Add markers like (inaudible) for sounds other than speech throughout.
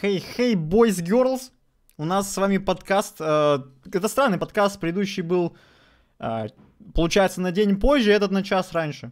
Хей, хей, boys, girls. У нас с вами подкаст. Э, это странный подкаст. Предыдущий был, э, получается, на день позже, этот на час раньше.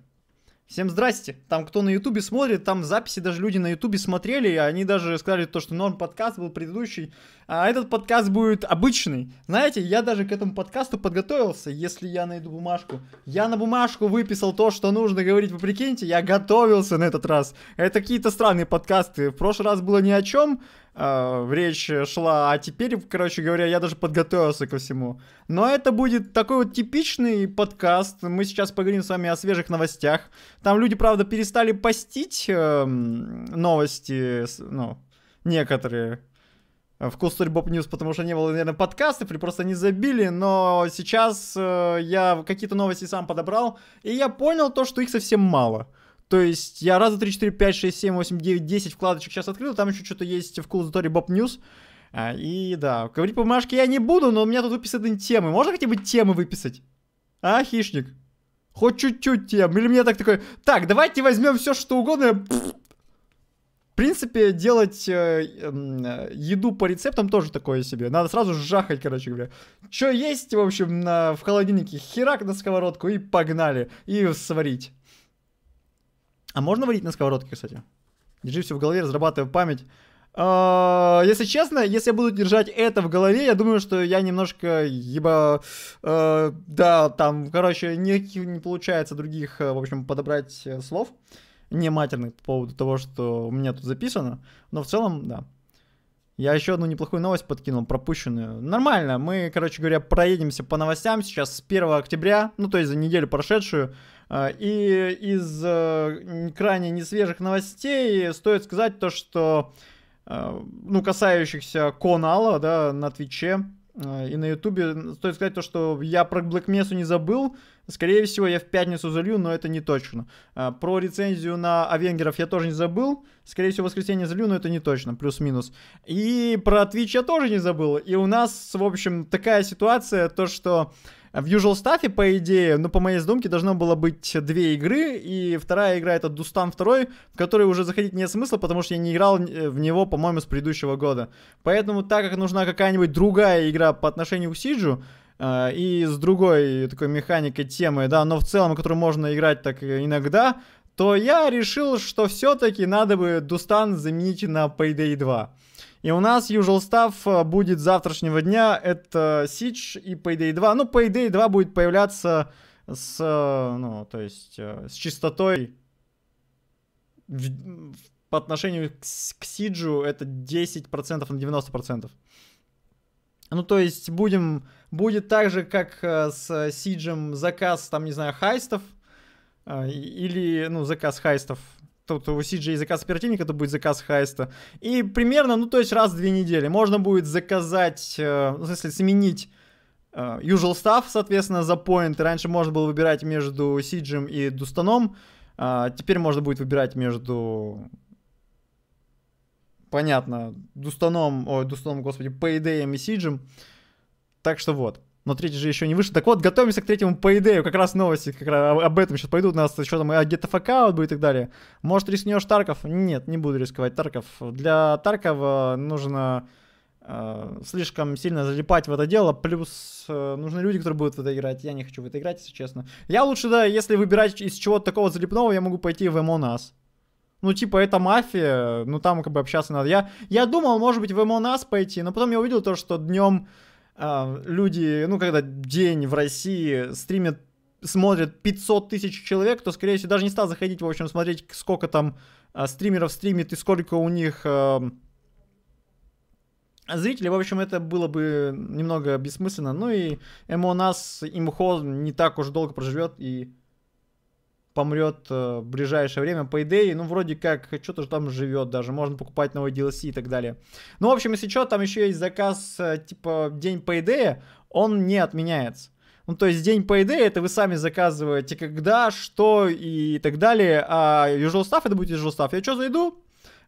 Всем здрасте. Там, кто на ютубе смотрит, там записи даже люди на ютубе смотрели, и они даже сказали то, что норм подкаст был предыдущий, а этот подкаст будет обычный. Знаете, я даже к этому подкасту подготовился, если я найду бумажку. Я на бумажку выписал то, что нужно говорить, вы прикиньте, я готовился на этот раз. Это какие-то странные подкасты. В прошлый раз было ни о чем, э, речь шла. А теперь, короче говоря, я даже подготовился ко всему. Но это будет такой вот типичный подкаст. Мы сейчас поговорим с вами о свежих новостях. Там люди, правда, перестали постить э, новости, ну, некоторые. Э, в Кустурь Боб Ньюс, потому что не было, наверное, подкастов, или просто не забили, но сейчас э, я какие-то новости сам подобрал, и я понял то, что их совсем мало. То есть я раза три, четыре, пять, шесть, семь, восемь, девять, десять вкладочек сейчас открыл, там еще что-то есть в Cool Story Bob News. А, и да, говорить по бумажке я не буду, но у меня тут выписаны темы. Можно хотя бы темы выписать? А, хищник? Хоть чуть-чуть тем. Или мне так такой, так, давайте возьмем все, что угодно. В принципе, делать э, э, еду по рецептам тоже такое себе. Надо сразу жахать, короче говоря. Что есть, в общем, на, в холодильнике? Херак на сковородку и погнали. И сварить. А можно варить на сковородке, кстати? Держи все в голове, разрабатывай память. А, если честно, если я буду держать это в голове, я думаю, что я немножко ебо... Э, да, там, короче, никаких не получается других, э, в общем, подобрать э, слов. Не матерных по поводу того, что у меня тут записано. Но в целом, да. Я еще одну неплохую новость подкинул, пропущенную. Нормально, мы, короче говоря, проедемся по новостям сейчас с 1 октября, ну то есть за неделю прошедшую. А, и из э, крайне несвежих новостей стоит сказать то, что, э, ну, касающихся Конала, да, на Твиче, э, и на Ютубе стоит сказать то, что я про Black Mesa не забыл. Скорее всего, я в пятницу залью, но это не точно. А, про рецензию на Авенгеров я тоже не забыл. Скорее всего, в воскресенье залью, но это не точно, плюс-минус. И про Twitch я тоже не забыл. И у нас, в общем, такая ситуация, то что... Э, в Usual Staff, по идее, ну, по моей задумке, должно было быть две игры, и вторая игра это Дустан 2, в которой уже заходить нет смысла, потому что я не играл э, в него, по-моему, с предыдущего года. Поэтому, так как нужна какая-нибудь другая игра по отношению к Сиджу, э, и с другой такой механикой темы, да, но в целом, которую можно играть так иногда, то я решил, что все-таки надо бы Дустан заменить на Payday 2. И у нас usual stuff э, будет завтрашнего дня. Это Siege и Payday 2. Ну, Payday 2 будет появляться с, э, ну, то есть, э, с чистотой в, по отношению к, к Сиджу это 10% на 90%. Ну, то есть, будем, будет так же, как с Сиджем заказ, там, не знаю, хайстов, или, ну, заказ хайстов, тут у CJ заказ оперативника, это будет заказ хайста. И примерно, ну, то есть раз в две недели можно будет заказать, э, ну, в смысле, сменить э, usual stuff, соответственно, за point. Раньше можно было выбирать между Сиджем и Дустаном, э, теперь можно будет выбирать между... Понятно, Дустаном, ой, Дустаном, господи, Payday и Сиджем. Так что вот. Но третий же еще не вышел. Так вот, готовимся к третьему по пейдею. Как раз новости как раз об этом сейчас пойдут. У нас еще там где-то гетафакаут будет и так далее. Может, рискнешь Тарков? Нет, не буду рисковать Тарков. Для Таркова нужно э, слишком сильно залипать в это дело. Плюс э, нужны люди, которые будут в это играть. Я не хочу в это играть, если честно. Я лучше, да, если выбирать из чего-то такого залипного, я могу пойти в МОНАС. Ну, типа, это мафия, ну там как бы общаться надо. Я, я думал, может быть, в МОНАС пойти, но потом я увидел то, что днем люди, ну, когда день в России стримят, смотрят 500 тысяч человек, то, скорее всего, даже не стал заходить, в общем, смотреть, сколько там э, стримеров стримит и сколько у них... Э, зрителей, в общем, это было бы немного бессмысленно. Ну и МО нас, имхо не так уж долго проживет и помрет э, в ближайшее время. По идее, ну, вроде как, что-то же там живет даже. Можно покупать новый DLC и так далее. Ну, в общем, если что, там еще есть заказ, э, типа, день по идее, он не отменяется. Ну, то есть день по идее это вы сами заказываете, когда, что и так далее. А usual stuff это будет usual stuff. Я что зайду,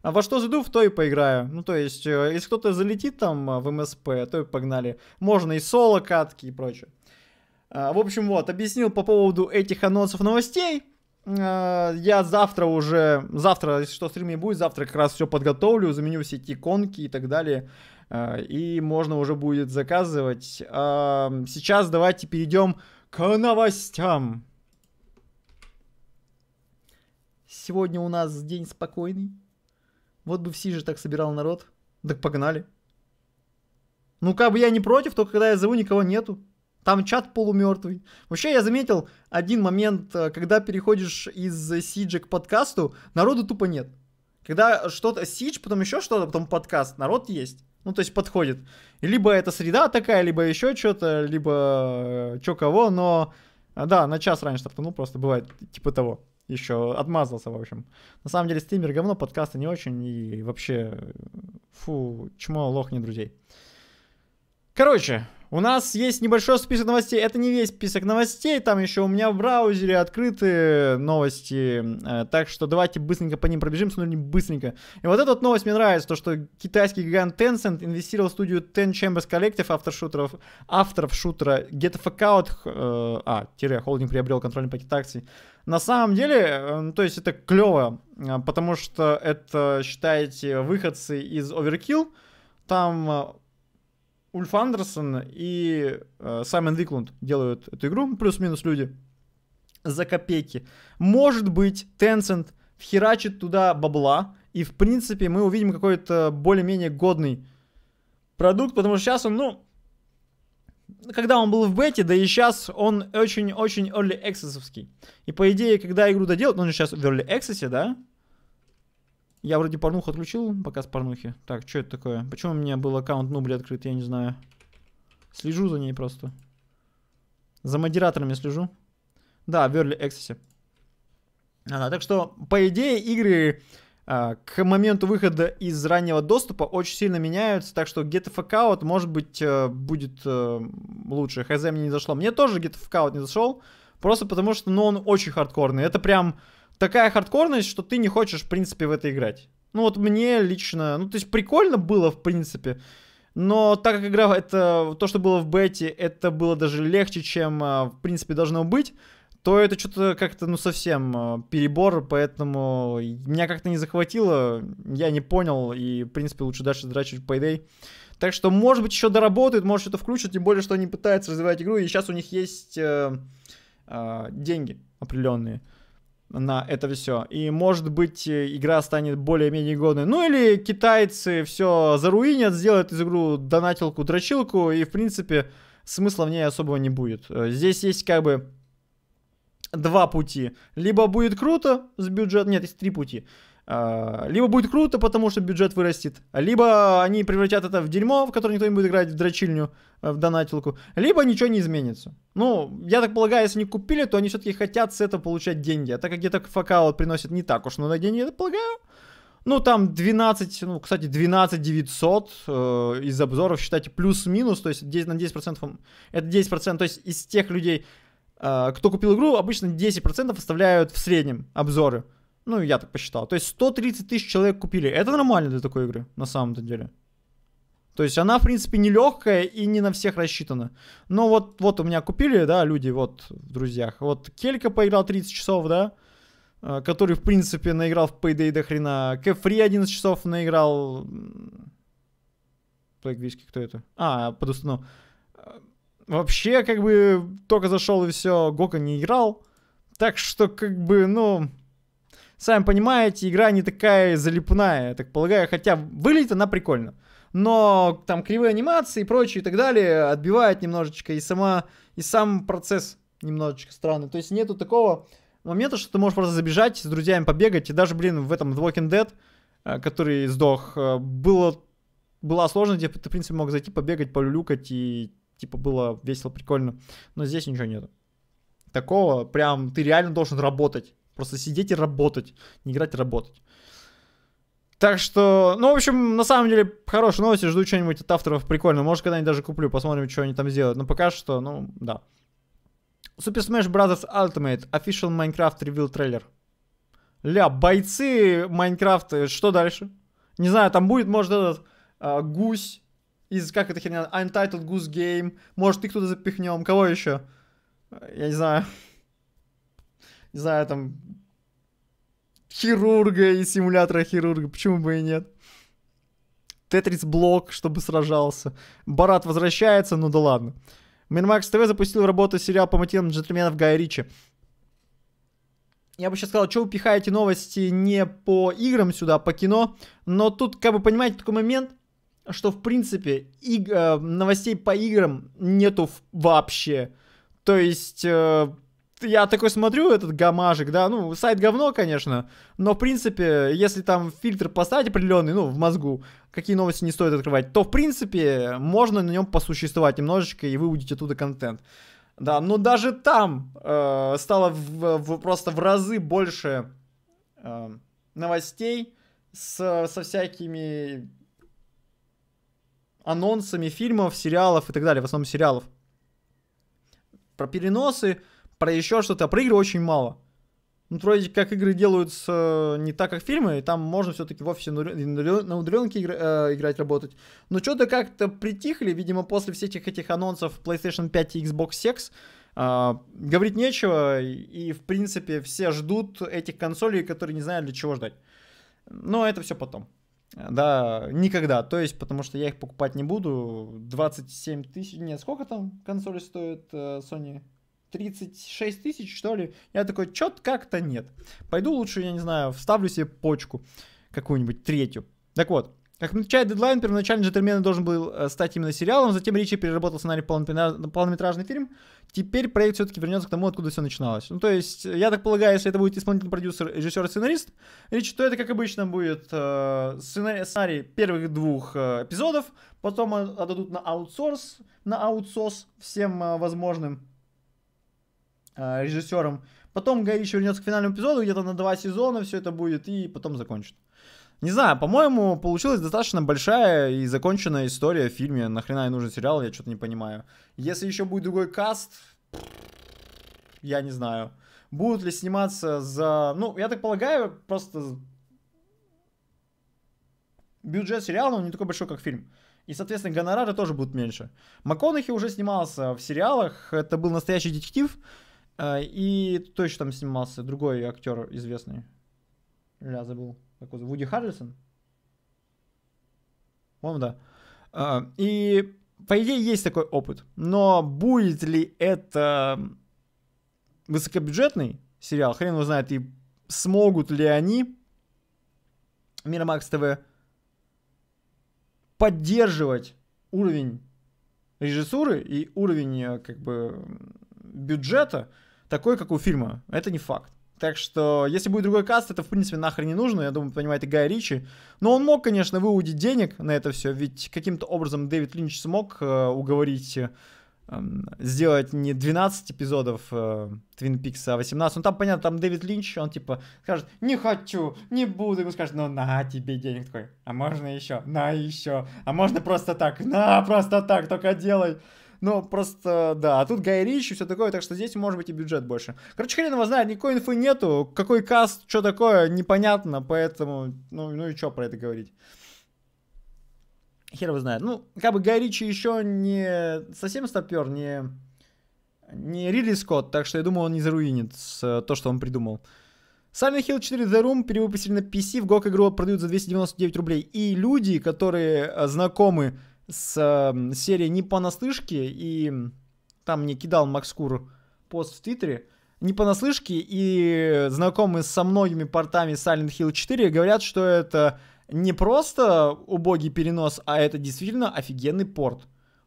а во что зайду, в то и поиграю. Ну, то есть, э, если кто-то залетит там в МСП, то и погнали. Можно и соло-катки и прочее. А, в общем, вот, объяснил по поводу этих анонсов новостей. Э, я завтра уже, завтра, если что, стрим не будет, завтра как раз все подготовлю, заменю все эти иконки и так далее. Э, и можно уже будет заказывать. Сейчас давайте перейдем к новостям. Сегодня у нас день спокойный. Вот бы все же так собирал народ. Так погнали. Ну, как бы я не против, только когда я зову, никого нету. Там чат полумертвый. Вообще, я заметил один момент, э, когда переходишь из Сиджа к подкасту, народу тупо нет. Когда что-то Сидж, потом еще что-то, потом подкаст, народ есть. Ну, то есть подходит. либо это среда такая, либо еще что-то, либо э, что кого, но... Э, да, на час раньше стартанул, просто бывает типа того. Еще отмазался, в общем. На самом деле, стример говно, подкасты не очень, и вообще, фу, чмо, лохни друзей. Короче, у нас есть небольшой список новостей. Это не весь список новостей. Там еще у меня в браузере открыты новости. Э, так что давайте быстренько по ним пробежимся, но не быстренько. И вот эта вот новость мне нравится, то что китайский гигант Tencent инвестировал в студию Ten Chambers Collective, автор шутеров, авторов шутера Get Fuck Out, э, а, тире, холдинг приобрел контрольный пакет акций. На самом деле, э, ну, то есть это клево, э, потому что это, считаете, выходцы из Overkill, там Ульф Андерсон и э, Саймон Виклунд делают эту игру, плюс-минус люди, за копейки. Может быть, Tencent вхерачит туда бабла, и, в принципе, мы увидим какой-то более-менее годный продукт, потому что сейчас он, ну, когда он был в бете, да и сейчас он очень-очень early access -овский. И по идее, когда игру доделают, ну, он сейчас в early access, да, я вроде порнуху отключил, пока с порнухи. Так, что это такое? Почему у меня был аккаунт Нубли открыт, я не знаю. Слежу за ней просто. За модераторами слежу. Да, в Early Access. А, так что, по идее, игры а, к моменту выхода из раннего доступа очень сильно меняются, так что Get a Out, может быть, э, будет а, лучше. Хз мне не зашло. Мне тоже Get a Out не зашел, просто потому что, ну, он очень хардкорный. Это прям такая хардкорность, что ты не хочешь, в принципе, в это играть. Ну вот мне лично, ну то есть прикольно было, в принципе, но так как игра, это то, что было в бете, это было даже легче, чем, а, в принципе, должно быть, то это что-то как-то, ну, совсем а, перебор, поэтому меня как-то не захватило, я не понял, и, в принципе, лучше дальше драчить Payday. Так что, может быть, еще доработают, может, что-то включат, тем более, что они пытаются развивать игру, и сейчас у них есть э, э, деньги определенные на это все. И, может быть, э, игра станет более-менее годной. Ну или китайцы все заруинят, сделают из игру донатилку, дрочилку, и, в принципе, смысла в ней особого не будет. Э, здесь есть как бы два пути. Либо будет круто с бюджетом... Нет, есть три пути. А, либо будет круто, потому что бюджет вырастет, либо они превратят это в дерьмо, в которое никто не будет играть, в дрочильню, э, в донатилку, либо ничего не изменится. Ну, я так полагаю, если не купили, то они все-таки хотят с этого получать деньги. А так как где-то факаут приносит не так уж много денег, я так полагаю. Ну, там 12, ну, кстати, 12 900 э, из обзоров, считайте, плюс-минус, то есть 10, на 10%, это 10%, то есть из тех людей, э, кто купил игру, обычно 10% оставляют в среднем обзоры. Ну, я так посчитал. То есть 130 тысяч человек купили. Это нормально для такой игры, на самом-то деле. То есть она, в принципе, нелегкая и не на всех рассчитана. Но вот, вот у меня купили, да, люди, вот, в друзьях. Вот Келька поиграл 30 часов, да, э, который, в принципе, наиграл в Payday до хрена. Кэфри 11 часов наиграл. По-английски кто это? А, подустану. Э, вообще, как бы, только зашел и все, Гока не играл. Так что, как бы, ну, Сами понимаете, игра не такая залипная, я так полагаю, хотя выглядит она прикольно. Но там кривые анимации и прочее и так далее отбивает немножечко, и, сама, и сам процесс немножечко странный. То есть нету такого момента, что ты можешь просто забежать, с друзьями побегать, и даже, блин, в этом The Walking Dead, э, который сдох, э, было, была сложность, где ты, в принципе, мог зайти, побегать, полюлюкать, и, типа, было весело, прикольно. Но здесь ничего нету. Такого прям ты реально должен работать Просто сидеть и работать. Не играть, а работать. Так что, ну, в общем, на самом деле, хорошие новости. Жду что-нибудь от авторов прикольно. Может, когда-нибудь даже куплю, посмотрим, что они там сделают. Но пока что, ну, да. Super Smash Bros. Ultimate. Official Minecraft Reveal Trailer. Ля, бойцы Майнкрафта, что дальше? Не знаю, там будет, может, этот э, гусь из, как это херня, Untitled Goose Game. Может, их туда запихнем. Кого еще? Я не знаю не знаю, там, хирурга и симулятора хирурга, почему бы и нет. Тетрис Блок, чтобы сражался. Барат возвращается, ну да ладно. Минмакс ТВ запустил работу сериал по мотивам джентльменов Гая Ричи. Я бы сейчас сказал, что вы пихаете новости не по играм сюда, а по кино. Но тут, как бы понимаете, такой момент, что в принципе иг- э, новостей по играм нету вообще. То есть... Э, я такой смотрю, этот гамажик, да, ну, сайт говно, конечно, но, в принципе, если там фильтр поставить определенный, ну, в мозгу, какие новости не стоит открывать, то, в принципе, можно на нем посуществовать немножечко и выудить оттуда контент. Да, но даже там э, стало в, в, просто в разы больше э, новостей с, со всякими анонсами фильмов, сериалов и так далее, в основном сериалов. Про переносы, про еще что-то, а про игры очень мало. Ну, вроде как игры делаются э, не так, как фильмы, и там можно все-таки вовсе на, удален, удаленке э, играть, работать. Но что-то как-то притихли, видимо, после всех этих, этих анонсов PlayStation 5 и Xbox Series. Э, говорить нечего, и, в принципе, все ждут этих консолей, которые не знают, для чего ждать. Но это все потом. Да, никогда. То есть, потому что я их покупать не буду. 27 тысяч... Нет, сколько там консоли стоит э, Sony? 36 тысяч, что ли. Я такой, чё как-то нет. Пойду лучше, я не знаю, вставлю себе почку какую-нибудь третью. Так вот, как отмечает дедлайн, первоначально «Джентльмены» должен был э, стать именно сериалом, затем Ричи переработал сценарий на полнометражный фильм. Теперь проект все-таки вернется к тому, откуда все начиналось. Ну, то есть, я так полагаю, если это будет исполнительный продюсер, режиссер и сценарист Ричи, то это, как обычно, будет э, сценарий, сценарий первых двух э, эпизодов, потом отдадут на аутсорс, на аутсорс всем э, возможным Э, режиссером. Потом Гай еще вернется к финальному эпизоду, где-то на два сезона все это будет, и потом закончит. Не знаю, по-моему, получилась достаточно большая и законченная история в фильме. Нахрена и нужен сериал, я что-то не понимаю. Если еще будет другой каст, я не знаю. Будут ли сниматься за... Ну, я так полагаю, просто бюджет сериала, он не такой большой, как фильм. И, соответственно, гонорары тоже будут меньше. МакКонахи уже снимался в сериалах, это был настоящий детектив, а, и кто еще там снимался? Другой актер известный. Я забыл. Как его Вуди Харрисон, по да. А, и, по идее, есть такой опыт. Но будет ли это высокобюджетный сериал? Хрен его знает. И смогут ли они, Мирамакс ТВ, поддерживать уровень режиссуры и уровень, э, как бы, бюджета такой, как у фильма. Это не факт. Так что, если будет другой каст, это, в принципе, нахрен не нужно. Я думаю, понимаете, Гай Ричи. Но он мог, конечно, выудить денег на это все. Ведь каким-то образом Дэвид Линч смог э, уговорить э, сделать не 12 эпизодов э, Твин Пикса, а 18. Ну, там, понятно, там Дэвид Линч, он, типа, скажет, не хочу, не буду. Ему скажет, ну, на тебе денег. Такой, а можно еще? На еще. А можно просто так? На, просто так, только делай но ну, просто, да. А тут Гай Рич и все такое, так что здесь может быть и бюджет больше. Короче, хрен его знает, никакой инфы нету. Какой каст, что такое, непонятно, поэтому, ну, ну и что про это говорить. Хер его знает. Ну, как бы Гай Ричи еще не совсем стопер, не, не Ридли Скотт, так что я думаю, он не заруинит с, то, что он придумал. Silent Hill 4 The Room перевыпустили на PC, в GOG игру продают за 299 рублей. И люди, которые э, знакомы с э, серии «Не понаслышке», и там мне кидал Макс Кур пост в Твиттере, не понаслышке, и знакомые со многими портами Silent Hill 4 говорят, что это не просто убогий перенос, а это действительно офигенный порт.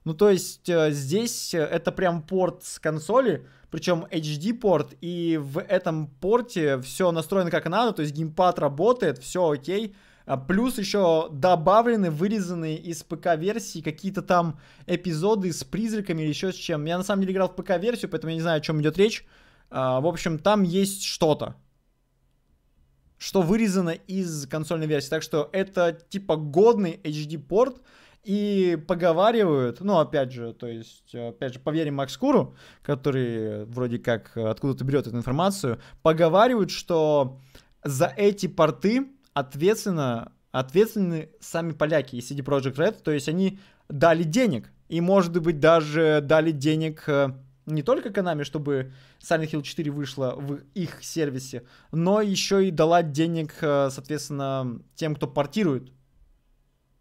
Ну, то есть э, здесь э, это прям порт с консоли, причем HD-порт, и в этом порте все настроено как надо, то есть геймпад работает, все окей. А, плюс еще добавлены, вырезаны из ПК-версии какие-то там эпизоды с призраками или еще с чем. Я на самом деле играл в ПК-версию, поэтому я не знаю, о чем идет речь. А, в общем, там есть что-то, что вырезано из консольной версии. Так что это типа годный HD-порт. И поговаривают, ну, опять же, то есть, э, опять же, поверим Макскуру, который вроде как откуда-то берет эту информацию, поговаривают, что за эти порты ответственно, ответственны сами поляки и CD Projekt Red, то есть они дали денег, и, может быть, даже дали денег э, не только Konami, чтобы Silent Hill 4 вышла в их сервисе, но еще и дала денег, э, соответственно, тем, кто портирует.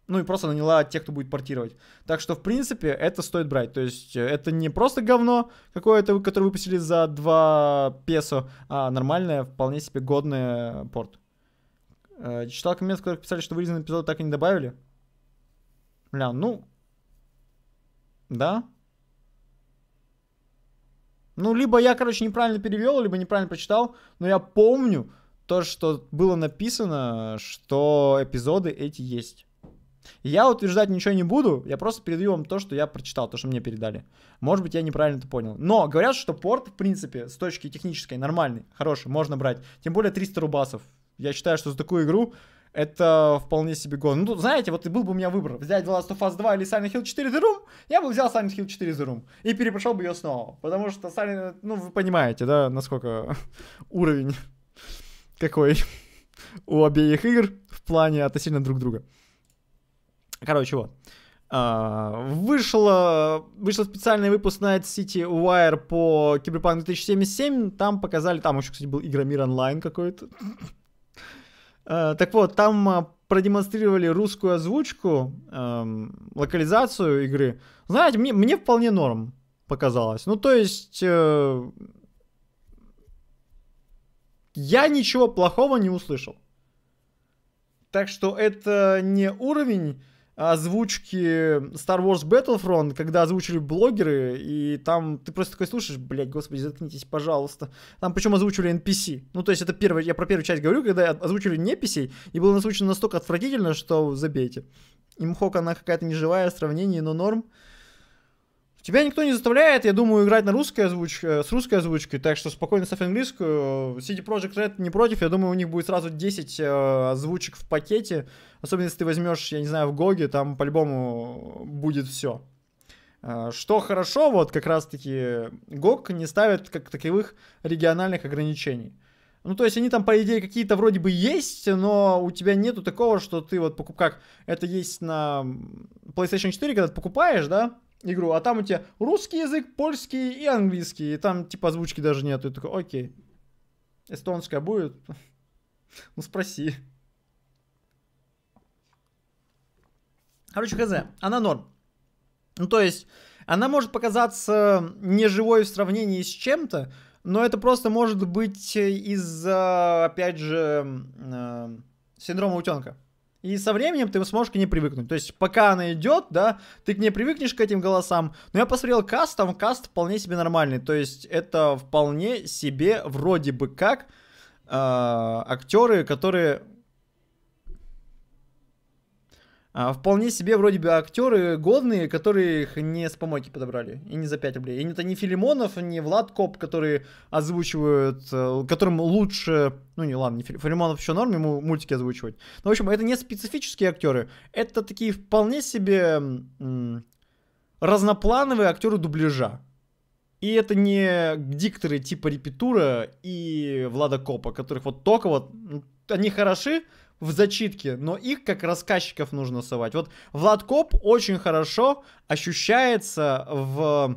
Ну и просто наняла тех, кто будет портировать. Так что, в принципе, это стоит брать. То есть, э, это не просто говно какое-то, которое выпустили за 2 песо, а нормальное, вполне себе годное порт. Э, читал комменты, в которых писали, что вырезанные эпизод так и не добавили. Бля, ну... Да? Ну, либо я, короче, неправильно перевел, либо неправильно прочитал, но я помню то, что было написано, что эпизоды эти есть. Я утверждать ничего не буду, я просто передаю вам то, что я прочитал, то, что мне передали. Может быть, я неправильно это понял. Но говорят, что порт, в принципе, с точки технической нормальный, хороший, можно брать. Тем более 300 рубасов я считаю, что за такую игру это вполне себе гон. Ну, знаете, вот и был бы у меня выбор, взять The Last of Us 2 или Silent Hill 4 The Room, я бы взял Silent Hill 4 The Room и перепрошел бы ее снова, потому что Silent, ну, вы понимаете, да, насколько (laughs) уровень какой у обеих игр в плане относительно друг друга. Короче, вот. А, вышло, вышел специальный выпуск Night City Wire по Cyberpunk 2077. Там показали, там еще, кстати, был Игромир онлайн какой-то. Э, так вот, там а, продемонстрировали русскую озвучку, эм, локализацию игры. Знаете, мне, мне вполне норм показалось. Ну, то есть... Э, я ничего плохого не услышал. Так что это не уровень озвучки Star Wars Battlefront, когда озвучили блогеры, и там ты просто такой слушаешь, блядь, господи, заткнитесь, пожалуйста. Там причем озвучили NPC. Ну, то есть это первая, я про первую часть говорю, когда озвучили NPC, и было озвучено настолько отвратительно, что забейте. Имхок, она какая-то неживая, сравнение, но норм. Тебя никто не заставляет, я думаю, играть на русской озвучке, э, с русской озвучкой, так что спокойно ставь английскую. City Project Red не против, я думаю, у них будет сразу 10 э, озвучек в пакете. Особенно если ты возьмешь, я не знаю, в Гоге, там по-любому будет все. Э, что хорошо, вот как раз-таки Гог не ставят как таковых региональных ограничений. Ну, то есть они там, по идее, какие-то вроде бы есть, но у тебя нету такого, что ты вот покуп... как это есть на PlayStation 4, когда ты покупаешь, да, игру, а там у тебя русский язык, польский и английский, и там типа озвучки даже нету. И такой, окей, эстонская будет? (laughs) Ну спроси. Короче, хз, она норм. Ну то есть, она может показаться неживой в сравнении с чем-то, но это просто может быть из-за, опять же, э, синдрома утенка. И со временем ты сможешь к ней привыкнуть. То есть, пока она идет, да, ты к ней привыкнешь к этим голосам. Но я посмотрел каст, там каст вполне себе нормальный. То есть, это вполне себе вроде бы как э, актеры, которые а, вполне себе вроде бы актеры годные, которые их не с помойки подобрали. И не за 5 рублей. И это не Филимонов, не Влад Коп, которые озвучивают, э, которым лучше... Ну не, ладно, не Фили... Филимонов еще норм, ему мультики озвучивать. Но, ну, в общем, это не специфические актеры. Это такие вполне себе разноплановые актеры дубляжа. И это не дикторы типа Репетура и Влада Копа, которых вот только вот... Они хороши, в зачитке, но их как рассказчиков нужно совать. Вот Влад Коп очень хорошо ощущается в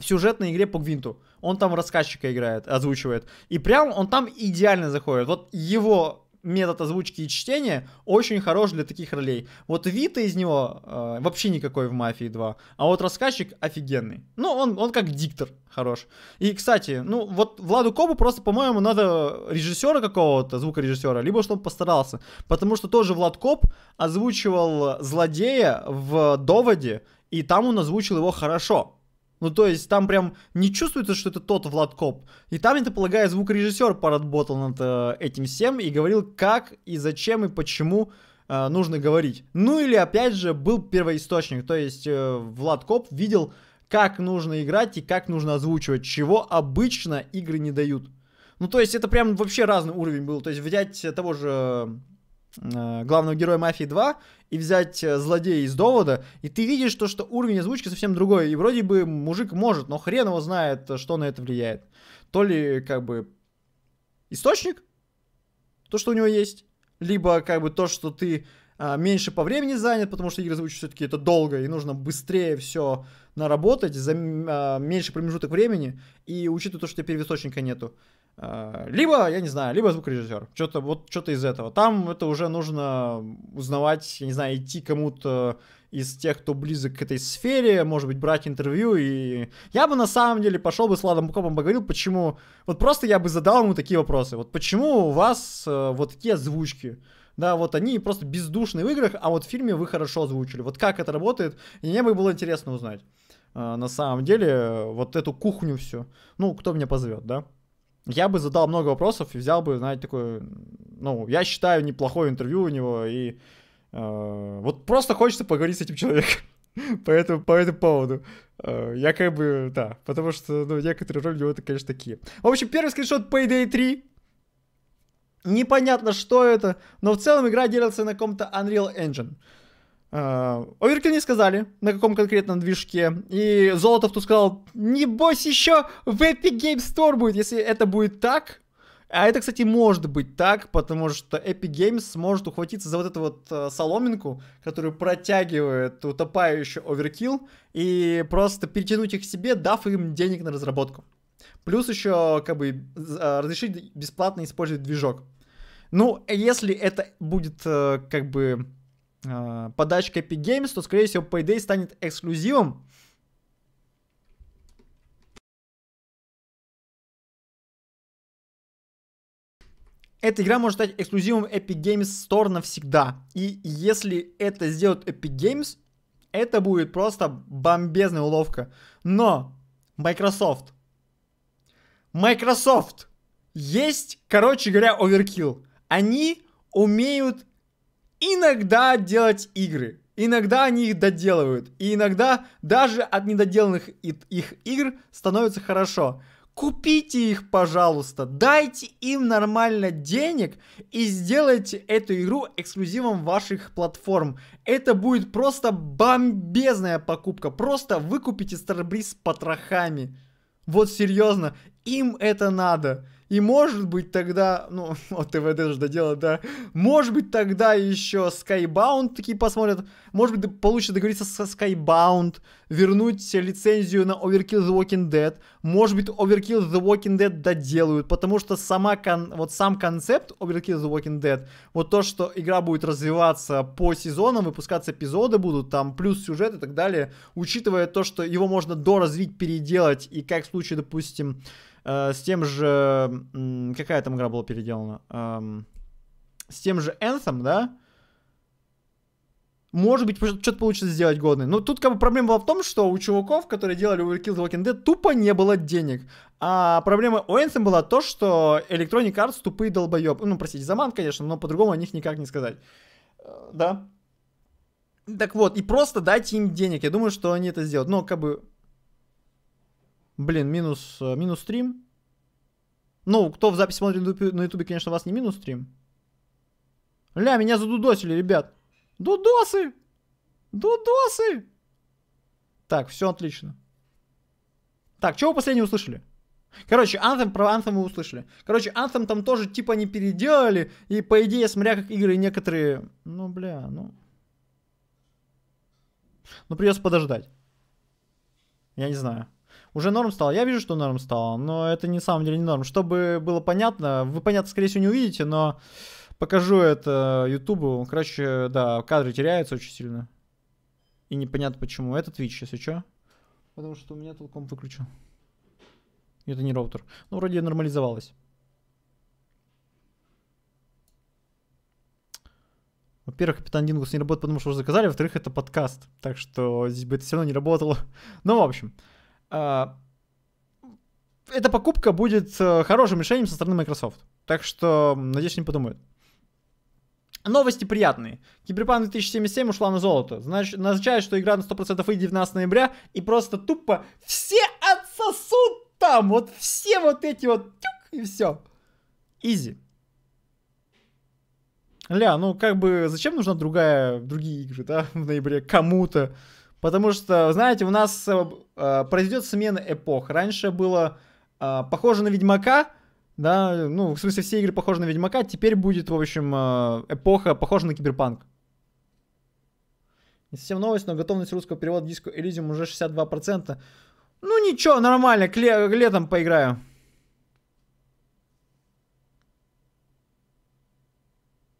сюжетной игре по Гвинту. Он там рассказчика играет, озвучивает. И прям он там идеально заходит. Вот его метод озвучки и чтения очень хорош для таких ролей. Вот Вита из него э, вообще никакой в «Мафии 2», а вот рассказчик офигенный. Ну, он, он как диктор хорош. И, кстати, ну, вот Владу Кобу просто, по-моему, надо режиссера какого-то, звукорежиссера, либо чтобы он постарался. Потому что тоже Влад Коб озвучивал злодея в «Доводе», и там он озвучил его хорошо. Ну, то есть, там прям не чувствуется, что это тот Влад Коп. И там, я полагаю, звукорежиссер поработал над э, этим всем и говорил, как и зачем и почему э, нужно говорить. Ну, или, опять же, был первоисточник. То есть, э, Влад Коп видел, как нужно играть и как нужно озвучивать, чего обычно игры не дают. Ну, то есть, это прям вообще разный уровень был. То есть, взять того же Э, главного героя «Мафии 2» и взять э, злодея из «Довода», и ты видишь то, что уровень озвучки совсем другой, и вроде бы мужик может, но хрен его знает, э, что на это влияет. То ли, как бы, источник, то, что у него есть, либо, как бы, то, что ты а, меньше по времени занят, потому что игры озвучки все-таки это долго, и нужно быстрее все наработать за а, меньше промежуток времени, и учитывая то, что теперь источника нету. Э, либо, я не знаю, либо звукорежиссер. Что-то вот что-то из этого. Там это уже нужно узнавать, я не знаю, идти кому-то из тех, кто близок к этой сфере, может быть, брать интервью, и я бы на самом деле пошел бы с Ладом Букопом поговорил, почему, вот просто я бы задал ему такие вопросы, вот почему у вас э, вот такие озвучки, да, вот они просто бездушные в играх, а вот в фильме вы хорошо озвучили, вот как это работает, и мне бы было интересно узнать, э, на самом деле, вот эту кухню всю, ну, кто меня позовет, да я бы задал много вопросов и взял бы, знаете, такое, ну, я считаю, неплохое интервью у него, и э, вот просто хочется поговорить с этим человеком (laughs) по этому, по этому поводу. Э, я как бы, да, потому что, ну, некоторые роли у него, конечно, такие. В общем, первый скриншот Payday 3. Непонятно, что это, но в целом игра делится на каком-то Unreal Engine. Э, оверкил не сказали, на каком конкретном движке. И Золотов тут сказал, не бойся еще в Epic Games Store будет, если это будет так. А это, кстати, может быть так, потому что Epic Games сможет ухватиться за вот эту вот э, соломинку, которую протягивает утопающий оверкил, и просто перетянуть их к себе, дав им денег на разработку. Плюс еще, как бы, э, разрешить бесплатно использовать движок. Ну, если это будет, как бы, Э, подачка Epic Games, то, скорее всего, Payday станет эксклюзивом. Эта игра может стать эксклюзивом Epic Games Store навсегда. И если это сделает Epic Games, это будет просто бомбезная уловка. Но Microsoft. Microsoft есть, короче говоря, Overkill. Они умеют иногда делать игры. Иногда они их доделывают. И иногда даже от недоделанных их игр становится хорошо. Купите их, пожалуйста, дайте им нормально денег и сделайте эту игру эксклюзивом ваших платформ. Это будет просто бомбезная покупка. Просто выкупите Starbreeze с потрохами. Вот серьезно, им это надо. И может быть тогда, ну, (laughs) вот ТВД же доделал, да. Может быть тогда еще Skybound такие посмотрят. Может быть получится договориться со Skybound, вернуть лицензию на Overkill The Walking Dead. Может быть Overkill The Walking Dead доделают, потому что сама кон... вот сам концепт Overkill The Walking Dead, вот то, что игра будет развиваться по сезонам, выпускаться эпизоды будут, там плюс сюжет и так далее, учитывая то, что его можно доразвить, переделать, и как в случае, допустим, Э, с тем же... Какая там игра была переделана? Эм, с тем же Anthem, да? Может быть, что-то получится сделать годный. Но тут как бы проблема была в том, что у чуваков, которые делали Overkill The Walking Dead, тупо не было денег. А проблема у Anthem была то, что Electronic Arts тупые долбоеб. Ну, простите, заман, конечно, но по-другому о них никак не сказать. Э, да? Так вот, и просто дайте им денег. Я думаю, что они это сделают. Но как бы Блин, минус, э, минус стрим. Ну, кто в записи смотрит на ютубе, конечно, у вас не минус стрим. Ля, меня задудосили, ребят. Дудосы! Дудосы! Так, все отлично. Так, чего вы последнее услышали? Короче, Anthem, про Anthem мы услышали. Короче, Anthem там тоже типа не переделали, и по идее, смотря как игры некоторые... Ну, бля, ну... Ну, придется подождать. Я не знаю. Уже норм стало. Я вижу, что норм стало, но это не самом деле не норм. Чтобы было понятно, вы, понятно, скорее всего, не увидите, но покажу это Ютубу. Короче, да, кадры теряются очень сильно. И непонятно почему. Это Twitch, если что. Потому что у меня толком комп выключил. Это не роутер. Ну, вроде нормализовалось. Во-первых, Капитан Дингус не работает, потому что уже заказали. Во-вторых, это подкаст. Так что здесь бы это все равно не работало. (laughs) Ну, в общем. А, эта покупка будет э, хорошим решением со стороны Microsoft. Так что, надеюсь, не подумают. Новости приятные. Киберпанк 2077 ушла на золото. Значит, означает, что игра на 100% выйдет 19 ноября, и просто тупо все отсосут там, вот все вот эти вот, тюк, и все. Изи. Ля, ну как бы, зачем нужна другая, другие игры, да, в ноябре кому-то? Потому что, знаете, у нас э, э произойдет смена эпох. Раньше было э, похоже на Ведьмака, да, ну, в смысле, все игры похожи на Ведьмака, теперь будет, в общем, э, эпоха похожа на Киберпанк. Не совсем новость, но готовность русского перевода диску Элизиум уже 62%. Ну ничего, нормально, к, ле- к летом поиграю.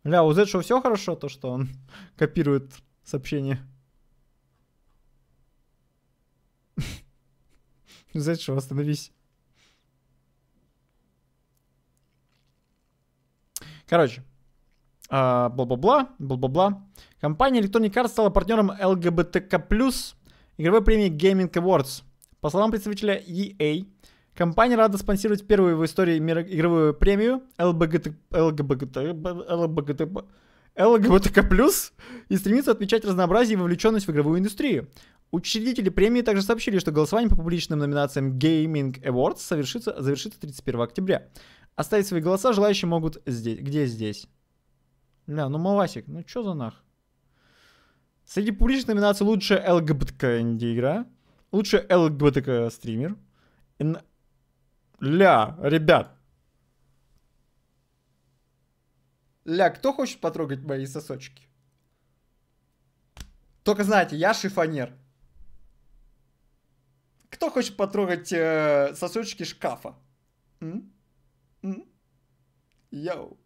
Ля, у Зетшо все хорошо, то, что он (laughs) копирует сообщение. (laughs) что Остановись. Короче, а, бла-бла-бла, бла-бла-бла. Компания Electronic Arts стала партнером LGBTK+, игровой премии Gaming Awards. По словам представителя EA, компания рада спонсировать первую в истории мира игровую премию LGBT, LGBT, LGBT, LGBTK+, и стремится отмечать разнообразие и вовлеченность в игровую индустрию. Учредители премии также сообщили, что голосование по публичным номинациям Gaming Awards совершится, завершится 31 октября. Оставить свои голоса желающие могут здесь. Где здесь? Ля, ну маласик, ну чё за нах? Среди публичных номинаций лучшая ЛГБТК инди-игра, лучшая ЛГБТК стример. Н... Ля, ребят. Ля, кто хочет потрогать мои сосочки? Только знаете, я шифонер. Кто хочет потрогать э, сосочки шкафа? М? М? Йоу.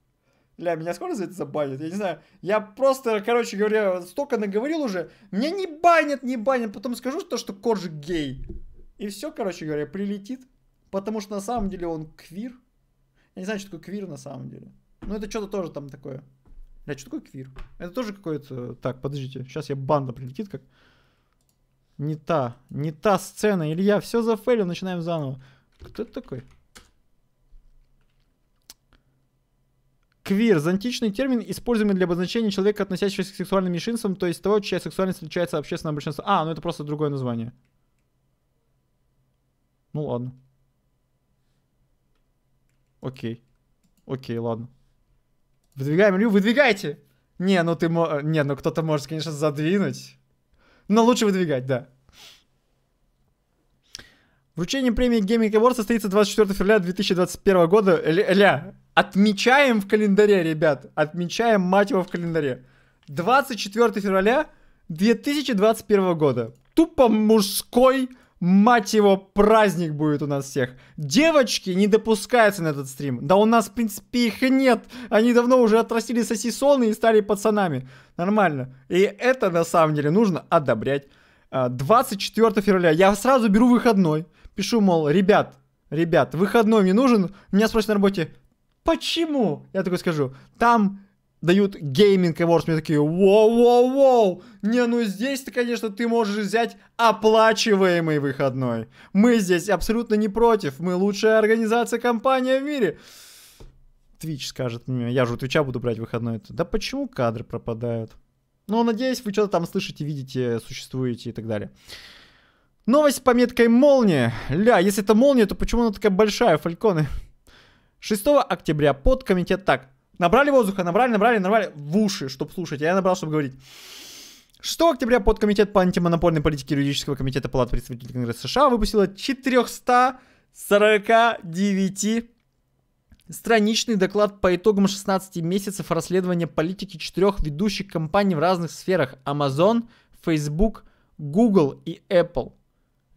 Бля, меня скоро за это забанят? Я не знаю. Я просто, короче говоря, столько наговорил уже. Меня не банят, не банят. Потом скажу то, что Корж гей. И все, короче говоря, прилетит. Потому что на самом деле он квир. Я не знаю, что такое квир на самом деле. Ну это что-то тоже там такое. Ля, что такое квир? Это тоже какое-то... Так, подождите. Сейчас я банда прилетит как... Не та. Не та сцена. Илья, все зафейлил, начинаем заново. Кто это такой? Квир – зонтичный термин, используемый для обозначения человека, относящегося к сексуальным меньшинствам, то есть того, чья сексуальность отличается от общественного большинства. А, ну это просто другое название. Ну ладно. Окей. Окей, ладно. Выдвигаем Илью, выдвигайте! Не, ну ты мо... Не, ну кто-то может, конечно, задвинуть. Но лучше выдвигать, да. Вручение премии Gaming Awards состоится 24 февраля 2021 года. Ля, отмечаем в календаре, ребят. Отмечаем, мать его, в календаре. 24 февраля 2021 года. Тупо мужской Мать его, праздник будет у нас всех. Девочки не допускаются на этот стрим. Да у нас, в принципе, их и нет. Они давно уже отрастили сосисоны и стали пацанами. Нормально. И это, на самом деле, нужно одобрять. 24 а, февраля. Я сразу беру выходной. Пишу, мол, ребят, ребят, выходной мне нужен. Меня спросят на работе, почему? Я такой скажу, там дают гейминг awards, мне такие, воу-воу-воу, не, ну здесь ты конечно, ты можешь взять оплачиваемый выходной. Мы здесь абсолютно не против, мы лучшая организация, компания в мире. Твич скажет мне, я же у Твича буду брать выходной. Да почему кадры пропадают? Ну, надеюсь, вы что-то там слышите, видите, существуете и так далее. Новость с пометкой «Молния». Ля, если это молния, то почему она такая большая, фальконы? 6 октября под комитет так. Набрали воздуха, набрали, набрали, набрали в уши, чтобы слушать. А я набрал, чтобы говорить. 6 октября под комитет по антимонопольной политике юридического комитета Палаты представителей Конгресса США выпустила 449 страничный доклад по итогам 16 месяцев расследования политики четырех ведущих компаний в разных сферах Amazon, Facebook, Google и Apple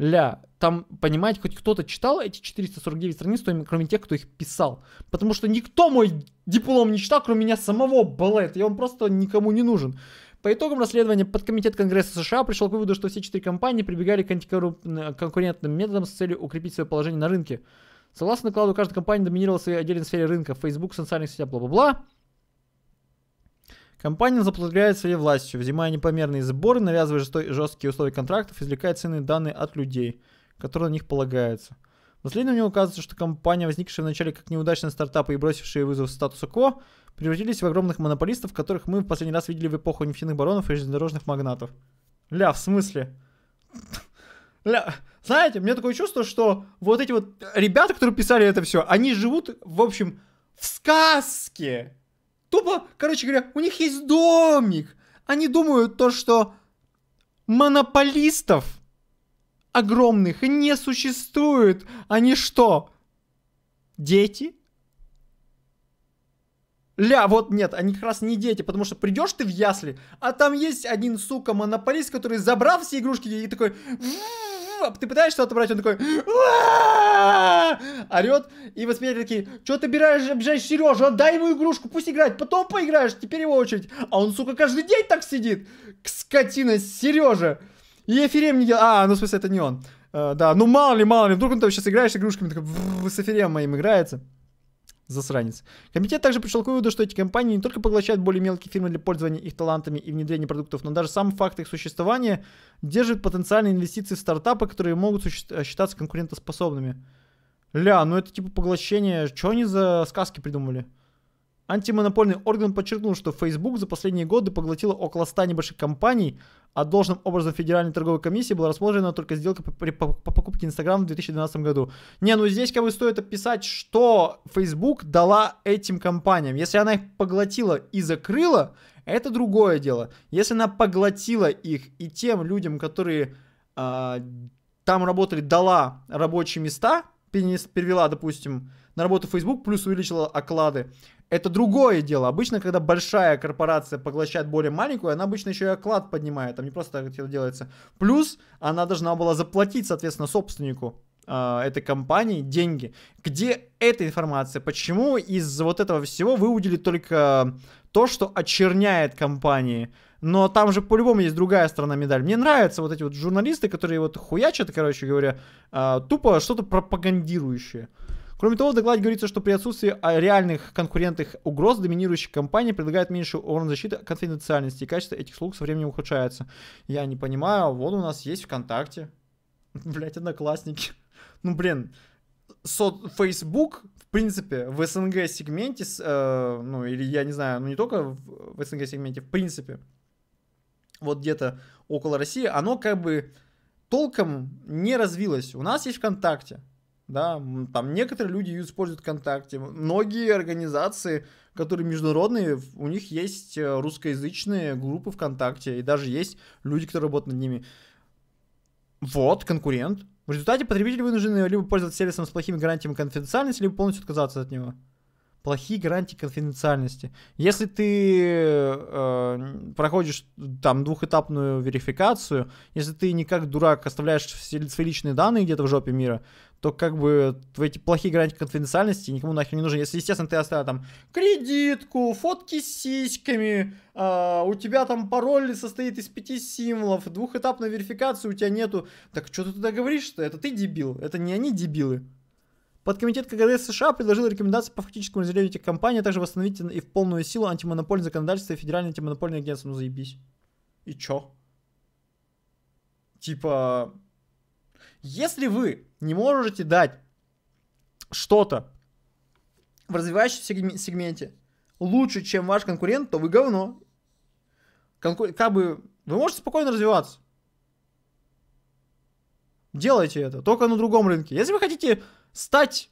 ля, там, понимаете, хоть кто-то читал эти 449 страниц, кроме тех, кто их писал. Потому что никто мой диплом не читал, кроме меня самого, балет. Я вам просто никому не нужен. По итогам расследования подкомитет Конгресса США пришел к выводу, что все четыре компании прибегали к антиконкурентным э, методам с целью укрепить свое положение на рынке. Согласно накладу, каждая компания доминировала в своей отдельной сфере рынка. Facebook, социальных сетях, бла-бла-бла. Компания заплатляет своей властью, взимая непомерные сборы, навязывая жесткие условия контрактов, извлекая ценные данные от людей, которые на них полагаются. В последнем мне указывается, что компания, возникшая вначале как неудачный стартап и бросившая вызов статусу КО, превратились в огромных монополистов, которых мы в последний раз видели в эпоху нефтяных баронов и железнодорожных магнатов. Ля, в смысле? Ля, знаете, у меня такое чувство, что вот эти вот ребята, которые писали это все, они живут, в общем, в сказке. Тупо, короче говоря, у них есть домик. Они думают то, что монополистов огромных не существует. Они что? Дети? Ля, вот нет, они как раз не дети, потому что придешь ты в ясли, а там есть один, сука, монополист, который забрал все игрушки и такой... А ты пытаешься отобрать, он такой, орет, и воспитатели такие, что ты бираешь, обижаешь Сережу, отдай ему игрушку, пусть играет, потом поиграешь, теперь его очередь, а он, сука, каждый день так сидит, к скотина, Сережа, и Еферем не делал, а, ну, в смысле, это не он, а, да, ну, мало ли, мало ли, вдруг он там сейчас играешь с игрушками, такой, с Еферемом моим играется, засранец. Комитет также пришел к выводу, что эти компании не только поглощают более мелкие фирмы для пользования их талантами и внедрения продуктов, но даже сам факт их существования держит потенциальные инвестиции в стартапы, которые могут э, считаться конкурентоспособными. Ля, ну это типа поглощение. Что они за сказки придумали? Антимонопольный орган подчеркнул, что Facebook за последние годы поглотила около 100 небольших компаний, а должным образом Федеральной торговой комиссии была рассмотрена только сделка по, покупке Instagram в 2012 году. Не, ну здесь как бы стоит описать, что Facebook дала этим компаниям. Если она их поглотила и закрыла, это другое дело. Если она поглотила их и тем людям, которые э, там работали, дала рабочие места, перевела, допустим, на работу Facebook, плюс увеличила оклады, это другое дело. Обычно, когда большая корпорация поглощает более маленькую, она обычно еще и оклад поднимает. Там не просто это делается. Плюс она должна была заплатить, соответственно, собственнику а, этой компании деньги. Где эта информация? Почему из вот этого всего выудили только то, что очерняет компании? Но там же по-любому есть другая сторона медали. Мне нравятся вот эти вот журналисты, которые вот хуячат, короче говоря, а, тупо что-то пропагандирующее. Кроме того, в докладе говорится, что при отсутствии а, реальных конкурентных угроз доминирующая компания предлагает меньший уровень защиты конфиденциальности, и качество этих услуг, со временем ухудшается. Я не понимаю, вот у нас есть ВКонтакте. (laughs) Блять, одноклассники. Ну, блин, со Facebook, в принципе, в СНГ-сегменте, э, ну, или я не знаю, ну, не только в СНГ-сегменте, в принципе, вот где-то около России, оно как бы толком не развилось. У нас есть ВКонтакте, да, там некоторые люди используют ВКонтакте, многие организации, которые международные, у них есть э, русскоязычные группы ВКонтакте, и даже есть люди, которые работают над ними. Вот, конкурент. В результате потребители вынуждены либо пользоваться сервисом с плохими гарантиями конфиденциальности, либо полностью отказаться от него. Плохие гарантии конфиденциальности. Если ты э, проходишь там двухэтапную верификацию, если ты не как дурак оставляешь все свои личные данные где-то в жопе мира, то как бы в эти плохие грани конфиденциальности никому нахер не нужны, Если, естественно, ты оставил там кредитку, фотки с сиськами, э, у тебя там пароль состоит из пяти символов, двухэтапной верификации у тебя нету. Так что ты тогда говоришь-то? Это ты дебил, это не они дебилы. Подкомитет КГД США предложил рекомендации по фактическому разделению этих компаний, а также восстановить и в полную силу антимонопольное законодательство и федеральное антимонопольное агентство. Ну заебись. И чё? Типа... Если вы не можете дать что-то в развивающемся сегменте лучше, чем ваш конкурент, то вы говно. Конкур... Как бы вы можете спокойно развиваться. Делайте это, только на другом рынке. Если вы хотите стать,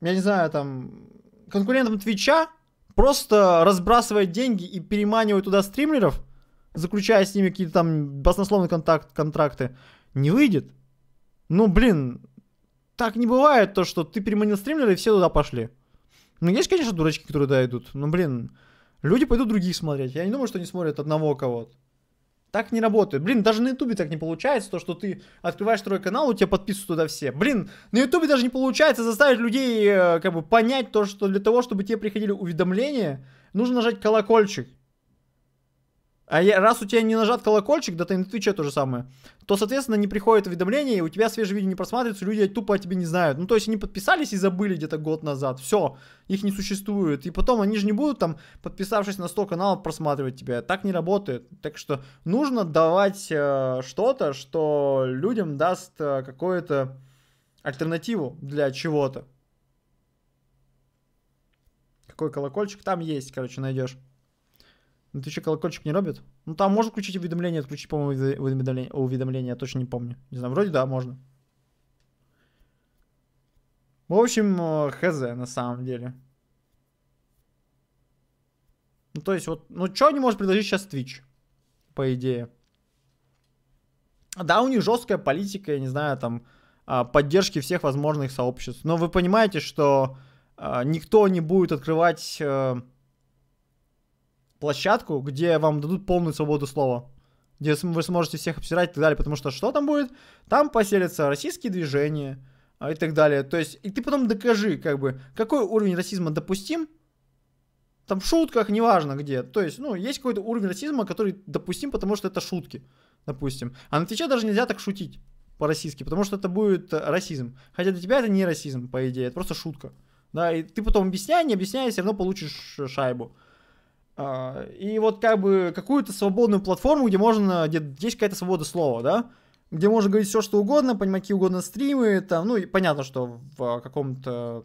я не знаю, там, конкурентом Твича, просто разбрасывать деньги и переманивать туда стримлеров – заключая с ними какие-то там баснословные контакт, контракты, не выйдет. Ну, блин, так не бывает то, что ты переманил стримлера и все туда пошли. Ну, есть, конечно, дурачки, которые туда идут. Но, блин, люди пойдут других смотреть. Я не думаю, что они смотрят одного кого-то. Так не работает. Блин, даже на Ютубе так не получается, то, что ты открываешь второй канал, у тебя подписываются туда все. Блин, на Ютубе даже не получается заставить людей, э, как бы, понять то, что для того, чтобы тебе приходили уведомления, нужно нажать колокольчик. А я, раз у тебя не нажат колокольчик, да ты на Твиче то же самое, то, соответственно, не приходит уведомление, и у тебя свежие видео не просматриваются, люди тупо о тебе не знают. Ну, то есть они подписались и забыли где-то год назад. Все, их не существует. И потом они же не будут там, подписавшись на 100 каналов, просматривать тебя. Так не работает. Так что нужно давать э, что-то, что людям даст э, какую-то альтернативу для чего-то. Какой колокольчик там есть, короче, найдешь. Ну ты еще колокольчик не робит? Ну там можно включить уведомление, отключить, по-моему, уведомление, уведомление, я точно не помню. Не знаю, вроде да, можно. В общем, э, хз на самом деле. Ну то есть вот, ну что они может предложить сейчас Twitch? По идее. Да, у них жесткая политика, я не знаю, там, а, поддержки всех возможных сообществ. Но вы понимаете, что а, никто не будет открывать э, площадку, где вам дадут полную свободу слова. Где вы сможете всех обсирать и так далее. Потому что что там будет? Там поселятся российские движения а, и так далее. То есть, и ты потом докажи, как бы, какой уровень расизма допустим, там в шутках, неважно где. То есть, ну, есть какой-то уровень расизма, который допустим, потому что это шутки, допустим. А на Твиче даже нельзя так шутить по-российски, потому что это будет э, расизм. Хотя для тебя это не расизм, по идее, это просто шутка. Да, и ты потом объясняй, не объясняй, все равно получишь э, шайбу. А, и вот как бы какую-то свободную платформу, где можно, где есть какая-то свобода слова, да, где можно говорить все, что угодно, понимать какие угодно стримы, там, ну, и понятно, что в э, каком-то,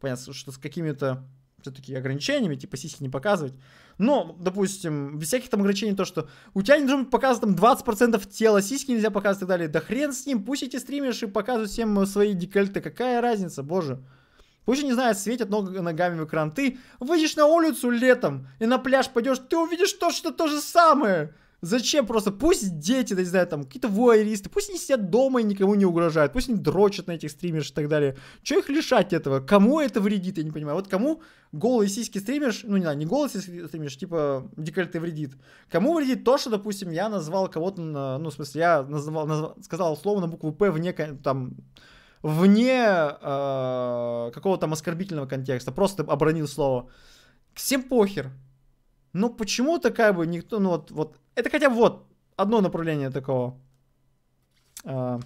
понятно, что с какими-то все-таки ограничениями, типа сиськи не показывать. Но, допустим, без всяких там ограничений, то, что у тебя не должен показывать там 20% тела, сиськи нельзя показывать и так далее. Да хрен с ним, пусть эти стримеры и показывают всем свои декольты. Какая разница, боже. Пусть, не знаю, светят ног, ногами в экран. Ты выйдешь на улицу летом и на пляж пойдешь, ты увидишь то, что то же самое. Зачем просто? Пусть дети, да не знаю, там, какие-то воеристы, пусть они сидят дома и никому не угрожают, пусть они дрочат на этих стримерш и так далее. Че их лишать этого? Кому это вредит, я не понимаю. Вот кому голые сиськи стримерш, ну не знаю, не голые сиськи стримерш, типа декольте вредит. Кому вредит то, что, допустим, я назвал кого-то, на, ну, в смысле, я назвал, назвал, сказал слово на букву П вне, там, вне э, какого-то там оскорбительного контекста, просто обронил слово. Всем похер. Ну почему такая бы никто, ну вот, вот, это хотя бы вот одно направление такого э,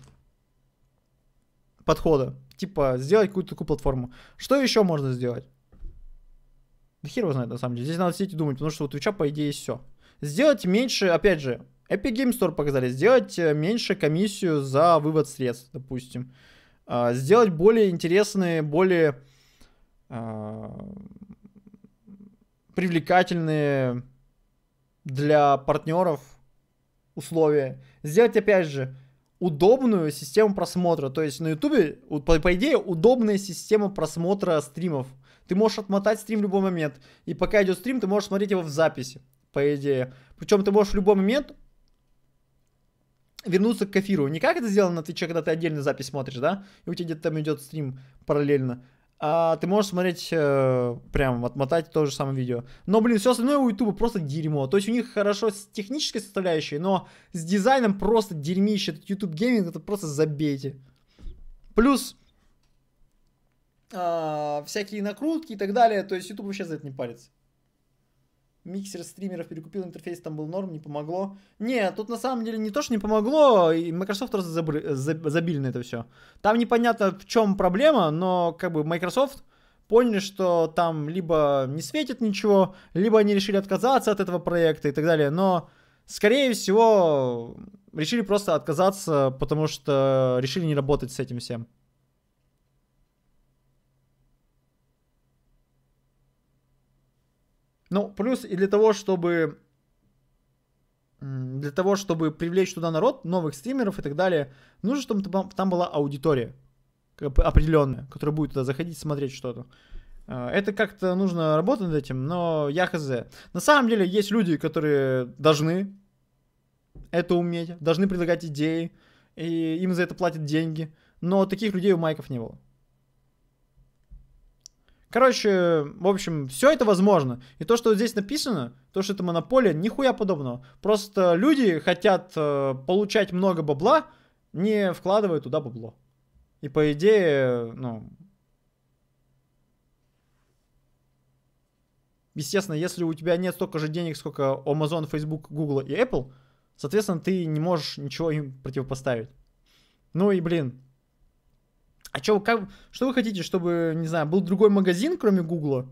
подхода. Типа сделать какую-то такую платформу. Что еще можно сделать? Да хер его знает на самом деле. Здесь надо сидеть и думать, потому что у Твича по идее все. Сделать меньше, опять же, Epic Game Store показали, сделать э, меньше комиссию за вывод средств, допустим. А, сделать более интересные, более а, привлекательные для партнеров условия. Сделать, опять же, удобную систему просмотра. То есть на Ютубе, по, по идее, удобная система просмотра стримов. Ты можешь отмотать стрим в любой момент. И пока идет стрим, ты можешь смотреть его в записи, по идее. Причем ты можешь в любой момент вернуться к кафиру. Не как это сделано на Твиче, когда ты отдельно запись смотришь, да? И у тебя где-то там идет стрим параллельно. А ты можешь смотреть, э, прям отмотать то же самое видео. Но, блин, все остальное у Ютуба просто дерьмо. То есть у них хорошо с технической составляющей, но с дизайном просто дерьмище. Этот YouTube гейминг это просто забейте. Плюс э, всякие накрутки и так далее. То есть ютуб вообще за это не парится миксер стримеров перекупил интерфейс, там был норм, не помогло. Не, тут на самом деле не то, что не помогло, и Microsoft просто забры, забили на это все. Там непонятно, в чем проблема, но как бы Microsoft поняли, что там либо не светит ничего, либо они решили отказаться от этого проекта и так далее, но скорее всего решили просто отказаться, потому что решили не работать с этим всем. Ну, плюс и для того, чтобы для того, чтобы привлечь туда народ, новых стримеров и так далее, нужно, чтобы там, была аудитория определенная, которая будет туда заходить смотреть что-то. Э, это как-то нужно работать над этим, но я хз. На самом деле есть люди, которые должны это уметь, должны предлагать идеи, и им за это платят деньги, но таких людей у майков не было. Короче, в общем, все это возможно. И то, что вот здесь написано, то, что это монополия, нихуя подобного. Просто люди хотят э, получать много бабла, не вкладывая туда бабло. И по идее, ну... Естественно, если у тебя нет столько же денег, сколько Amazon, Facebook, Google и Apple, соответственно, ты не можешь ничего им противопоставить. Ну и, блин, а что, как, что вы хотите, чтобы, не знаю, был другой магазин, кроме Гугла?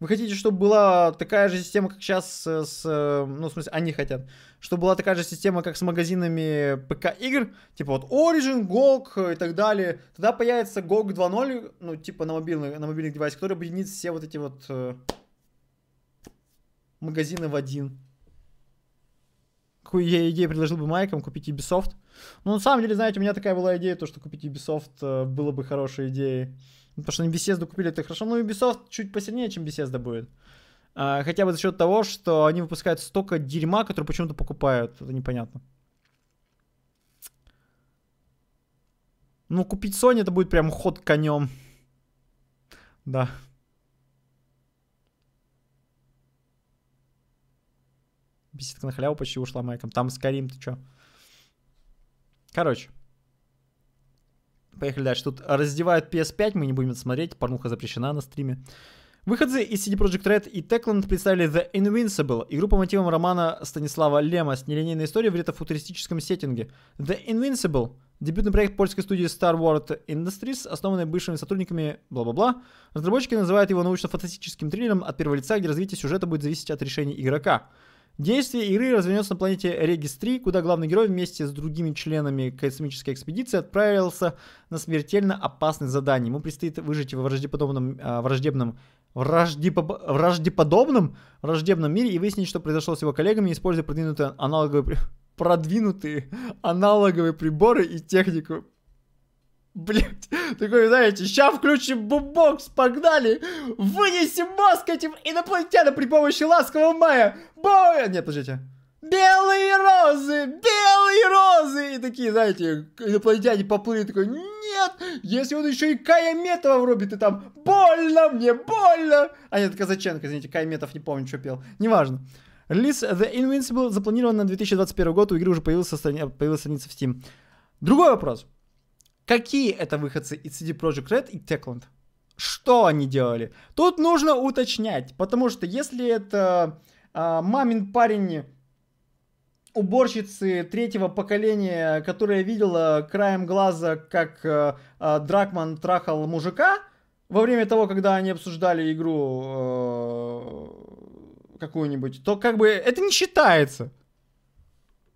Вы хотите, чтобы была такая же система, как сейчас э, с... Э, ну, в смысле, они хотят. Чтобы была такая же система, как с магазинами ПК-игр. Типа вот Origin, GOG и так далее. Тогда появится GOG 2.0, ну, типа на мобильных, на мобильных девайсах, который объединит все вот эти вот э, магазины в один. Какую я идею предложил бы Майкам купить Ubisoft? Ну, на самом деле, знаете, у меня такая была идея, то, что купить Ubisoft э, было бы хорошей идеей. Ну, потому что они Bethesda купили, это хорошо. Но ну, Ubisoft чуть посильнее, чем Bethesda будет. А, хотя бы за счет того, что они выпускают столько дерьма, которое почему-то покупают. Это непонятно. Ну, купить Sony это будет прям ход конем. Да. Беседка на халяву почти ушла майком. Там Скарим, ты чё? Короче. Поехали дальше. Тут раздевают PS5, мы не будем это смотреть, порнуха запрещена на стриме. Выходцы из CD Projekt Red и Techland представили The Invincible, игру по мотивам романа Станислава Лема с нелинейной историей в ретро-футуристическом сеттинге. The Invincible – дебютный проект польской студии Star Wars Industries, основанный бывшими сотрудниками бла-бла-бла. Разработчики называют его научно-фантастическим триллером от первого лица, где развитие сюжета будет зависеть от решений игрока – Действие игры развернется на планете Регистри, куда главный герой вместе с другими членами космической экспедиции отправился на смертельно опасное задание. Ему предстоит выжить во враждеподобном, э, враждебном, враждепоб, враждеподобном, враждебном мире и выяснить, что произошло с его коллегами, используя продвинутые аналоговые, (laughs) продвинутые аналоговые приборы и технику. Блять, такой, знаете, сейчас включим бумбокс, погнали, вынесем мозг этим инопланетянам при помощи ласкового мая. Боя! Нет, подождите. Белые розы! Белые розы! И такие, знаете, инопланетяне поплыли, такой, нет, если он еще и Кая врубит, и там, больно мне, больно! А нет, Казаченко, извините, кайметов не помню, что пел, неважно. Релиз The Invincible запланирован на 2021 год, у игры уже появилась страница в Steam. Другой вопрос. Какие это выходцы из CD Project Red и Techland? Что они делали? Тут нужно уточнять, потому что если это а, мамин парень уборщицы третьего поколения, которая видела краем глаза, как э, Дракман трахал мужика во время того, когда они обсуждали игру э, какую-нибудь, то как бы это не считается.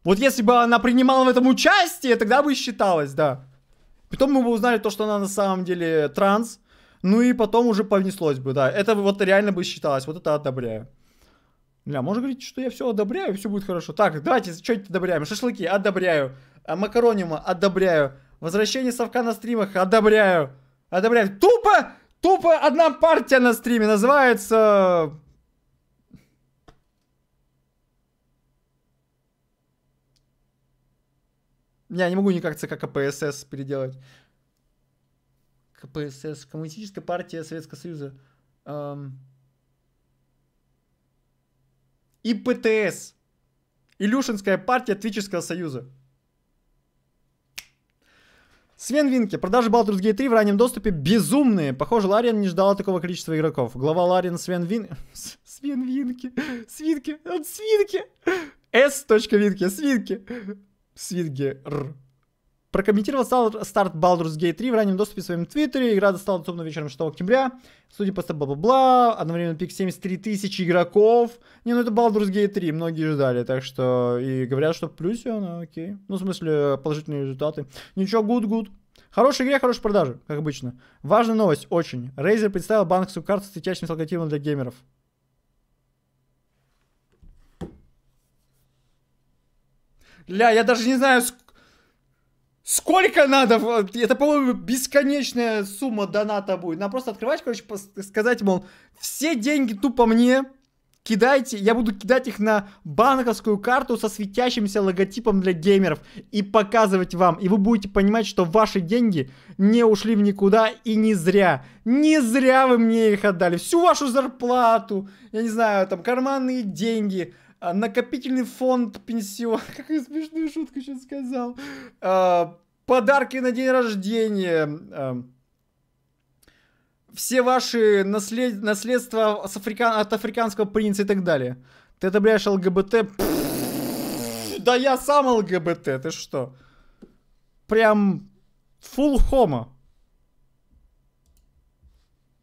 Вот если бы она принимала в этом участие, тогда бы считалось, да. Потом мы бы узнали то, что она на самом деле транс. Ну и потом уже повнеслось бы, да. Это вот реально бы считалось. Вот это одобряю. Бля, можно говорить, что я все одобряю, все будет хорошо. Так, давайте, что-нибудь одобряем. Шашлыки одобряю. А, Макаронима одобряю. Возвращение совка на стримах одобряю. Одобряю. Тупо, тупо одна партия на стриме называется... Я не могу никак ЦК КПСС переделать. КПСС, Коммунистическая партия Советского Союза. Эм... ПТС Илюшинская партия Твического Союза. Свен Винке. Продажи Baldur's Gate 3 в раннем доступе безумные. Похоже, Ларин не ждала такого количества игроков. Глава Ларин Свен Вин... (laughs) Свен Винки. Свинки. От Свинки. С. Свинки. Свинги. Р. Прокомментировал старт Baldur's Gate 3 в раннем доступе в своем твиттере. Игра достала особенно вечером 6 октября. Судя по статам бла-бла-бла, одновременно пик 73 тысячи игроков. Не, ну это Baldur's Gate 3, многие ждали, так что... И говорят, что в плюсе она, окей. Ну, в смысле, положительные результаты. Ничего, good-good. Хорошая игра, хорошие продажи, как обычно. Важная новость, очень. Razer представил банк карту с светящимся логотипом для геймеров. Ля, я даже не знаю, ск... сколько надо. Это, по-моему, бесконечная сумма доната будет. Надо просто открывать, короче, сказать, мол, все деньги тупо мне, кидайте, я буду кидать их на банковскую карту со светящимся логотипом для геймеров и показывать вам. И вы будете понимать, что ваши деньги не ушли в никуда и не зря. Не зря вы мне их отдали. Всю вашу зарплату, я не знаю, там карманные деньги, а, накопительный фонд пенсион. (laughs) Какую смешную шутку сейчас сказал. А, подарки на день рождения. А, все ваши наслед... наследства с африкан... от африканского принца и так далее. Ты отобряешь ЛГБТ. Да я сам ЛГБТ, ты что? Прям full homo.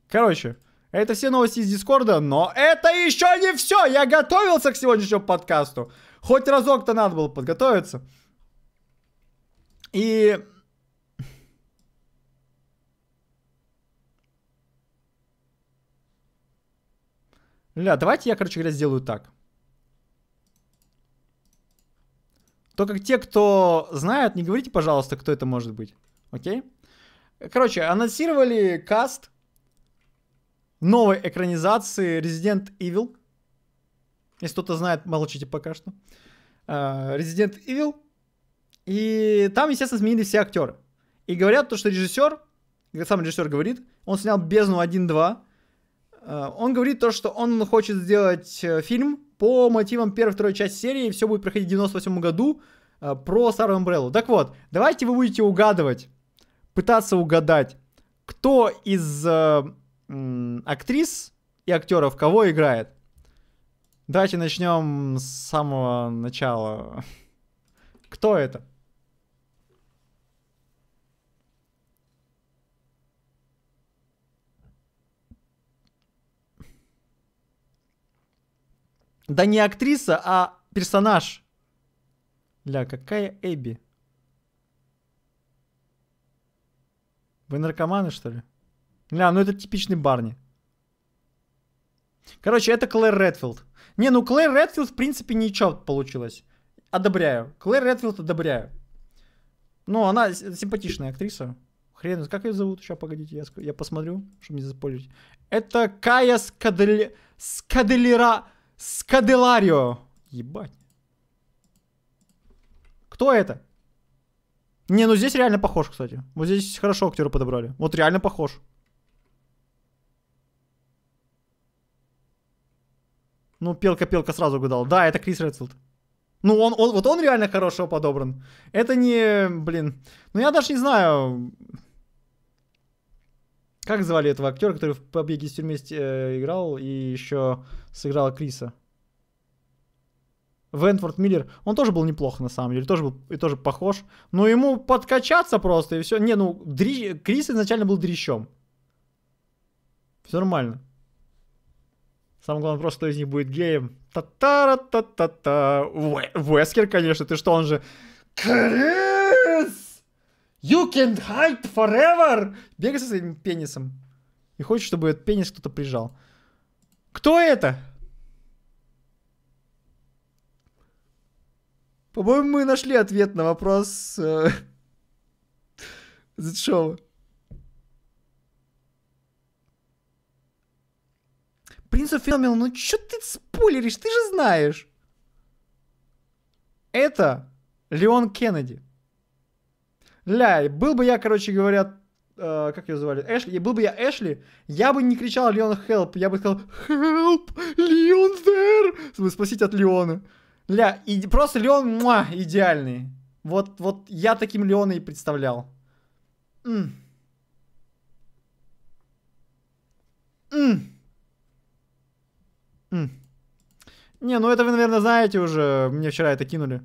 Короче, это все новости из Дискорда, но это еще не все. Я готовился к сегодняшнему подкасту. Хоть разок-то надо было подготовиться. И... Ля, давайте я, короче говоря, сделаю так. То как те, кто знает, не говорите, пожалуйста, кто это может быть. Окей? Короче, анонсировали каст новой экранизации Resident Evil. Если кто-то знает, молчите пока что. А, Resident Evil. И там, естественно, сменили все актеры. И говорят то, что режиссер, сам режиссер говорит, он снял «Бездну 1-2», а, он говорит то, что он хочет сделать э, фильм по мотивам первой второй части серии, все будет проходить в 98 году, э, про Старую Umbrella. Так вот, давайте вы будете угадывать, пытаться угадать, кто из э, актрис и актеров кого играет? Давайте начнем с самого начала. (laughs) Кто это? Да не актриса, а персонаж. Ля, какая Эбби? Вы наркоманы, что ли? Ля, ну это типичный Барни. Короче, это Клэр Редфилд. Не, ну Клэр Редфилд в принципе ничего получилось. Одобряю. Клэр Редфилд одобряю. Ну, она симпатичная актриса. Хрен, как ее зовут? Сейчас, погодите, я, я посмотрю, чтобы не заспорить. Это Кая Скадели... Скаделера... Скаделарио. Ебать. Кто это? Не, ну здесь реально похож, кстати. Вот здесь хорошо актеры подобрали. Вот реально похож. Ну, пелка-пелка сразу угадал. Да, это Крис Редфилд. Ну, он, он, вот он реально хорошего подобран. Это не, блин, ну я даже не знаю, как звали этого актера, который в «Побеге из тюрьмы» э, играл и еще сыграл Криса. Вентворд Миллер, он тоже был неплохо на самом деле, тоже был и тоже похож. Но ему подкачаться просто и все. Не, ну, дри... Крис изначально был дрищом. Все нормально. Самое главное, просто кто из них будет геем. Та-та-та-та-та. Вескер, конечно, ты что, он же... Крис! You can hide forever! Бегай со своим пенисом. И хочет, чтобы этот пенис кто-то прижал. Кто это? По-моему, мы нашли ответ на вопрос... Зачем? Э, (laughs) Принц оф Феномен, ну чё ты спойлеришь, ты же знаешь. Это Леон Кеннеди. Ля, был бы я, короче говоря, э, как ее звали, Эшли, был бы я Эшли, я бы не кричал Леон help, я бы сказал help, Леон there, чтобы спросить от Леона. Ля, и просто Леон, муа, идеальный. Вот, вот я таким Леона и представлял. М. М. М. Не, ну это вы, наверное, знаете уже. Мне вчера это кинули.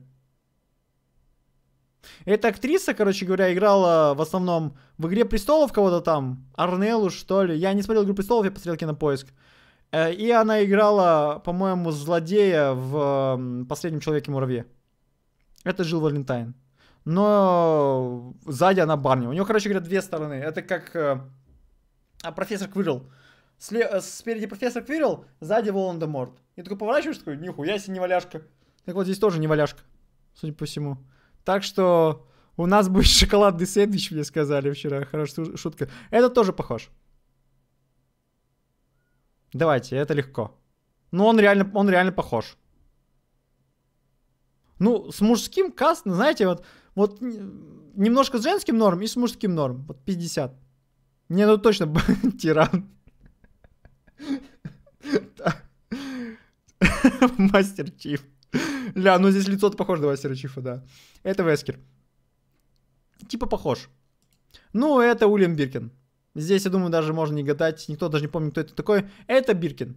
Эта актриса, короче говоря, играла в основном в «Игре престолов» кого-то там. Арнеллу, что ли. Я не смотрел «Игру престолов», я посмотрел «Кинопоиск». Э, и она играла, по-моему, злодея в «Последнем Человеке-муравье». Это Жил Валентайн. Но сзади она барни. У нее, короче говоря, две стороны. Это как э, А профессор Квирл. Сле- э, спереди профессор Квирл, сзади Волан-де-Морт. И такой поворачиваешь, такой, нихуя себе Валяшка, Так вот здесь тоже не Валяшка, судя по всему. Так что у нас будет (laughs) шоколадный сэндвич, мне сказали вчера. Хорошая шутка. Это тоже похож. Давайте, это легко. Но он реально, он реально похож. Ну, с мужским каст, знаете, вот, вот немножко с женским норм и с мужским норм. Вот 50. Не, ну точно, (laughs) тиран. (laughs) Мастер Чиф. Ля, ну здесь лицо похоже на Мастера Чифа, да. Это Вескер. Типа похож. Ну, это Уильям Биркин. Здесь, я думаю, даже можно не гадать. Никто даже не помнит, кто это такой. Это Биркин.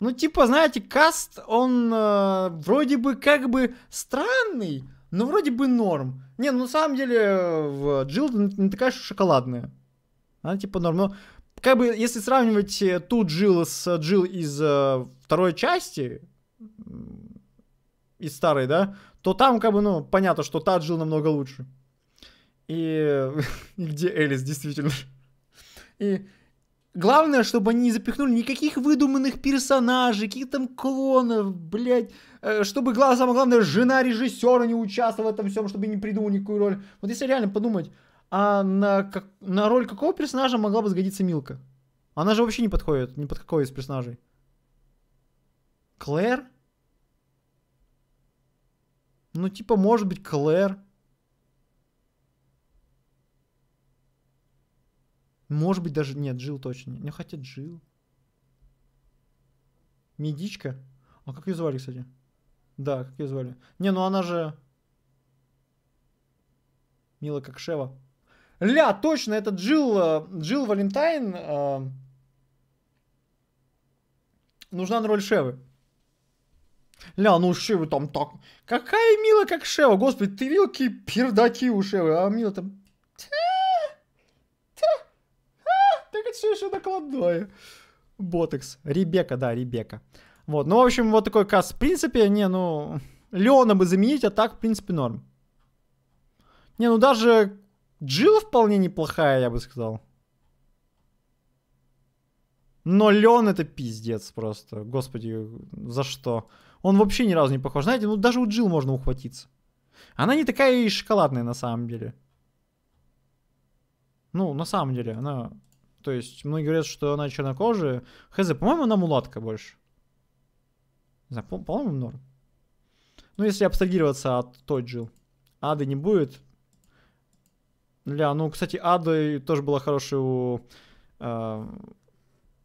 Ну, типа, знаете, каст, он э, вроде бы как бы странный, но вроде бы норм. Не, ну на самом деле в Джилл не такая шоколадная. Она типа норм. Но как бы, если сравнивать э, ту Джилл с Джилл из э, второй части, из старой, да, то там, как бы, ну, понятно, что та Джилл намного лучше. И, и (laughs) где Элис, действительно. И главное, чтобы они не запихнули никаких выдуманных персонажей, каких там клонов, блядь. Э, чтобы, главное, самое главное, жена режиссера не участвовала в этом всем, чтобы не придумал никакую роль. Вот если реально подумать, а на, как, на роль какого персонажа могла бы сгодиться Милка? Она же вообще не подходит ни под какой из персонажей. Клэр? Ну, типа, может быть, Клэр. Может быть, даже... Нет, Джил точно. Не, ну, хотя Джил. Медичка? А как ее звали, кстати? Да, как ее звали? Не, ну она же... Мила как Шева. Ля, точно, это Джилл, э, Джилл Валентайн. Э, нужна на роль Шевы. Ля, ну Шевы там так... Какая Мила как Шева, господи, ты видел, какие пердаки у Шевы, а Мила там... А, так это все еще накладное. Ботекс. Ребека, да, Ребека. Вот, ну, в общем, вот такой касс. В принципе, не, ну... Леона бы заменить, а так, в принципе, норм. Не, ну даже Джилл вполне неплохая, я бы сказал. Но Лен это пиздец просто. Господи, за что? Он вообще ни разу не похож. Знаете, ну даже у Джилл можно ухватиться. Она не такая и шоколадная на самом деле. Ну, на самом деле, она... То есть, многие говорят, что она чернокожая. Хз, по-моему, она мулатка больше. Не знаю, по- моему норм. Ну, если абстрагироваться от той Джилл. Ады не будет, Ля, ну, кстати, Ада тоже была хорошая у, э,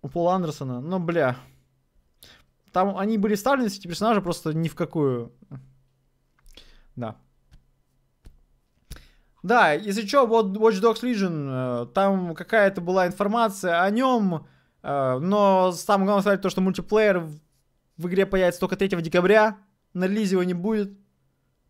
у Пола Андерсона. Но, бля, там они были вставлены, эти персонажи просто ни в какую. Да. Да, если что, вот Watch Dogs Legion, э, там какая-то была информация о нем, э, но самое главное сказать то, что мультиплеер в, в игре появится только 3 декабря, на релизе его не будет.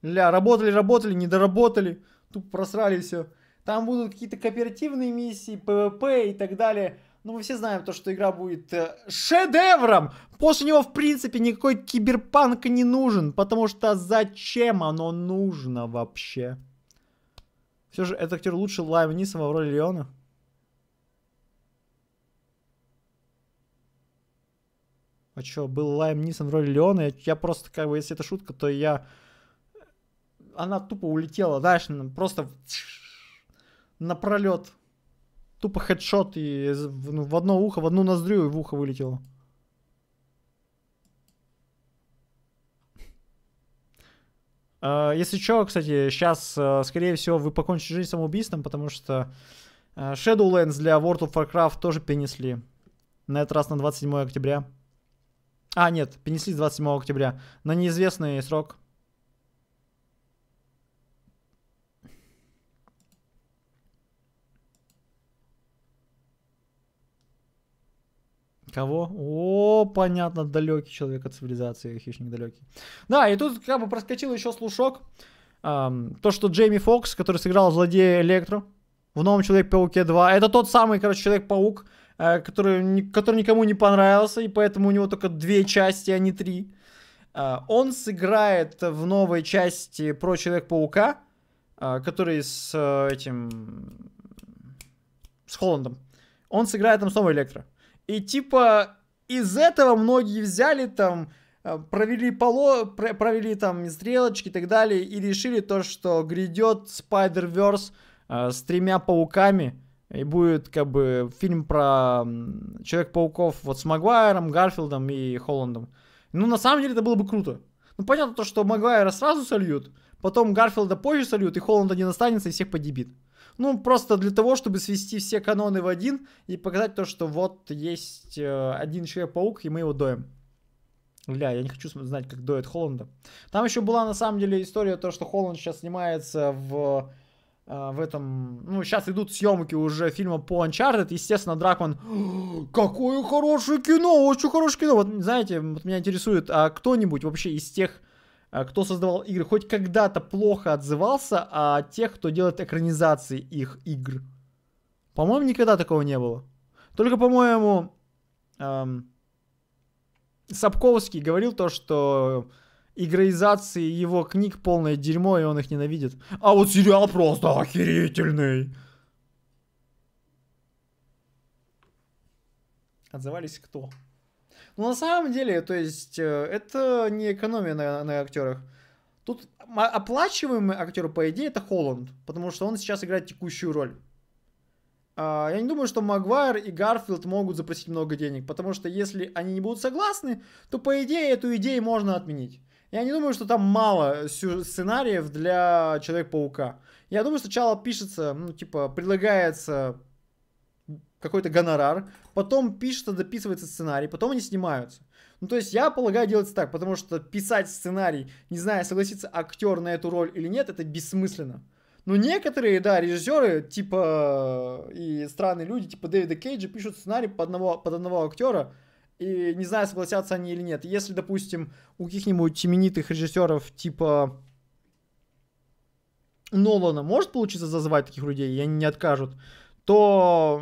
Ля, работали, работали, не доработали, тупо просрали все. Там будут какие-то кооперативные миссии, ПВП и так далее. Но мы все знаем то, что игра будет э, шедевром. После него, в принципе, никакой киберпанк не нужен. Потому что зачем оно нужно вообще? Все же, этот актер лучше Лайма Нисова в роли Леона. А что, был Лайм Нисон в роли Леона? Я, я просто, как бы, если это шутка, то я... Э, она тупо улетела знаешь, просто напролет. Тупо хедшот и ну, в одно ухо, в одну ноздрю и в ухо вылетело. А, если что, кстати, сейчас, э, скорее всего, вы покончите жизнь самоубийством, потому что э, Shadowlands для World of Warcraft тоже перенесли. На этот раз на 27 октября. А, нет, перенесли с 27 октября. На неизвестный срок. Кого? О, понятно, далекий человек от цивилизации, хищник далекий. Да, и тут как бы проскочил еще слушок. Эм, то, что Джейми Фокс, который сыграл злодея Электро в новом Человек-пауке 2, это тот самый, короче, Человек-паук, э, который, который никому не понравился, и поэтому у него только две части, а не три. Э, он сыграет в новой части про Человек-паука, э, который с э, этим... с Холландом. Он сыграет там снова Электро. И типа из этого многие взяли там, э, провели поло, провели там стрелочки и так далее, и решили то, что грядет Spider-Verse э, с тремя пауками, и будет как бы фильм про Человек-пауков вот с Магуайром, Гарфилдом и Холландом. Ну, на самом деле это было бы круто. Ну, понятно то, что Магуайра сразу сольют, потом Гарфилда позже сольют, и Холланда не останется, и всех подебит. Ну, просто для того, чтобы свести все каноны в один и показать то, что вот есть э, один Человек-паук, и мы его доем. Бля, я не хочу знать, как доет Холланда. Там еще была, на самом деле, история, то, что Холланд сейчас снимается в э, в этом... Ну, сейчас идут съемки уже фильма по Uncharted. Естественно, Дракон. Какое хорошее кино! Очень хорошее кино! Вот, знаете, вот меня интересует, а кто-нибудь вообще из тех Э, кто создавал игры, хоть когда-то плохо отзывался о тех, кто делает экранизации их игр. По-моему, никогда такого не было. Только, по-моему, эм, Сапковский говорил то, что игроизации его книг полное дерьмо, и он их ненавидит. А вот сериал просто охерительный. Отзывались кто? Но на самом деле, то есть, э, это не экономия на, на актерах. Тут оплачиваемый актер, по идее, это Холланд, потому что он сейчас играет текущую роль. А, я не думаю, что Магуайр и Гарфилд могут запросить много денег, потому что если они не будут согласны, то, по идее, эту идею можно отменить. Я не думаю, что там мало сценариев для Человека-паука. Я думаю, сначала пишется, ну, типа, предлагается какой-то гонорар, потом пишется, дописывается сценарий, потом они снимаются. Ну, то есть я полагаю делается так, потому что писать сценарий, не зная, согласится актер на эту роль или нет, это бессмысленно. Но некоторые, да, режиссеры, типа, и странные люди, типа Дэвида Кейджа, пишут сценарий под одного, под одного актера, и не знаю, согласятся они или нет. Если, допустим, у каких-нибудь именитых режиссеров, типа, Нолана может получиться зазывать таких людей, и они не откажут, то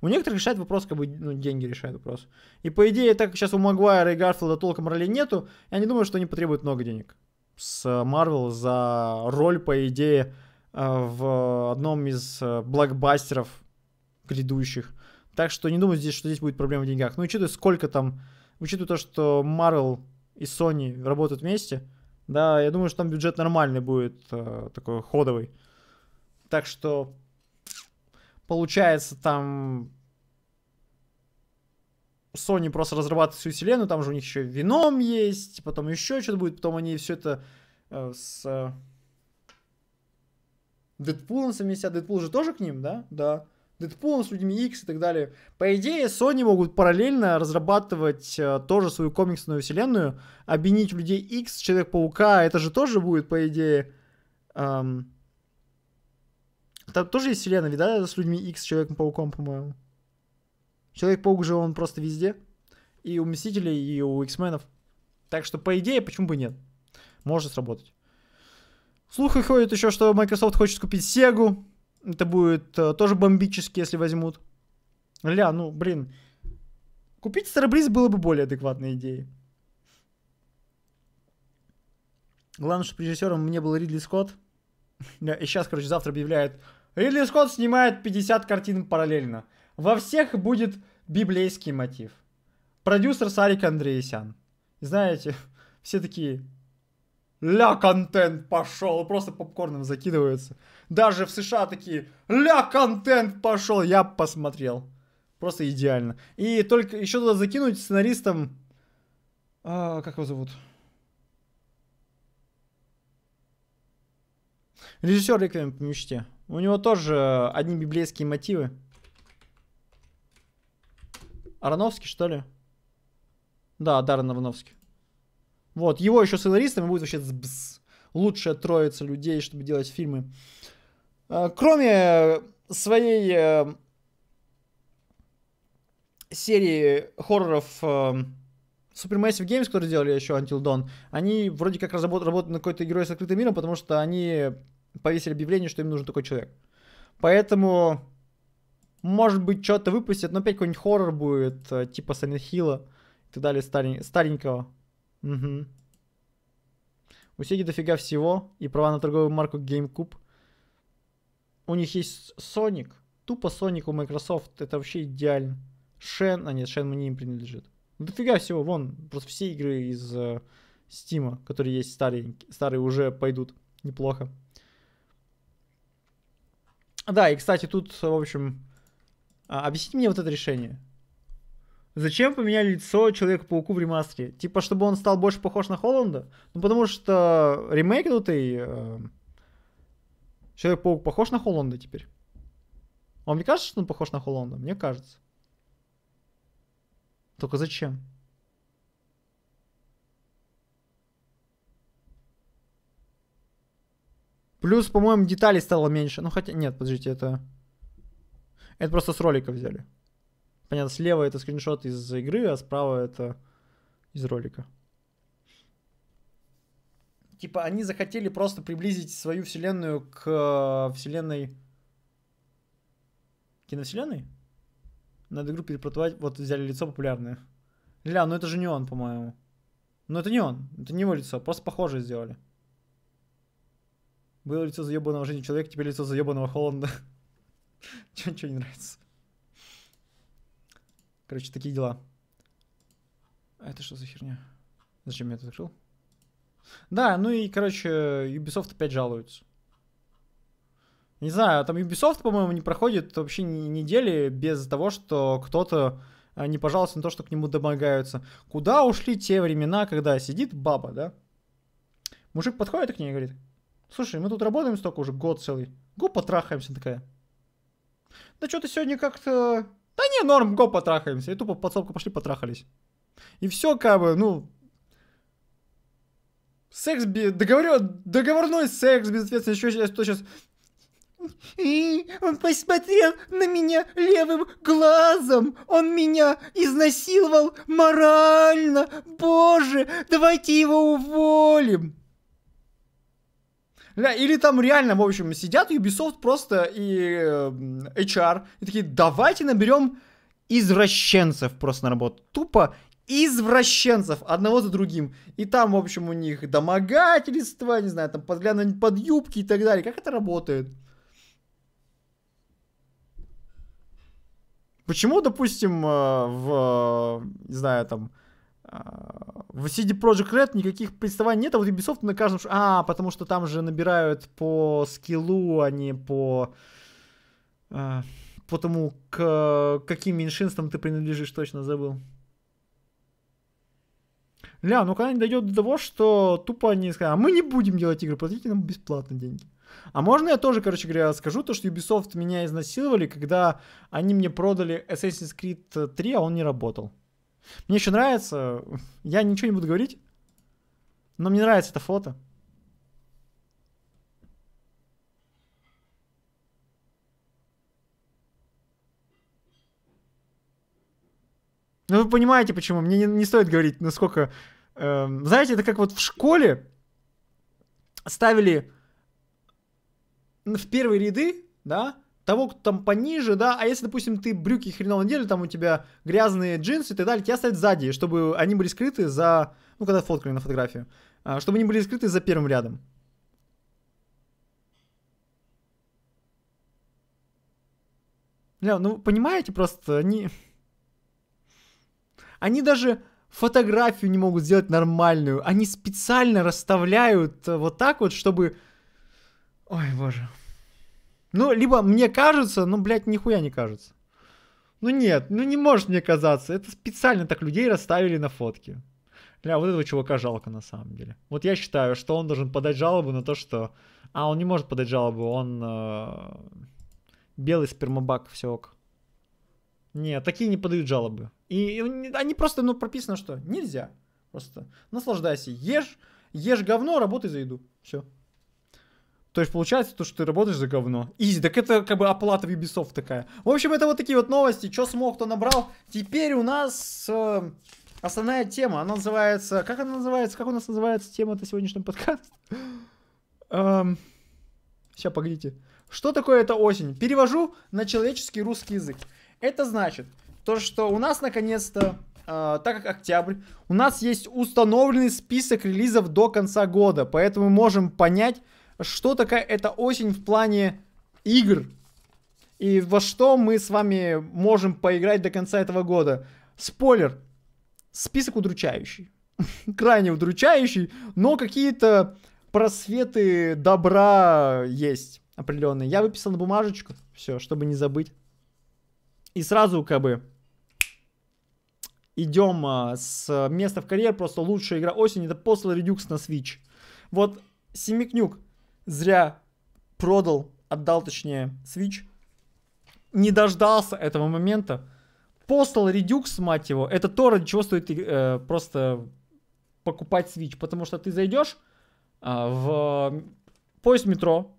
у некоторых решает вопрос, как бы, ну, деньги решают вопрос. И по идее, так как сейчас у Магуайра и Гарфилда толком ролей нету, я не думаю, что они потребуют много денег с э, Марвел за роль, по идее, э, в одном из э, блокбастеров грядущих. Так что не думаю, здесь, что здесь будет проблема в деньгах. Ну, учитывая, сколько там... Учитывая то, что Marvel и Sony работают вместе, да, я думаю, что там бюджет нормальный будет, такой ходовый. Так что получается, там Sony просто разрабатывает всю вселенную, там же у них еще Вином есть, потом еще что-то будет, потом они все это э, с э, Дэдпулом совместят. Дэдпул же тоже к ним, да? Да. Дэдпулом с людьми X и так далее. По идее, Sony могут параллельно разрабатывать э, тоже свою комиксную вселенную, объединить людей X, Человек-паука, это же тоже будет, по идее, эм, там тоже есть вселенная, вида с людьми X, Человеком-пауком, по-моему. Человек-паук же он просто везде. И у Мстителей, и у X-менов. Так что, по идее, почему бы нет? Может сработать. Слухи ходят еще, что Microsoft хочет купить Sega. Это будет э, тоже бомбически, если возьмут. Ля, ну, блин. Купить Starbreeze было бы более адекватной идеей. Главное, чтобы режиссером мне был Ридли Скотт. Э, и сейчас, короче, завтра объявляют. Ридли Скотт снимает 50 картин параллельно. Во всех будет библейский мотив. Продюсер Сарик Андреесян. Знаете, (laughs) все такие... Ля, контент пошел. Просто попкорном закидываются. Даже в США такие... Ля, контент пошел. Я посмотрел. Просто идеально. И только еще туда закинуть сценаристом... А, как его зовут? Режиссер Реквием по мечте. У него тоже одни библейские мотивы. Ароновский, что ли? Да, Даррен Ароновский. Вот, его еще сценаристами будет вообще бз, лучшая троица людей, чтобы делать фильмы. Э, кроме своей э, серии хорроров Supermassive Games, которые делали еще Until Dawn, они вроде как разработали работают на какой-то герой с открытым миром, потому что они повесили объявление, что им нужен такой человек. Поэтому, может быть, что-то выпустят, но опять какой-нибудь хоррор будет, э, типа Silent Hill и так далее, старень... старенького. Угу. У Сеги дофига всего, и права на торговую марку GameCube. У них есть Sonic, тупо Sonic у Microsoft, это вообще идеально. Шен, а нет, Шен мне им принадлежит. Ну, дофига всего, вон, просто все игры из э, которые есть Старенькие, старые уже пойдут неплохо. Да, и, кстати, тут, в общем, а, объясните мне вот это решение. Зачем поменяли лицо Человека-пауку в ремастере? Типа, чтобы он стал больше похож на Холланда? Ну, потому что ремейк дутый... Э, Человек-паук похож на Холланда теперь? Вам не кажется, что он похож на Холланда? Мне кажется. Только зачем? Плюс, по-моему, деталей стало меньше. Ну, хотя, нет, подождите, это... Это просто с ролика взяли. Понятно, слева это скриншот из игры, а справа это из ролика. Типа, они захотели просто приблизить свою вселенную к э, вселенной... Киновселенной? Надо игру перепротывать. Вот взяли лицо популярное. Ля, ну это же не он, по-моему. Ну это не он. Это не его лицо. Просто похоже сделали. Было лицо заебанного жизни человека, теперь лицо заебанного Холланда. (laughs) Чего ничего не нравится. Короче, такие дела. А это что за херня? Зачем я это закрыл? Да, ну и, короче, Ubisoft опять жалуются. Не знаю, там Ubisoft, по-моему, не проходит вообще недели без того, что кто-то э, не пожаловался на то, что к нему домогаются. Куда ушли те времена, когда сидит баба, да? Мужик подходит к ней и говорит, Слушай, мы тут работаем столько уже, год целый. Го потрахаемся такая. Да что-то сегодня как-то... Да не, норм, го потрахаемся. И тупо подсобку пошли потрахались. И все как бы, ну... Секс, договор... договорной секс, безответственный, Что сейчас, сейчас... И он посмотрел на меня левым глазом. Он меня изнасиловал морально. Боже, давайте его уволим или там реально, в общем, сидят Ubisoft просто и э, HR, и такие, давайте наберем извращенцев просто на работу. Тупо извращенцев одного за другим. И там, в общем, у них домогательство, не знаю, там подглядывание под юбки и так далее. Как это работает? Почему, допустим, э, в, э, не знаю, там, в CD Project Red никаких приставаний нет, а вот Ubisoft на каждом... А, потому что там же набирают по скиллу, а не по... А, по тому, к каким меньшинствам ты принадлежишь, точно забыл. Ля, ну когда не дойдет до того, что тупо они скажут, а мы не будем делать игры, платите нам бесплатно деньги. А можно я тоже, короче говоря, скажу то, что Ubisoft меня изнасиловали, когда они мне продали Assassin's Creed 3, а он не работал. Мне еще нравится, я ничего не буду говорить, но мне нравится это фото. Ну вы понимаете почему, мне не, не стоит говорить, насколько... Э, знаете, это как вот в школе ставили в первые ряды, да, того, кто там пониже, да, а если, допустим, ты брюки хреново надели, там у тебя грязные джинсы и так далее, тебя ставят сзади, чтобы они были скрыты за, ну, когда фоткали на фотографию, а, чтобы они были скрыты за первым рядом. Ну, понимаете, просто они... Они даже фотографию не могут сделать нормальную. Они специально расставляют вот так вот, чтобы... Ой, боже. Ну, либо мне кажется, ну, блядь, нихуя не кажется. Ну нет, ну не может мне казаться. Это специально так людей расставили на фотке. Бля, вот этого чувака жалко на самом деле. Вот я считаю, что он должен подать жалобу на то, что... А, он не может подать жалобу, он... Э... Белый спермобак, все ок. Нет, такие не подают жалобы. И, и они просто, ну, прописано, что нельзя. Просто наслаждайся, ешь, ешь говно, работай за еду. Все. То есть получается то, что ты работаешь за говно. Изи, так это как бы оплата в Ubisoft такая. В общем, это вот такие вот новости. Что смог, то набрал. Теперь у нас э, основная тема. Она называется... Как она называется? Как у нас называется тема это сегодняшнего подкаста? Эм... Сейчас, погодите. Что такое эта осень? Перевожу на человеческий русский язык. Это значит, то, что у нас наконец-то Uh, так как октябрь, у нас есть установленный список релизов до конца года, поэтому мы можем понять, что такая эта осень в плане игр. И во что мы с вами можем поиграть до конца этого года. Спойлер. Список удручающий. (laughs) Крайне удручающий, но какие-то просветы добра есть определенные. Я выписал на бумажечку, все, чтобы не забыть. И сразу как бы идем а, с места в карьер, просто лучшая игра осени, это Postal Redux на Switch. Вот, Семикнюк, зря продал, отдал точнее Switch, не дождался этого момента. Постал редюкс, мать его, это то, ради чего стоит э, просто покупать Switch, потому что ты зайдешь э, в поезд метро,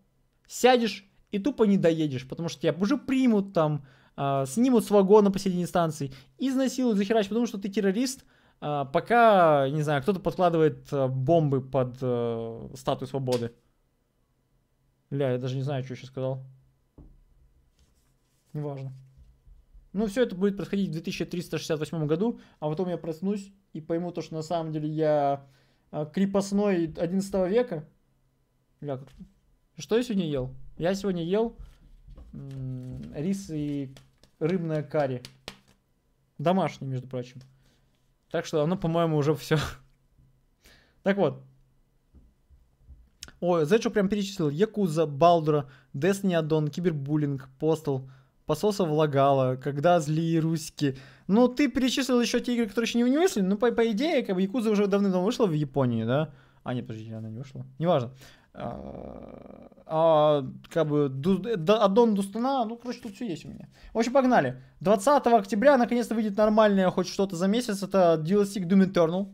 сядешь и тупо не доедешь, потому что тебя уже примут там, э, снимут с вагона посередине станции, изнасилуют, захерачат, потому что ты террорист, э, пока, не знаю, кто-то подкладывает э, бомбы под э, статую свободы. Ля, я даже не знаю, что еще сказал. Неважно. Ну, все это будет происходить в 2368 году, а потом я проснусь и пойму то, что на самом деле я а, крепостной 11 века. Ля, как... Что я сегодня ел? Я сегодня ел рис и рыбное карри. Домашний, между прочим. Так что оно, по-моему, уже все. (laughs) Так вот, Ой, за что прям перечислил. Якуза, Балдура, Destiny Addon, Кибербуллинг, Постел, Пососов Лагала, Когда злые русики. Ну, ты перечислил еще те игры, которые еще не вынесли. Ну, по, по идее, как бы Якуза уже давным-давно вышла в Японии, да? А, нет, подожди, она не вышла. Неважно. А, а как бы ду, аддон Дустана, ну, короче, тут все есть у меня. В общем, погнали. 20 октября наконец-то выйдет нормальное хоть что-то за месяц. Это DLC к Doom Eternal.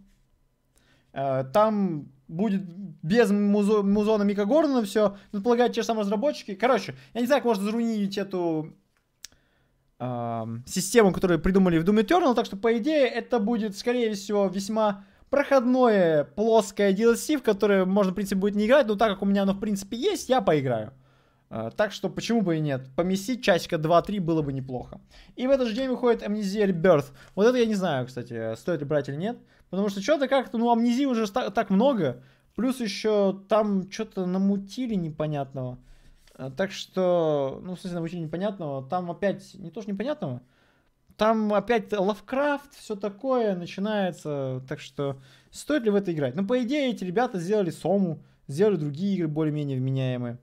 Э, там будет без музо, Музона Мика Гордона все, предполагают те же самые разработчики. Короче, я не знаю, как можно заруинить эту э, систему, которую придумали в Doom Eternal, так что, по идее, это будет, скорее всего, весьма проходное, плоское DLC, в которое можно, в принципе, будет не играть, но так как у меня оно, в принципе, есть, я поиграю. Э, так что, почему бы и нет? Поместить часика 2-3 было бы неплохо. И в этот же день выходит Amnesia Rebirth. Вот это я не знаю, кстати, стоит ли брать или нет. Потому что что-то как-то, ну, амнезии уже так, так много. Плюс еще там что-то намутили непонятного. А, так что, ну, в смысле, намутили непонятного. Там опять, не то что непонятного, там опять Лавкрафт, все такое начинается. Так что, стоит ли в это играть? Ну, по идее, эти ребята сделали Сому, сделали другие игры более-менее вменяемые.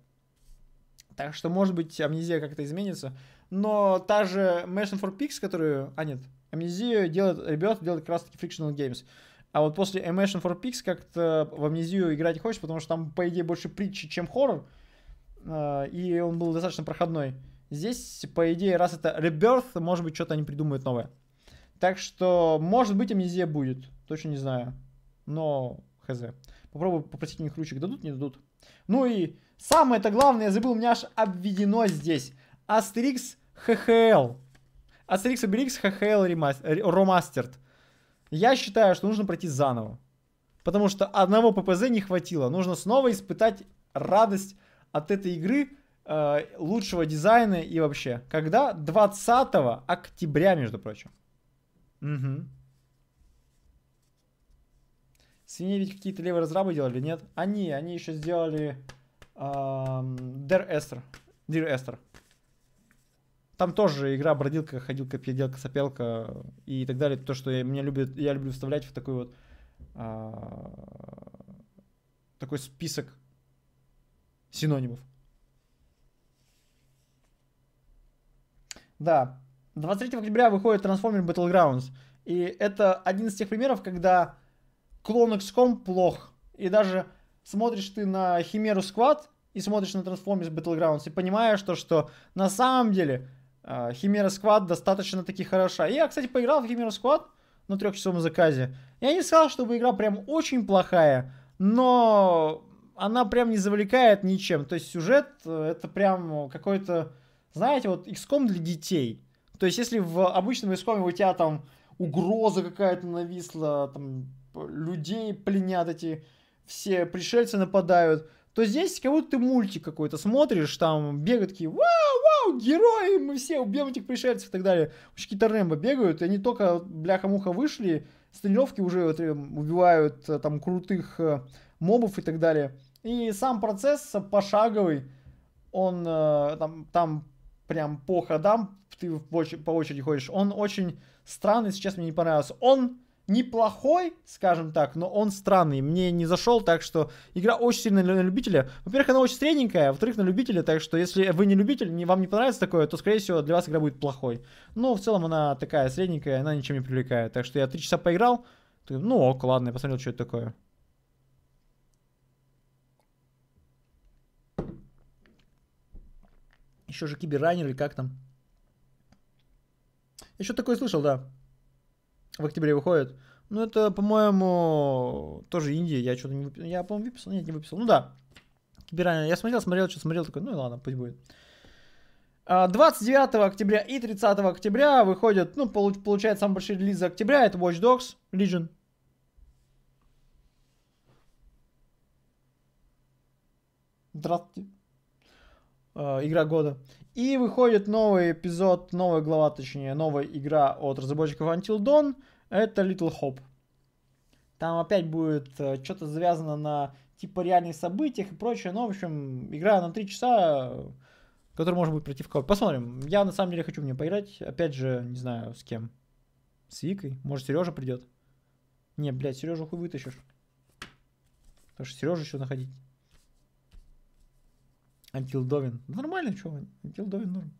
Так что, может быть, амнезия как-то изменится. Но та же Machine for Pigs, которую... А, нет, Амнезию делают, ребята делают как раз таки Frictional Games. А вот после Emotion for Pigs как-то в Амнезию играть не хочешь, потому что там, по идее, больше притчи, чем хоррор. Э, и он был достаточно проходной. Здесь, по идее, раз это Rebirth, может быть, что-то они придумают новое. Так что, может быть, амнезия будет. Точно не знаю. Но хз. Попробую попросить у них ключик. Дадут, не дадут. Ну и самое-то главное, я забыл, у меня аж обведено здесь. Астерикс ХХЛ. Астерикс Обеликс ХХЛ ремастерд. Я считаю, что нужно пройти заново. Потому что одного ППЗ не хватило. Нужно снова испытать радость от этой игры, э, лучшего дизайна и вообще. Когда? 20 октября, между прочим. Угу. Свиньи ведь какие-то левые разрабы делали, нет? Они, они еще сделали эм, Дер Эстер. Дир Эстер. Там тоже игра бродилка, ходилка, переделка, сопелка и так далее. То, что я, меня любит, я люблю вставлять в такой вот а, такой список синонимов. Да. 23 октября выходит Transformers Battlegrounds. И это один из тех примеров, когда клон XCOM плох. И даже смотришь ты на Химеру Squad и смотришь на Transformers Battlegrounds и понимаешь то, что на самом деле а, Химера Сквад достаточно таки хороша. Я, кстати, поиграл в Химера Сквад на трехчасовом заказе. Я не сказал, чтобы игра прям очень плохая, но она прям не завлекает ничем. То есть сюжет э, это прям какой-то, знаете, вот XCOM для детей. То есть если в обычном XCOM у тебя там угроза какая-то нависла, там людей пленят эти, все пришельцы нападают, то здесь как будто ты мультик какой-то смотришь, там бегают такие, вау, вау, герои, мы все убьем этих пришельцев и так далее. Какие-то бегают, и они только бляха-муха вышли, с тренировки уже вот, э, убивают э, там крутых э, мобов и так далее. И сам процесс пошаговый, он там, там прям по ходам, ты по очереди ходишь, он очень странный, сейчас мне не понравился. Он неплохой, скажем так, но он странный. Мне не зашел, так что игра очень сильно на любителя. Во-первых, она очень средненькая, а во-вторых, на любителя, так что если вы не любитель, не, вам не понравится такое, то, скорее всего, для вас игра будет плохой. Но в целом она такая средненькая, она ничем не привлекает. Так что я три часа поиграл, ну ок, ладно, я посмотрел, что это такое. Еще же киберранер или как там? Еще такое слышал, да в октябре выходит. Ну, это, по-моему, тоже Индия. Я что-то не выписал. Я, по-моему, выписал. Нет, не выписал. Ну да. Киберания. Я смотрел, смотрел, что смотрел, такой, ну и ладно, пусть будет. 29 а, октября и 30 октября выходят, ну, получается, самые большие релиз за октября. Это Watch Dogs Legion. Здравствуйте. А, игра года. И выходит новый эпизод, новая глава, точнее, новая игра от разработчиков Until Dawn. Это Little Hope. Там опять будет э, что-то завязано на типа реальных событиях и прочее. Но ну, в общем, игра на 3 часа, которая может быть против кого. Посмотрим. Я на самом деле хочу в нее поиграть. Опять же, не знаю, с кем. С Викой. Может, Сережа придет. Не, блядь, Сережу хуй вытащишь. Потому что Сережу еще находить. Антилдовин. Нормально, что Антилдовин норм.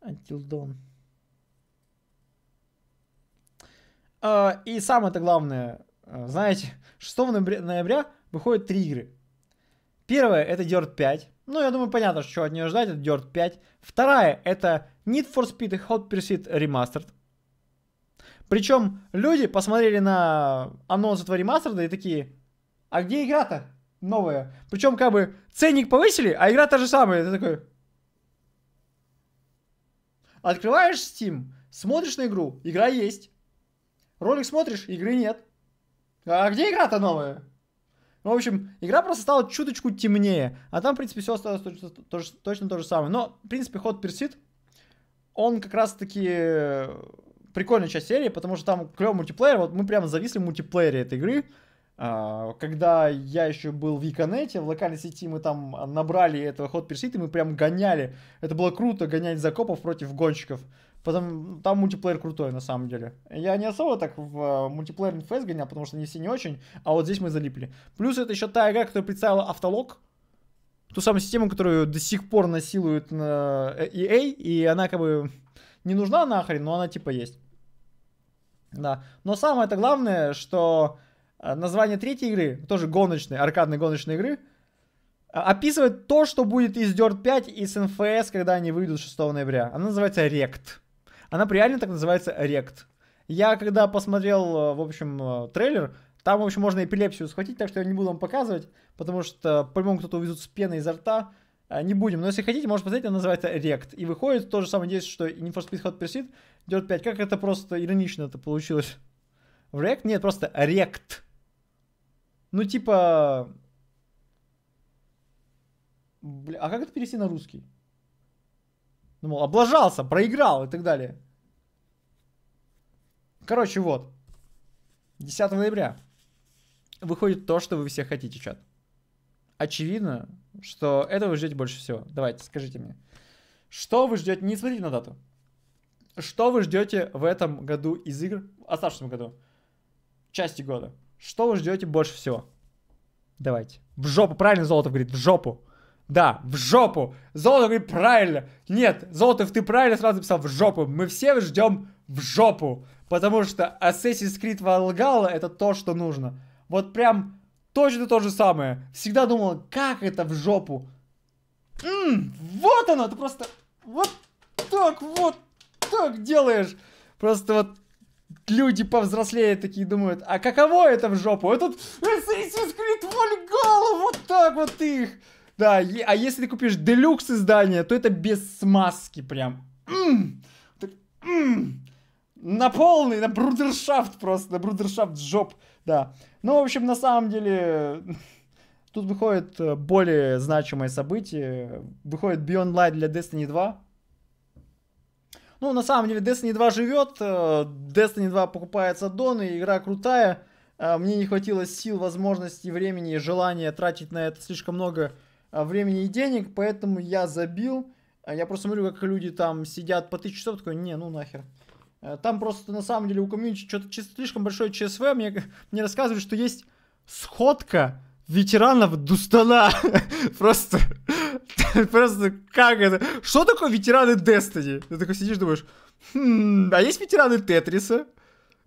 Антилдон. А, и самое-то главное, а, знаете, 6 ноября, ноября выходят три игры. Первая это Dirt 5. Ну, я думаю, понятно, что от нее ждать, это Dirt 5. Вторая это Need for Speed и Hot Pursuit Remastered. Причем люди посмотрели на анонс этого ремастера и такие, а где игра-то? новая. Причем как бы ценник повысили, а игра та же самая. Ты такой... Открываешь Steam, смотришь на игру, игра есть. Ролик смотришь, игры нет. А где игра-то новая? Ну, в общем, игра просто стала чуточку темнее. А там, в принципе, все осталось точно то, же, точно то же самое. Но, в принципе, ход персид, он как раз-таки э, прикольная часть серии, потому что там клевый мультиплеер. Вот мы прям зависли в мультиплеере этой игры. А, когда я еще был в Иконете, в локальной сети мы там набрали этого ход персит, и мы прям гоняли. Это было круто, гонять закопов против гонщиков. Потом, там мультиплеер крутой, на самом деле. Я не особо так в э, мультиплеер NFS гонял, потому что они все не очень, а вот здесь мы залипли. Плюс это еще та игра, которая представила автолог, ту самую систему, которую до сих пор насилуют на EA, э, и она как бы не нужна нахрен, но она типа есть. Да. Но самое-то главное, что а, название третьей игры, тоже гоночной, аркадной гоночной игры, а, описывает то, что будет из Dirt 5 и с NFS, когда они выйдут 6 ноября. Она называется Rect. Она реально так называется Rect. Я когда посмотрел, э, в общем, э, трейлер, там, в общем, можно эпилепсию схватить, так что я не буду вам показывать, потому что, по-моему, кто-то увезут с пеной изо рта. А, не будем. Но если хотите, можете посмотреть, она называется Rect. И выходит то же самое действие, что и Need for Speed Hot Pursuit, Dirt 5. Как это просто иронично это получилось. В Rect? Нет, просто Rect. Ну, типа... Бля, а как это перевести на русский? Ну, мол, облажался, проиграл и так далее. Короче, вот. 10 ноября выходит то, что вы все хотите, чат. Очевидно, что это вы ждете больше всего. Давайте, скажите мне. Что вы ждете? Не смотрите на дату. Что вы ждете в этом году из игр? В оставшемся году. Части года. Что вы ждете больше всего? Давайте. В жопу. Правильно золото говорит, в жопу. Да, в жопу. Золото говорит правильно. Нет, золото, ты правильно сразу написал в жопу. Мы все ждем в жопу. Потому что Assassin's Creed Valhalla это то, что нужно. Вот прям точно то же самое. Всегда думал, как это в жопу. М-м, вот оно, ты просто вот так вот так делаешь. Просто вот люди повзрослее такие думают, а каково это в жопу? Этот Assassin's Creed Valhalla, вот так вот их. Да, а если ты купишь делюкс издание, то это без смазки прям. М -м -м на полный, на брудершафт просто, на брудершафт жоп, да. Ну, в общем, на самом деле, тут выходит э, более значимое событие. Выходит Beyond Light для Destiny 2, ну, на самом деле, Destiny 2 живет, э, Destiny 2 покупается дон, и игра крутая. Э, мне не хватило сил, возможностей, времени и желания тратить на это слишком много э, времени и денег, поэтому я забил. Я просто смотрю, как люди там сидят по 1000 часов, такой, не, ну нахер. Там просто на самом деле у комьюнити что-то слишком большое ЧСВ. Мне, (laughs) мне рассказывали, что есть сходка ветеранов Дустана. (laughs) Просто (laughs) Просто как это? Что такое ветераны Destiny? Ты такой сидишь, думаешь, хм, а есть ветераны Тетриса?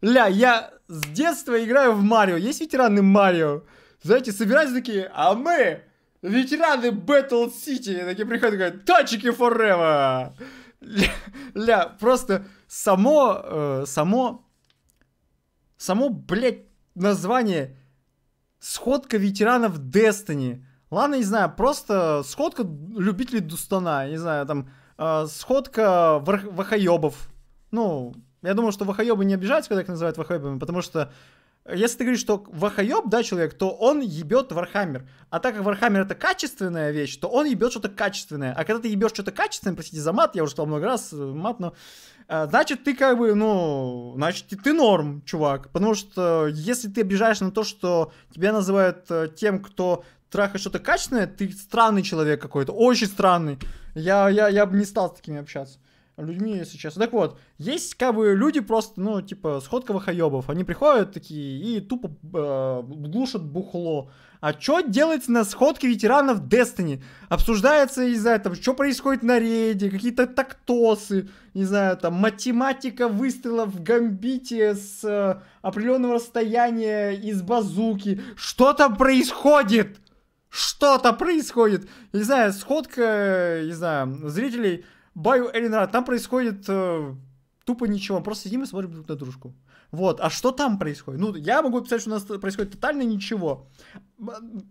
Ля, я с детства играю в Марио. Есть ветераны Марио? Знаете, собираются такие, а мы ветераны Battle City. Такие приходят, говорят, тачики forever. Ля, ля просто само, э, само, само, блядь, название сходка ветеранов Destiny. Ладно, не знаю, просто сходка любителей Дустана, не знаю, там, э, сходка вар- вахоебов. Ну, я думаю, что вахоебы не обижаются, когда их называют вахоебами, потому что э, если ты говоришь, что вахоеб, да, человек, то он ебет Вархаммер. А так как Вархаммер это качественная вещь, то он ебет что-то качественное. А когда ты ебешь что-то качественное, простите за мат, я уже сказал много раз, э, мат, но... Э, значит, ты как бы, ну, значит, ты, норм, чувак. Потому что если ты обижаешь на то, что тебя называют тем, кто трахаешь что-то качественное, ты странный человек какой-то, очень странный. Я, я, я бы не стал с такими общаться людьми сейчас. Так вот, есть как бы люди просто, ну, типа, сходка вахаёбов. Они приходят такие и тупо э, глушат бухло. А что делается на сходке ветеранов Destiny? Обсуждается, не знаю, там, что происходит на рейде, какие-то тактосы, не знаю, там, математика выстрела в гамбите с э, определенного расстояния из базуки. Что там происходит? что-то происходит. Не знаю, сходка, не знаю, зрителей Баю Элинара. Там происходит э, тупо ничего. Просто сидим и смотрим друг на дружку. Вот, а что там происходит? Ну, я могу писать, что у нас происходит тотально ничего.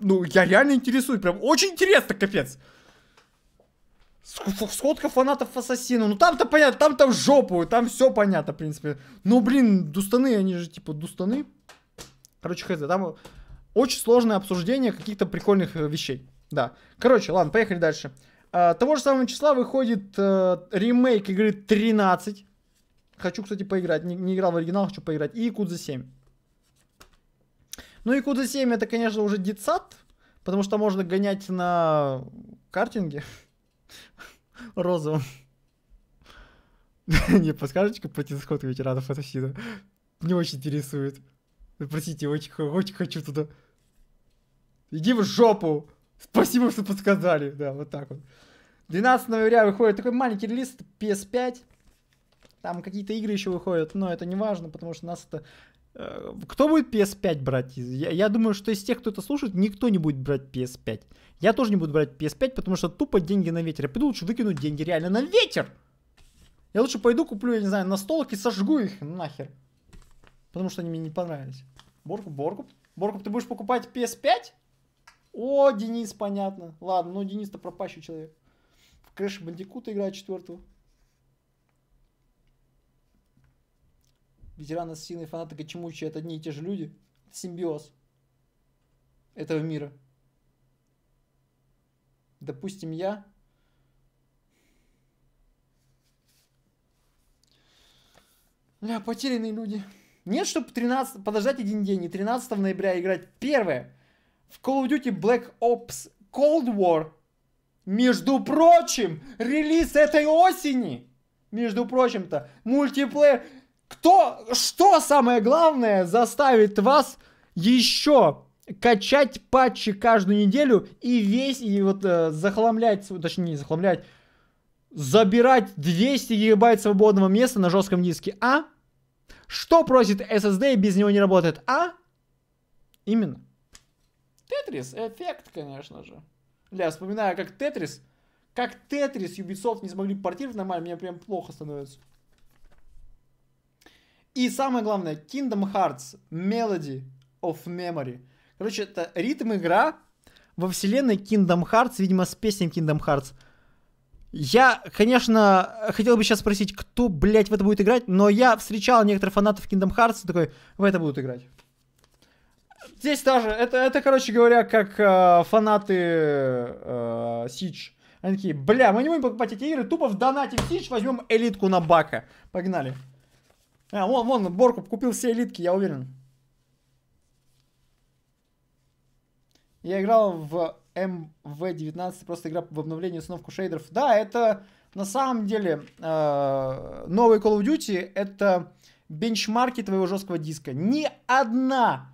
Ну, я реально интересуюсь, прям очень интересно, капец. Сходка фанатов Ассасина. Ну там-то понятно, там-то в жопу, там все понятно, в принципе. Ну, блин, дустаны, они же типа дустаны. Короче, хз, там очень сложное обсуждение каких-то прикольных э, вещей. Да. Короче, ладно, поехали дальше. А, того же самого числа выходит э, ремейк игры 13. Хочу, кстати, поиграть. Не, не играл в оригинал, хочу поиграть. И Якудза 7. Ну, Якудза 7 это, конечно, уже детсад. Потому что можно гонять на картинге. (laughs) Розовым. (laughs) Не подскажите, как пройти сход ветеранов от Сида? Мне очень интересует. Простите, очень хочу туда. Иди в жопу. Спасибо, что подсказали. Да, вот так вот. 12 ноября выходит такой маленький релиз PS5. Там какие-то игры еще выходят, но это не важно, потому что нас это... Э, кто будет PS5 брать? Я, я думаю, что из тех, кто это слушает, никто не будет брать PS5. Я тоже не буду брать PS5, потому что тупо деньги на ветер. Я пойду лучше выкину деньги реально на ветер. Я лучше пойду куплю, я не знаю, настолок и сожгу их нахер. Потому что они мне не понравились. Борку, Борку, Борку, ты будешь покупать PS5? О, Денис, понятно. Ладно, ну Денис-то пропащий человек. В Крэш Бандикута играет четвертого. Ветераны Ассасина и фанаты Кочемучи это одни и те же люди. Симбиоз этого мира. Допустим, я Бля, потерянные люди. Нет, чтобы 13... подождать один день и 13 ноября играть первое в Call of Duty Black Ops Cold War, между прочим, релиз этой осени, между прочим-то, мультиплеер. Кто, что самое главное заставит вас еще качать патчи каждую неделю и весь, и вот э, захламлять, точнее не захламлять, забирать 200 гигабайт свободного места на жестком диске, а? Что просит SSD и без него не работает, а? Именно. Тетрис, эффект, конечно же. Бля, вспоминаю, как Тетрис, как Тетрис Ubisoft не смогли портировать нормально, мне прям плохо становится. И самое главное, Kingdom Hearts Melody of Memory. Короче, это ритм игра во вселенной Kingdom Hearts, видимо, с песней Kingdom Hearts. Я, конечно, хотел бы сейчас спросить, кто, блядь, в это будет играть, но я встречал некоторых фанатов Kingdom Hearts, такой, в это будут играть. Здесь тоже, это, это короче говоря, как э, фанаты э, Siege. Они такие, бля, мы не будем покупать эти игры, тупо в донате в Siege возьмем элитку на бака. Погнали. А, вон, вон, Борку купил все элитки, я уверен. Я играл в МВ 19 просто игра в обновление установку шейдеров. Да, это на самом деле э, новый Call of Duty это бенчмарки твоего жесткого диска. Ни одна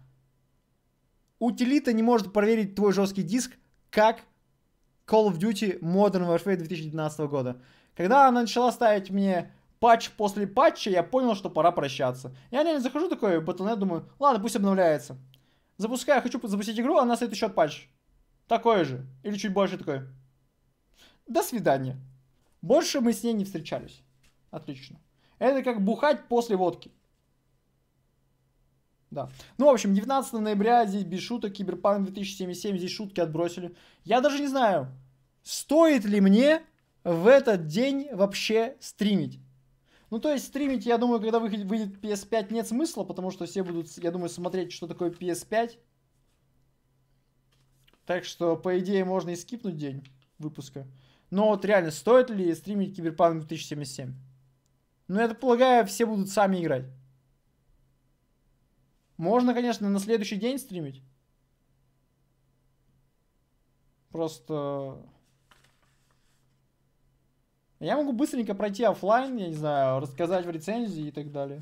утилита не может проверить твой жесткий диск, как Call of Duty Modern Warfare 2019 года. Когда она начала ставить мне патч после патча, я понял, что пора прощаться. Я реально захожу такой в думаю, ладно, пусть обновляется. Запускаю, хочу запустить игру, а на следующий счет патч. Такой же. Или чуть больше такой. До свидания. Больше мы с ней не встречались. Отлично. Это как бухать после водки. Да. Ну, в общем, 19 ноября здесь без шуток Киберпанк 2077, здесь шутки отбросили. Я даже не знаю, стоит ли мне в этот день вообще стримить. Ну, то есть стримить, я думаю, когда выйдет, выйдет PS5, нет смысла, потому что все будут, я думаю, смотреть, что такое PS5. Так что, по идее, можно и скипнуть день выпуска. Но вот реально, стоит ли стримить Киберпанк 2077? Ну, я полагаю, все будут сами играть. Можно, конечно, на следующий день стримить. Просто... Я могу быстренько пройти офлайн, я не знаю, рассказать в рецензии и так далее.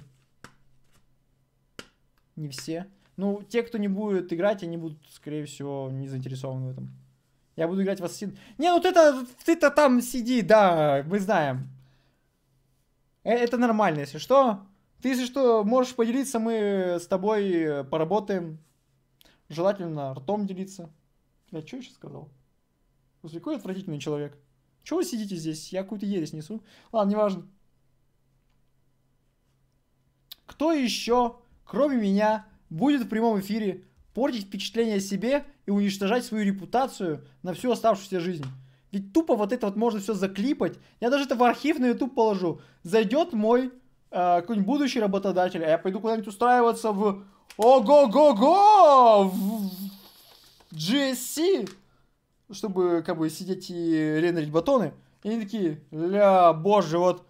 Не все. Ну, те, кто не будет играть, они будут, скорее всего, не заинтересованы в этом. Я буду играть в Ассасин. Не, ну ты-то ты -то там сиди, да, мы знаем. Э, это нормально, если что. Ты, если что, можешь поделиться, мы с тобой поработаем. Желательно ртом делиться. Я что еще сказал? Господи, какой отвратительный человек. Чего вы сидите здесь? Я какую-то ересь несу. Ладно, неважно. Кто еще, кроме меня, будет в прямом эфире портить впечатление о себе и уничтожать свою репутацию на всю оставшуюся жизнь? Ведь тупо вот это вот можно все заклипать. Я даже это в архив на YouTube положу. Зайдет мой Э, какой-нибудь будущий работодатель, а я пойду куда-нибудь устраиваться в Ого-го-го! В GSC! Чтобы как бы сидеть и рендерить батоны. И они такие, ля, боже, вот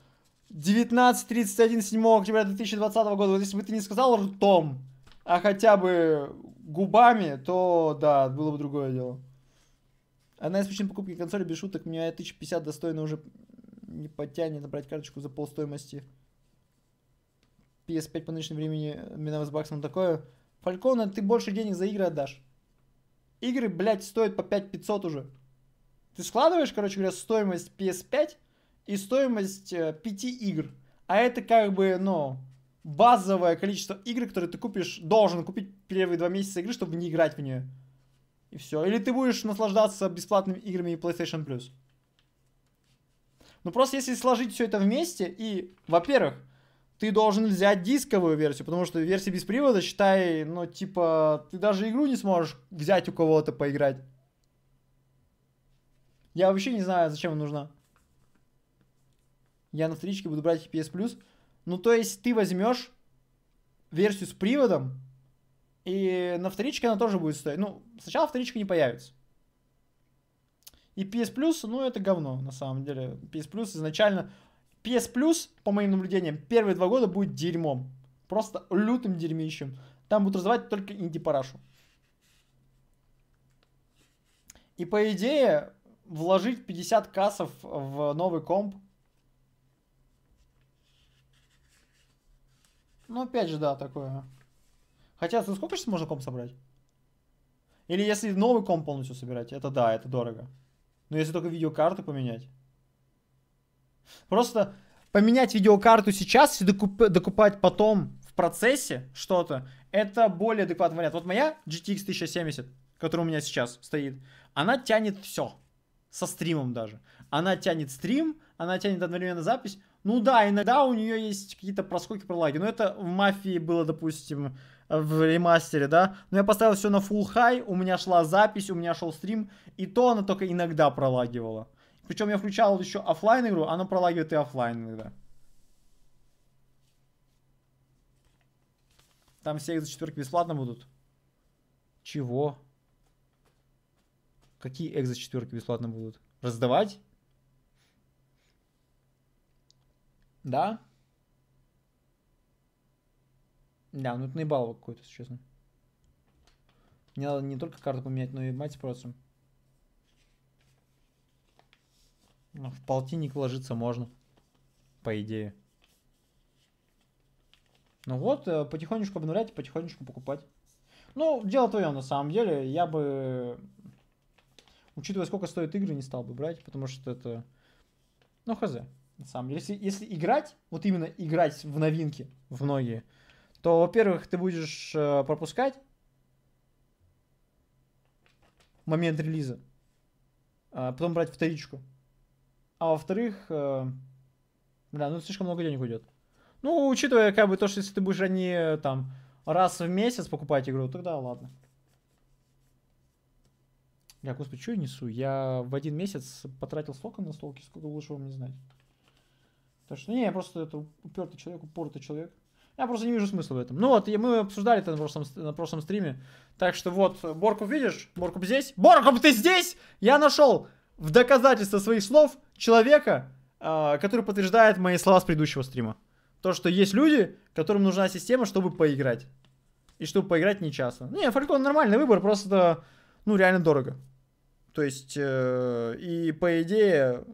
19.31 7 октября 2020 года, вот если бы ты не сказал ртом, а хотя бы губами, то да, было бы другое дело. Одна из причин покупки консоли без шуток меня 1050 достойно уже не потянет набрать карточку за полстоимости. стоимости. PS5 по нынешнему времени меня с баксом такое. Фалькона, ты больше денег за игры отдашь. Игры, блядь, стоят по 5500 уже. Ты складываешь, короче говоря, стоимость PS5 и стоимость э, 5 игр. А это как бы, ну, базовое количество игр, которые ты купишь, должен купить первые два месяца игры, чтобы не играть в нее. И все. Или ты будешь наслаждаться бесплатными играми и PlayStation Plus. Ну просто если сложить все это вместе и, во-первых, ты должен взять дисковую версию, потому что версия без привода, считай, ну, типа, ты даже игру не сможешь взять у кого-то поиграть. Я вообще не знаю, зачем она нужна. Я на вторичке буду брать PS Plus. Ну, то есть, ты возьмешь версию с приводом, и на вторичке она тоже будет стоить. Ну, сначала вторичка не появится. И PS Plus, ну, это говно, на самом деле. PS Plus изначально... PS Plus, по моим наблюдениям, первые два года будет дерьмом. Просто лютым дерьмищем. Там будут развивать только инди-парашу. И по идее, вложить 50 кассов в новый комп. Ну, опять же, да, такое. Хотя, сколько сейчас можно комп собрать? Или если новый комп полностью собирать, это да, это дорого. Но если только видеокарты поменять. Просто поменять видеокарту сейчас и докуп- докупать потом в процессе что-то, это более адекватный вариант. Вот моя GTX 1070, которая у меня сейчас стоит, она тянет все. Со стримом даже. Она тянет стрим, она тянет одновременно запись. Ну да, иногда у нее есть какие-то проскоки, пролаги. Но это в мафии было, допустим, в ремастере, да. Но я поставил все на full high, у меня шла запись, у меня шел стрим. И то она только иногда пролагивала. Причем я включал еще офлайн игру, она пролагивает и офлайн иногда. Там все экзо четверки бесплатно будут. Чего? Какие экзо четверки бесплатно будут? Раздавать? Да? Да, ну это наебалово какой-то, честно. Мне надо не только карту поменять, но и мать с Ну, в полтинник ложиться можно, по идее. Ну вот, э, потихонечку обновлять, потихонечку покупать. Ну, дело твое, на самом деле. Я бы, учитывая, сколько стоят игры, не стал бы брать, потому что это... Ну, хз, на самом деле. Если, если играть, вот именно играть в новинки, в многие, то, во-первых, ты будешь э, пропускать момент релиза, а потом брать вторичку, а во-вторых, э, бля, ну слишком много денег уйдет. Ну, учитывая, как бы, то, что если ты будешь они там раз в месяц покупать игру, тогда ладно. Я, господи, что я несу? Я в один месяц потратил столько на столки, сколько лучше вам не знать. Так что, не, я просто это упертый человек, упоротый человек. Я просто не вижу смысла в этом. Ну вот, мы обсуждали это на прошлом, на прошлом стриме. Так что вот, Борку видишь? Борку здесь? Борку ты здесь? Я нашел в доказательство своих слов человека, а, который подтверждает мои слова с предыдущего стрима. То, что есть люди, которым нужна система, чтобы поиграть. И чтобы поиграть не часто. Не, Фалькон нормальный выбор, просто, ну, реально дорого. То есть, э, и по идее,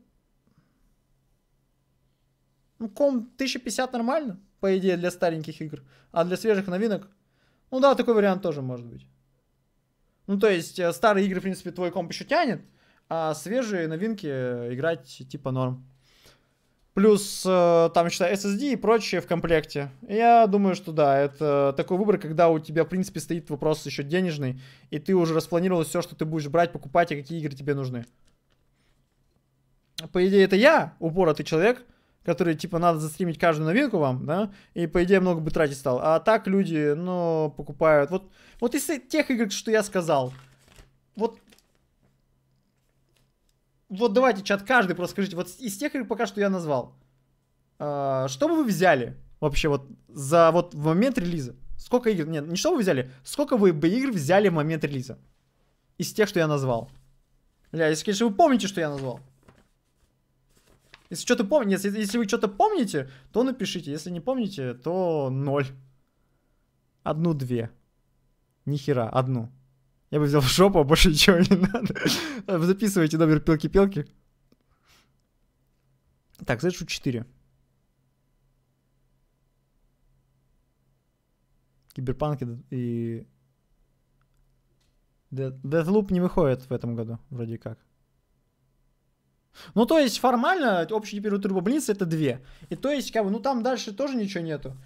ну, ком 1050 нормально, по идее, для стареньких игр. А для свежих новинок, ну да, такой вариант тоже может быть. Ну, то есть, э, старые игры, в принципе, твой комп еще тянет, а свежие новинки играть типа норм. Плюс э, там, считай, SSD и прочее в комплекте. Я думаю, что да, это такой выбор, когда у тебя, в принципе, стоит вопрос еще денежный, и ты уже распланировал все, что ты будешь брать, покупать, и какие игры тебе нужны. По идее, это я, упоротый человек, который, типа, надо застримить каждую новинку вам, да, и, по идее, много бы тратить стал. А так люди, ну, покупают. Вот, вот из тех игр, что я сказал, вот вот давайте, чат, каждый просто скажите, вот из тех игр пока что я назвал, э, что бы вы взяли вообще вот за вот в момент релиза? Сколько игр, нет, не что вы взяли, сколько вы бы игр взяли в момент релиза? Из тех, что я назвал. Бля, если, конечно, вы помните, что я назвал. Если что-то помните, если, если вы что-то помните, то напишите. Если не помните, то ноль. Одну-две. Нихера, одну. Я бы взял в жопу, а больше ничего не надо. Э, записывайте номер пилки-пелки. Так, Зетшу 4. Киберпанк и... Deathloop не выходит в этом году, вроде как. Ну, то есть, формально общий температура больницы это 2. И то есть, как бы, ну там дальше тоже ничего нету.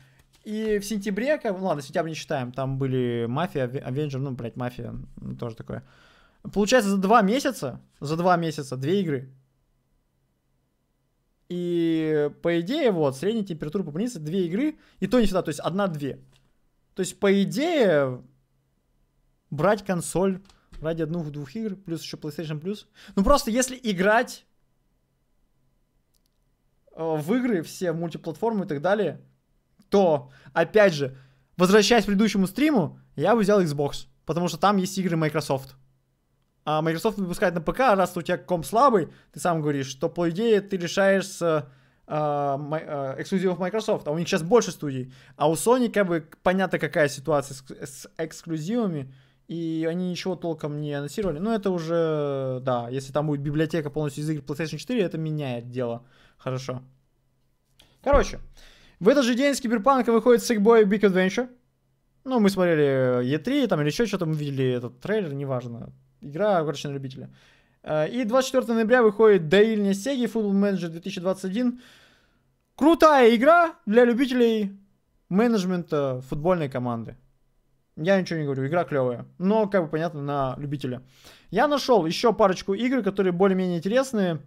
И в сентябре, как, ну ладно, сентябрь не считаем, там были Мафия, Авенджер, ну, блядь, Мафия, ну, тоже такое. Получается, за два месяца, за два месяца, две игры. И, по идее, вот, средняя температура по больнице, две игры, и то не всегда, то есть одна-две. То есть, по идее, брать консоль ради одних-двух игр, плюс еще PlayStation Plus. Ну, просто если играть э, в игры все, мультиплатформы и так далее, то, опять же, возвращаясь к предыдущему стриму, я бы взял Xbox, потому что там есть игры Microsoft. А Microsoft выпускает на ПК, раз у тебя комп слабый, ты сам говоришь, что по идее ты решаешься а, а, эксклюзивов Microsoft, а у них сейчас больше студий. А у Sony, как бы, понятно, какая ситуация с, с эксклюзивами, и они ничего толком не анонсировали. Но ну, это уже, да, если там будет библиотека полностью из игр PlayStation 4, это меняет дело. Хорошо. Короче, в этот же день с Киберпанка выходит Sickboy Big Adventure. Ну, мы смотрели E3 э, там или еще что-то, мы видели этот трейлер, неважно. Игра, короче, на любителя. Э, и 24 ноября выходит доильня Сеги Football Manager 2021. Крутая игра для любителей менеджмента футбольной команды. Я ничего не говорю, игра клевая. Но, как бы понятно, на любителя. Я нашел еще парочку игр, которые более-менее интересные.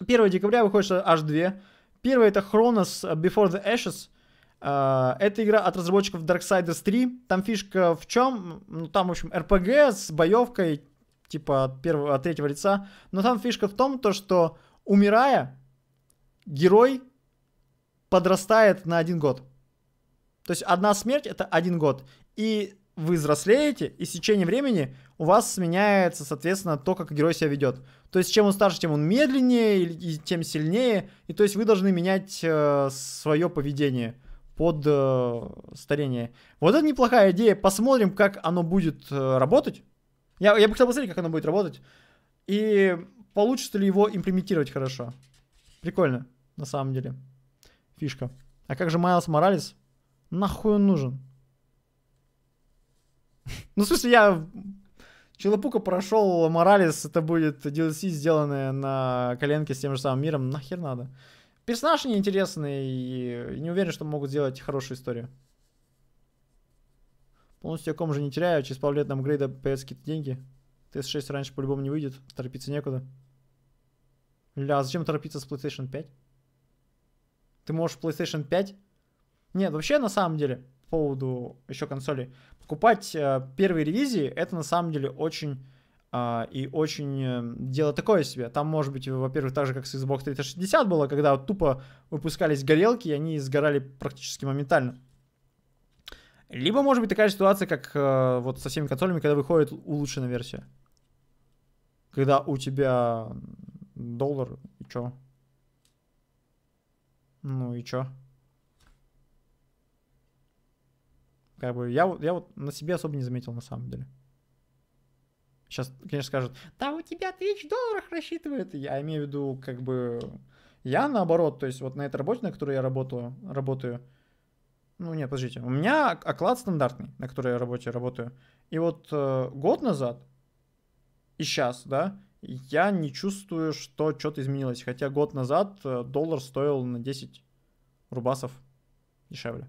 1 декабря выходит аж 2. Первый это Хронос э, Before the Ashes. Э, это игра от разработчиков Darksiders 3. Там фишка в чем? Ну, там, в общем, RPG с боевкой, типа от, первого, от третьего лица. Но там фишка в том, то, что умирая, герой подрастает на один год. То есть одна смерть это один год. И вы взрослеете, и с течением времени у вас сменяется, соответственно, то, как герой себя ведет. То есть, чем он старше, тем он медленнее, и тем сильнее. И то есть вы должны менять э, свое поведение под э, старение. Вот это неплохая идея. Посмотрим, как оно будет э, работать. Я, я бы хотел посмотреть, как оно будет работать. И получится ли его имплементировать хорошо. Прикольно, на самом деле. Фишка. А как же Майлз Моралес? Нахуй он нужен? (laughs) Ну, в смысле, я Челопука прошел Моралес, это будет DLC, сделанное на коленке с тем же самым миром. Нахер надо. Персонаж неинтересный, и не уверен, что могут сделать хорошую историю. Полностью ком же не теряю, через пару лет нам грейда появятся какие-то деньги. ТС6 раньше по-любому не выйдет, торопиться некуда. Ля, а зачем торопиться с PlayStation 5? Ты можешь PlayStation 5? Нет, вообще на самом деле, по поводу еще консолей покупать э, первые ревизии, это на самом деле очень а, и очень э, дело такое себе. Там, может быть, во-первых, так же, как с Xbox 360 было, когда тупо выпускались горелки, и они сгорали практически моментально. Либо, может быть, такая ситуация, как э, вот со всеми консолями, когда выходит улучшенная версия. Когда у тебя доллар, и чё? Ну и чё? Как бы я, я вот на себе особо не заметил на самом деле. Сейчас, конечно, скажут, да у тебя тысяч долларов рассчитывает. Я имею в виду, как бы, я наоборот, то есть вот на этой работе, на которой я работаю, работаю, ну нет, подождите, у меня оклад стандартный, на которой я работе работаю. И вот э, год назад и сейчас, да, я не чувствую, что что-то изменилось. Хотя год назад э, доллар стоил на 10 рубасов дешевле.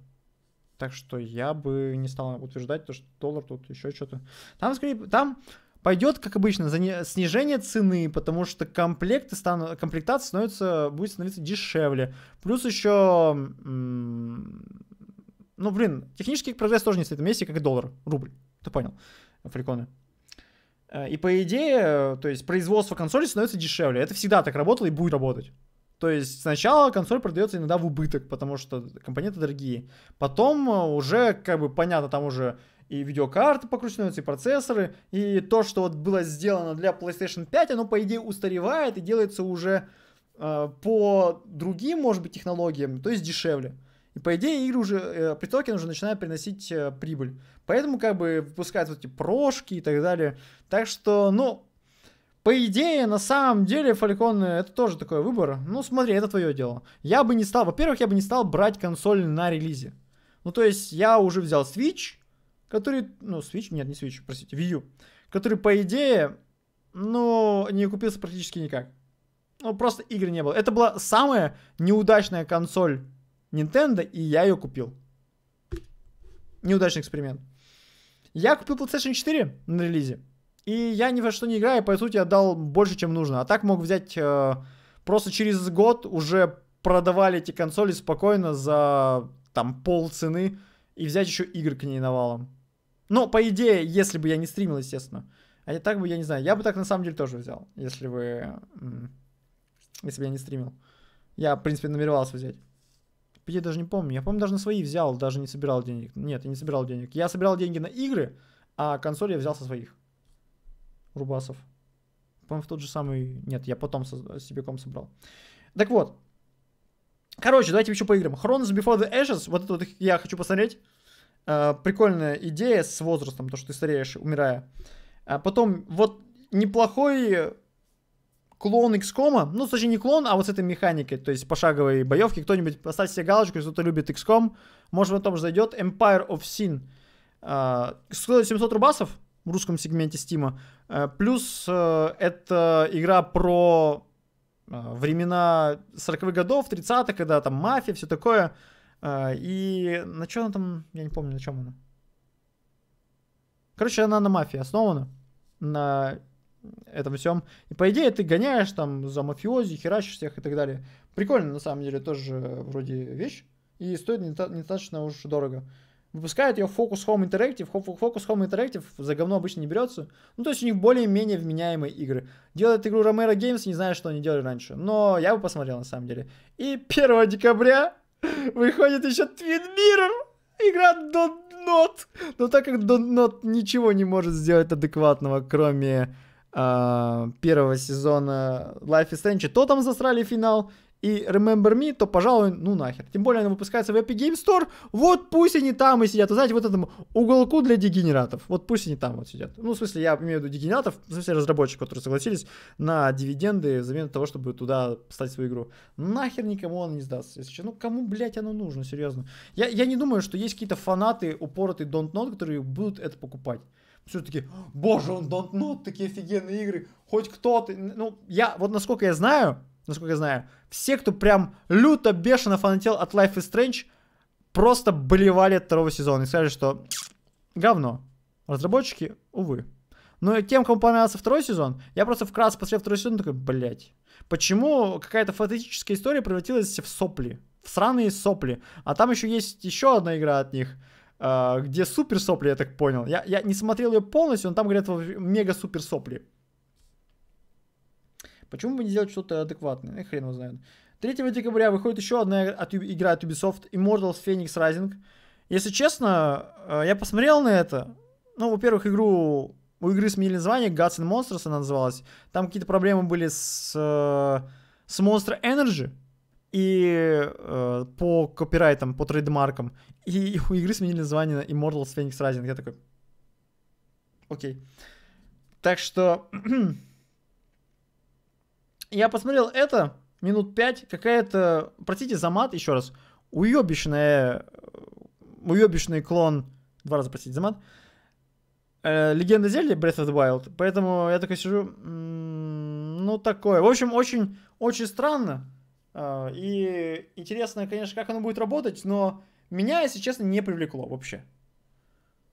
Так что я бы не стал утверждать, то, что доллар тут еще что-то. Там, скорее, там пойдет, как обычно, снижение цены, потому что комплекты станут, комплектация становится, будет становиться дешевле. Плюс еще, ну, блин, технический прогресс тоже не стоит месте, как и доллар, рубль. Ты понял, фриконы. Э, и по идее, то есть производство консолей становится дешевле. Это всегда так работало и будет работать. То есть сначала консоль продается иногда в убыток, потому что компоненты дорогие. Потом э, уже, как бы понятно, там уже и видеокарты покручиваются, и процессоры. И то, что вот было сделано для PlayStation 5, оно, по идее, устаревает и делается уже э, по другим, может быть, технологиям, то есть дешевле. И по идее игры уже, э, притокен уже начинают приносить э, прибыль. Поэтому как бы выпускают вот эти прошки и так далее. Так что, ну, по идее, на самом деле, Фалькон, э, это тоже такой выбор. Ну, смотри, это твое дело. Я бы не стал, во-первых, я бы не стал брать консоль на релизе. Ну, то есть, я уже взял Switch, который, ну, Switch, нет, не Switch, простите, Wii U, который, по идее, ну, не купился практически никак. Ну, просто игр не было. Это была самая неудачная консоль Nintendo, и я ее купил. Неудачный эксперимент. Я купил PlayStation 4 на релизе. И я ни во что не играю, по сути, отдал больше, чем нужно. А так мог взять... Э, просто через год уже продавали эти консоли спокойно за там пол цены и взять еще игр к ней навалом. Но, по идее, если бы я не стримил, естественно. А я так бы, я не знаю, я бы так на самом деле тоже взял, если бы... Если бы я не стримил. Я, в принципе, намеревался взять. Я даже не помню. Я помню, даже на свои взял, даже не собирал денег. Нет, я не собирал денег. Я собирал деньги на игры, а консоль я взял со своих. Рубасов. По-моему, в тот же самый... Нет, я потом со... себе ком собрал. Так вот. Короче, давайте еще поиграем. Хронос Before the Ashes. Вот это вот я хочу посмотреть. А, прикольная идея с возрастом, то, что ты стареешь, умирая. А потом, вот неплохой клон XCOM, ну, точнее, не клон, а вот с этой механикой, то есть пошаговые боевки. Кто-нибудь поставьте себе галочку, если кто-то любит XCOM, может, потом же зайдет Empire of Sin. Э, стоит 700 рубасов, в русском сегменте стима э, Плюс э, это игра про э, времена 40-х годов, 30-х, когда там мафия, все такое. И на чем она там, я не помню, на чем она. Короче, она на мафии основана. На этом всем. И по идее ты гоняешь там за мафиози, херачишь всех и так далее. Прикольно, на самом деле, тоже вроде вещь. И стоит не достаточно уж дорого. Выпускают ее Focus Home Interactive. Focus Home Interactive за говно обычно не берется. Ну, то есть у них более-менее вменяемые игры. Делают игру Romero Games, не знаю, что они делали раньше. Но я бы посмотрел на самом деле. И 1 декабря (laughs) выходит еще Twin Mirror. Игра Don't Not. Но так как Don't Not ничего не может сделать адекватного, кроме э, первого сезона Life is Strange, то там засрали финал и Remember Me, то, пожалуй, ну нахер. Тем более, она выпускается в Epic Game Store, вот пусть они там и сидят. Вы знаете, вот этому уголку для дегенератов, вот пусть они там вот сидят. Ну, в смысле, я имею в виду дегенератов, в смысле разработчиков, которые согласились на дивиденды взамен того, чтобы туда поставить свою игру. Нахер никому он не сдастся, если честно. Ну, кому, блядь, оно нужно, серьезно. Я, я не думаю, что есть какие-то фанаты упоротые Don't Not, которые будут это покупать все-таки, боже, он Don't Not, такие офигенные игры, хоть кто-то, ну, я, вот насколько я знаю, насколько я знаю, все, кто прям люто, бешено фанател от Life is Strange, просто болевали от второго сезона и сказали, что говно. Разработчики, увы. Но тем, кому понравился второй сезон, я просто вкратце после второй сезон такой, блядь, почему какая-то фантастическая история превратилась в сопли? В сраные сопли. А там еще есть еще одна игра от них, а, где супер сопли, я так понял. Я, я не смотрел ее полностью, но там говорят мега супер сопли. Почему бы не сделать что-то адекватное? Я хрен его знает. 3 декабря выходит еще одна от, игра от Ubisoft, Immortals Phoenix Rising. Если честно, э, я посмотрел на это. Ну, во-первых, игру... У игры сменили название, "Gods and Monsters она называлась. Там какие-то проблемы были с, э, с Monster Energy и э, по копирайтам, по трейдмаркам. И, и (laughs) у игры сменили название на Immortals Phoenix Rising. Я такой... Окей. Так что... (clears throat) Я посмотрел это минут пять, какая-то, простите за мат еще раз, уебищная, уебищный клон, два раза простите за мат, э, Легенда зельди Breath of the Wild, поэтому я такой сижу, ну такое, в общем, очень, очень странно, а, и интересно, конечно, как оно будет работать, но меня, если честно, не привлекло вообще.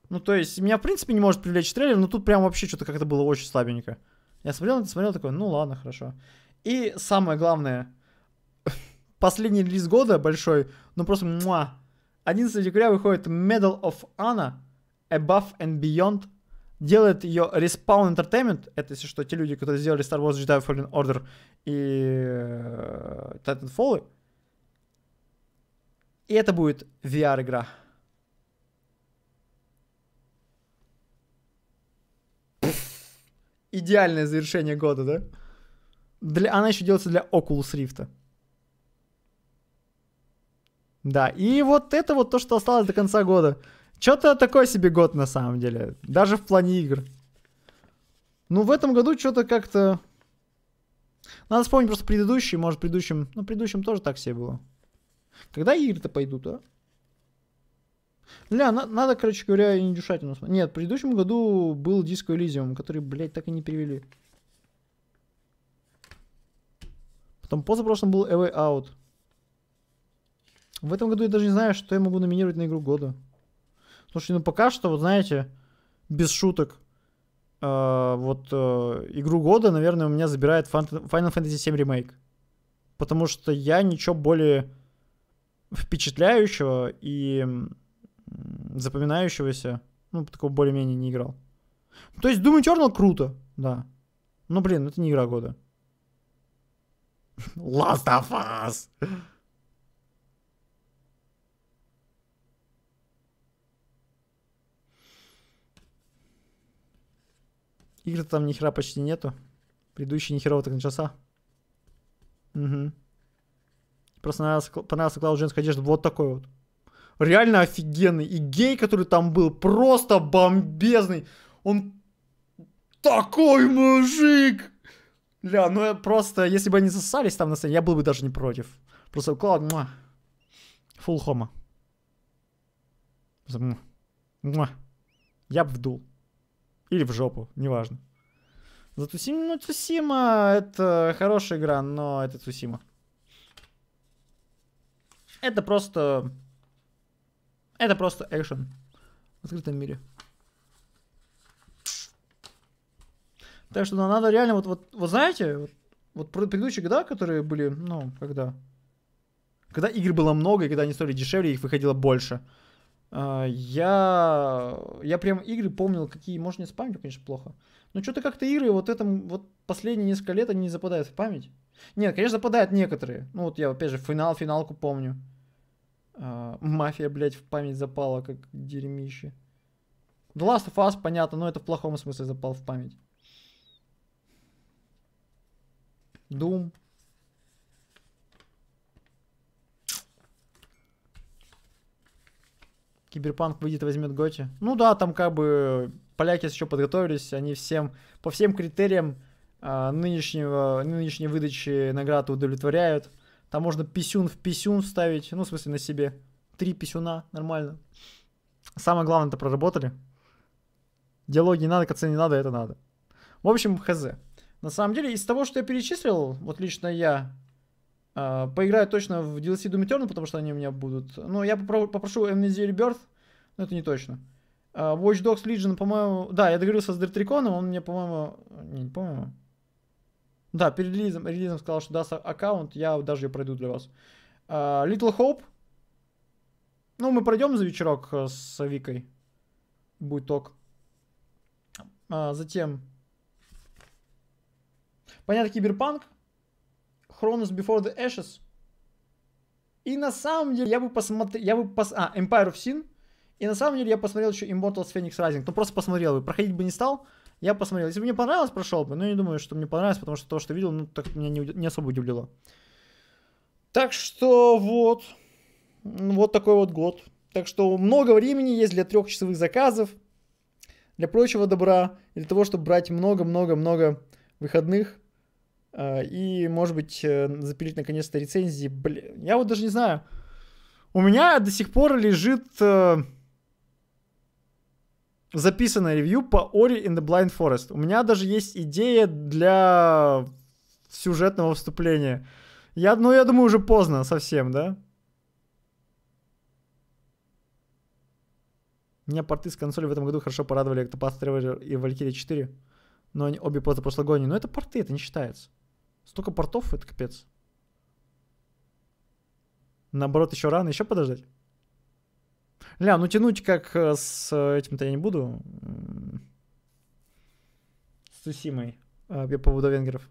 Ну, то есть, меня, в принципе, не может привлечь трейлер, но тут прям вообще что-то как-то было очень слабенько. Я смотрел, смотрел, такой, ну ладно, хорошо. И самое главное, (laughs) последний релиз года большой, ну просто муа. 11 декабря выходит Medal of Honor Above and Beyond. Делает ее Respawn Entertainment. Это, если что, те люди, которые сделали Star Wars Jedi Fallen Order и э, Titanfall. И это будет VR-игра. Идеальное завершение года, да? Для, она еще делается для Oculus Rift. Да, и вот это вот то, что осталось до конца года. Что-то такой себе год на самом деле, даже в плане игр. Ну, в этом году что-то как-то... Надо вспомнить просто предыдущий, может, предыдущим... Ну, предыдущим тоже так себе было. Когда игры-то пойдут, а? Ля, на, надо, короче говоря, и у нас. Нет, в предыдущем году был Disco Elysium, который, блядь, так и не перевели. Потом позапрошлым был Away Out. В этом году я даже не знаю, что я могу номинировать на игру года. Слушай, ну пока что, вот знаете, без шуток, э, вот э, игру года, наверное, у меня забирает Final Fantasy VII Remake. Потому что я ничего более впечатляющего и запоминающегося, ну, такого более-менее не играл. То есть Doom Eternal круто, да. Но, блин, это не игра года. Last of Us. Игр там ни хера почти нету. Предыдущий ни херово так часа. Угу. Просто понравился, понравился клаус женской одежды. Вот такой вот. Реально офигенный. И гей, который там был, просто бомбезный. Он такой мужик. Бля, ну я просто, если бы они засались там на сцене, я был бы даже не против. Просто клад муа. Фул хома. Муа. муа. Я бы вдул. Или в жопу, неважно. За Тусима, ну Тусима, это хорошая игра, но это Тусима. Это просто... Это просто экшен в открытом мире. Так что надо реально вот, вот, вы знаете, вот, вот предыдущие года, которые были, ну, когда... Когда игр было много, и когда они стоили дешевле, их выходило больше. А, я, я прям игры помнил, какие, можно не с памятью, конечно, плохо. Но что-то как-то игры вот этом, вот последние несколько лет они не западают в память. Нет, конечно, западают некоторые. Ну вот я, опять же, финал, финалку помню. А, мафия, блядь, в память запала, как дерьмище. The Last of Us, понятно, но это в плохом смысле запал в память. Doom. Киберпанк выйдет, возьмет Готи. Ну да, там как бы поляки еще подготовились, они всем, по всем критериям э, нынешнего, нынешней выдачи наград удовлетворяют. Там можно писюн в писюн вставить, ну, в смысле, на себе. Три писюна, нормально. Самое главное, это проработали. Диалоги не надо, кацы не надо, это надо. В общем, хз. На самом деле, из того, что я перечислил, вот лично я э, поиграю точно в DLC Doom Eternal, потому что они у меня будут. Но ну, я попро попрошу Amnesia Rebirth, но это не точно. Э, Watch Dogs Legion, по-моему... Да, я договорился с Дертриконом, он мне, по-моему... Не, не по-моему. Да, перед релизом, релизом сказал, что даст аккаунт, я даже ее пройду для вас. Э, Little Hope. Ну, мы пройдем за вечерок э, с Викой. Будет ток. А, затем Понятно, Киберпанк, Хронос Before the Ashes. И на самом деле я бы посмотрел, я бы пос... А, Empire of Sin. И на самом деле я посмотрел еще Immortals Phoenix Rising. Ну просто посмотрел бы, проходить бы не стал. Я посмотрел. Если бы мне понравилось, прошел бы. Но я не думаю, что мне понравилось, потому что то, что видел, ну так меня не, не особо удивило. Так что вот. Вот такой вот год. Так что много времени есть для трехчасовых заказов, для прочего добра, для того, чтобы брать много-много-много выходных а, и, может быть, э, запилить наконец-то рецензии. Блин, я вот даже не знаю. У меня до сих пор лежит э, записанное ревью по Ori in the Blind Forest. У меня даже есть идея для сюжетного вступления. Я, ну, я думаю, уже поздно совсем, да? Меня порты с консоли в этом году хорошо порадовали Octopath Traveler и Valkyrie 4. Но они обе позапрошлогодние. Но это порты, это не считается. Столько портов, это капец. Наоборот, еще рано, еще подождать. Ля, ну тянуть как э, с э, этим-то я не буду. С Сусимой. А, по поводу Венгеров.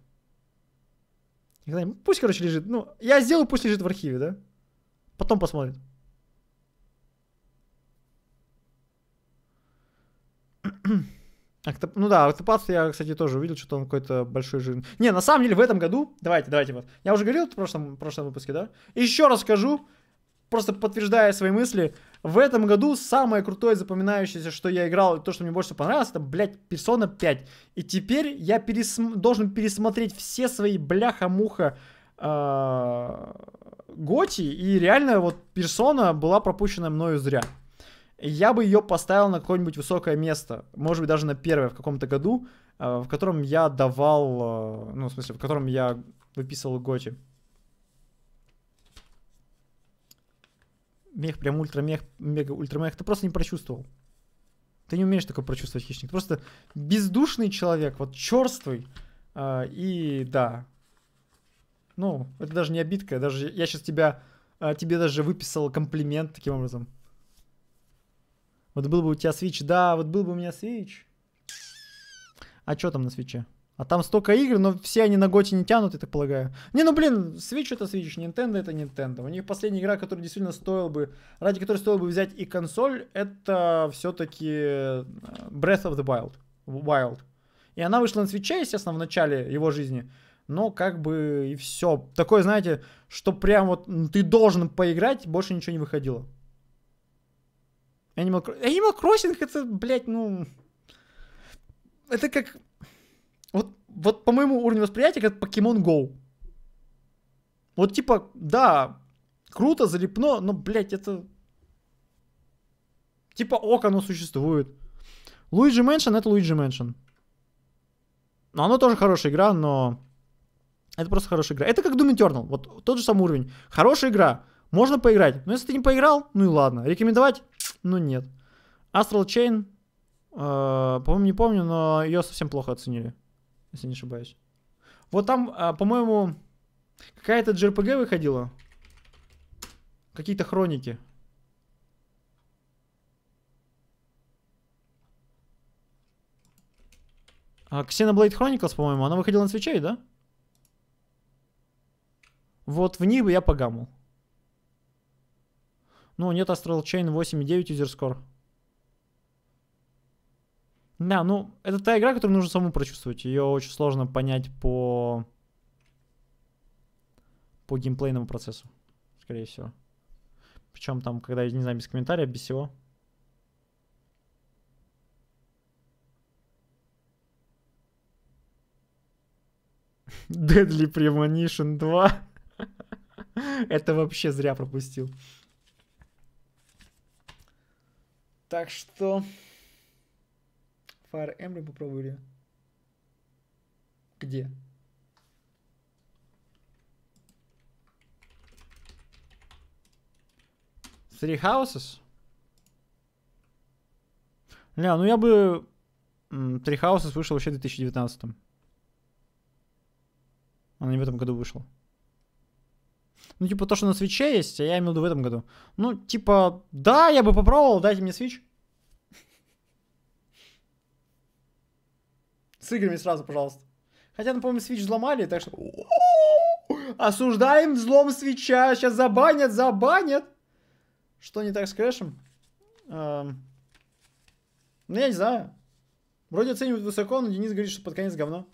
Ну пусть, короче, лежит. Ну, я сделаю, пусть лежит в архиве, да? Потом посмотрим. Mm-hmm. (clears throat) Октоп... Ну да, Октопад я, кстати, тоже увидел, что он какой-то большой жирный. Не, на самом деле в этом году, давайте, давайте вот. Я уже говорил в прошлом, в прошлом выпуске, да? Еще раз скажу, просто подтверждая свои мысли, в этом году самое крутое запоминающееся, что я играл, и то, что мне больше всего понравилось, это, блядь, Persona 5. И теперь я пересм... должен пересмотреть все свои бляха-муха а, Готи, и реально вот персона была пропущена мною зря я бы ее поставил на какое-нибудь высокое место, может быть, даже на первое в каком-то году, э, в котором я давал, э, ну, в смысле, в котором я выписывал Готи. Мех, прям ультрамех, мега ультрамех, ты просто не прочувствовал. Ты не умеешь такое прочувствовать, хищник. Ты просто бездушный человек, вот черствый. Э, и да. Ну, это даже не обидка, даже я сейчас тебя, тебе даже выписал комплимент таким образом. Вот был бы у тебя Switch. Да, вот был бы у меня Switch. А что там на свече? А там столько игр, но все они на готе не тянут, я так полагаю. Не, ну блин, Switch это Switch, Nintendo это Nintendo. У них последняя игра, которая действительно стоила бы, ради которой стоило бы взять и консоль, это все-таки э, Breath of the Wild. Wild. И она вышла на Switch, естественно, в начале его жизни. Но как бы и все. Такое, знаете, что прям вот ты должен поиграть, больше ничего не выходило. Animal, Animal Crossing это, блядь, ну... Это как... Вот, вот по моему уровню восприятия, как Pokemon Go. Вот типа, да, круто, залепно, но, блядь, это... Типа, ок, оно существует. Луиджи Мэншн это Луиджи Мэншн. Но оно тоже хорошая игра, но... Это просто хорошая игра. Это как Doom Eternal, вот тот же самый уровень. Хорошая игра, можно поиграть. Но если ты не поиграл, ну и ладно. Рекомендовать ну нет. Astral Chain, э, по-моему, не помню, но ее совсем плохо оценили, если не ошибаюсь. Вот там, э, по-моему, какая-то JRPG выходила. Какие-то хроники. А Xenoblade Chronicles, по-моему, она выходила на свечей, да? Вот в ней бы я погамал. Ну, нет Astral Chain 8.9 юзерскор. Да, ну, это та игра, которую нужно саму прочувствовать. Ее очень сложно понять по... по геймплейному процессу, скорее всего. Причем там, когда, не знаю, без комментария, без всего. (laughs) Deadly Premonition 2. (laughs) Это вообще зря пропустил. Так что... Fire Emblem попробовали. Где? Three Houses? Не, ну я бы... Three Houses вышел вообще в 2019. Она не в этом году вышел. Ну, типа, то, что на свече есть, а я имел в виду в этом году. Ну, типа, да, я бы попробовал, дайте мне свич. С играми сразу, пожалуйста. Хотя, напомню, ну, свич взломали, так что... Осуждаем взлом свеча, сейчас забанят, забанят. Что не так с крэшем? Эм... Ну, я не знаю. Вроде оценивают высоко, но Денис говорит, что под конец говно.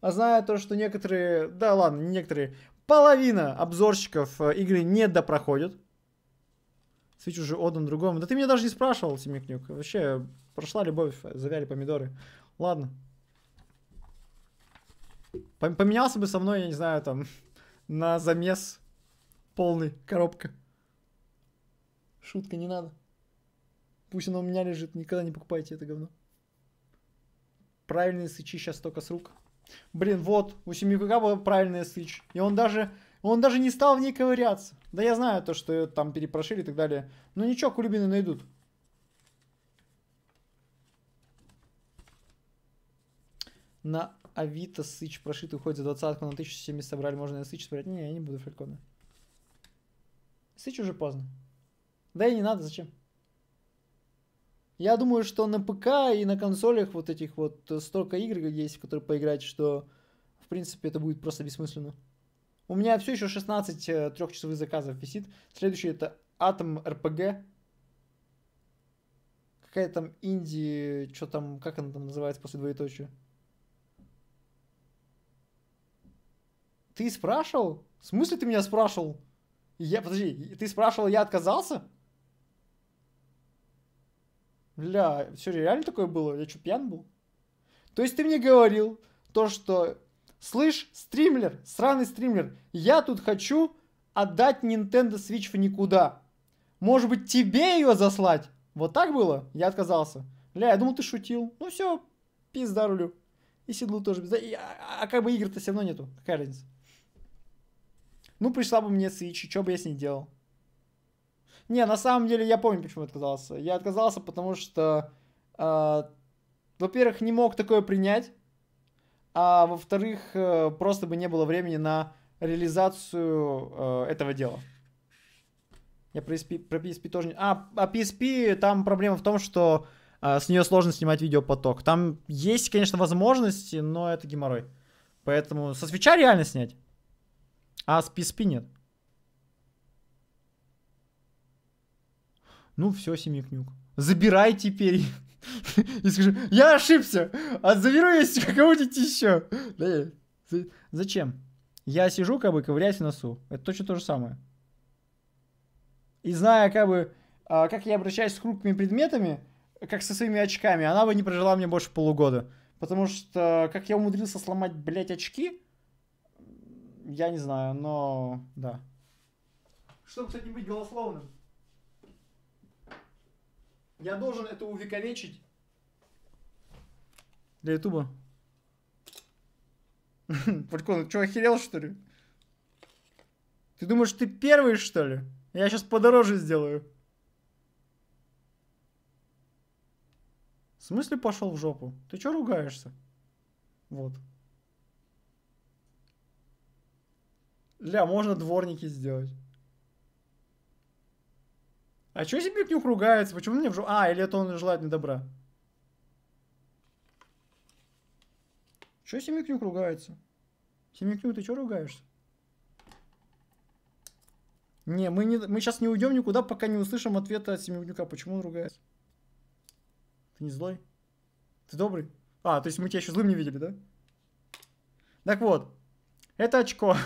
А зная то, что некоторые... Да ладно, не некоторые. Половина обзорщиков э, игры не допроходит. Свич уже отдан другому. Да ты меня даже не спрашивал, Семикнюк. Вообще, прошла любовь, завяли помидоры. Ладно. Поменялся бы со мной, я не знаю, там, (laughs) на замес полный, коробка. Шутка, не надо. Пусть она у меня лежит, никогда не покупайте это говно. Правильные сычи сейчас только с рук. Блин, вот, у Семикука была правильная Switch. И он даже, он даже не стал в ней ковыряться. Да я знаю то, что там перепрошили и так далее. Но ничего, кулибины найдут. На Авито Switch прошитый уходит за двадцатку на тысячу 1070 собрали. Можно на Switch собрать? Не, я не буду фриконы. Switch уже поздно. Да и не надо, зачем? Я думаю, что на ПК и на консолях вот этих вот э, столько игр есть, в которые поиграть, что в принципе это будет просто бессмысленно. У меня все еще 16 э, трехчасовых заказов висит. Следующий это Атом РПГ. Какая там Инди, что там, как она там называется после двоеточия? Ты спрашивал? В смысле ты меня спрашивал? Я, подожди, ты спрашивал, я отказался? Бля, все реально такое было? Я что, пьян был? То есть ты мне говорил то, что... Слышь, стримлер, сраный стримлер, я тут хочу отдать Nintendo Switch в никуда. Может быть, тебе ее заслать? Вот так было? Я отказался. Бля, я думал, ты шутил. Ну все, пизда рулю. И седлу тоже пизда. а, а как бы игр-то все равно нету. Какая разница? Ну, пришла бы мне Switch, и что бы я с ней делал? Не, на самом деле я помню, почему отказался. Я отказался, потому что, э, во-первых, не мог такое принять, а во-вторых, э, просто бы не было времени на реализацию э, этого дела. Я про PSP, про PSP тоже не... А, а PSP, там проблема в том, что э, с нее сложно снимать видеопоток. Там есть, конечно, возможности, но это геморрой. Поэтому со свеча реально снять, а с PSP нет. Ну все, Семикнюк, забирай теперь. (laughs) И скажи, я ошибся, а заберу я кого-нибудь еще. Зачем? Я сижу, как бы, ковыряюсь в носу. Это точно то же самое. И зная, как бы, а, как я обращаюсь с хрупкими предметами, как со своими очками, она бы не прожила мне больше полугода. Потому что, как я умудрился сломать, блядь, очки, я не знаю, но да. Чтобы, кстати, быть голословным. Я должен это увековечить. Для ютуба. (laughs) Пулькон, что, охерел, что ли? Ты думаешь, ты первый, что ли? Я сейчас подороже сделаю. В смысле пошел в жопу? Ты чё ругаешься? Вот. Ля, можно дворники сделать. А чё Зимбикнюк ругается? Почему мне в жопу? А, или это он желает мне добра? Чё Семикнюк ругается? Семикнюк, ну, ты чё ругаешься? Не, мы, не, мы сейчас не уйдем никуда, пока не услышим ответа от Семикнюка. Почему он ругается? Ты не злой? Ты добрый? А, то есть мы тебя еще злым не видели, да? Так вот, это очко.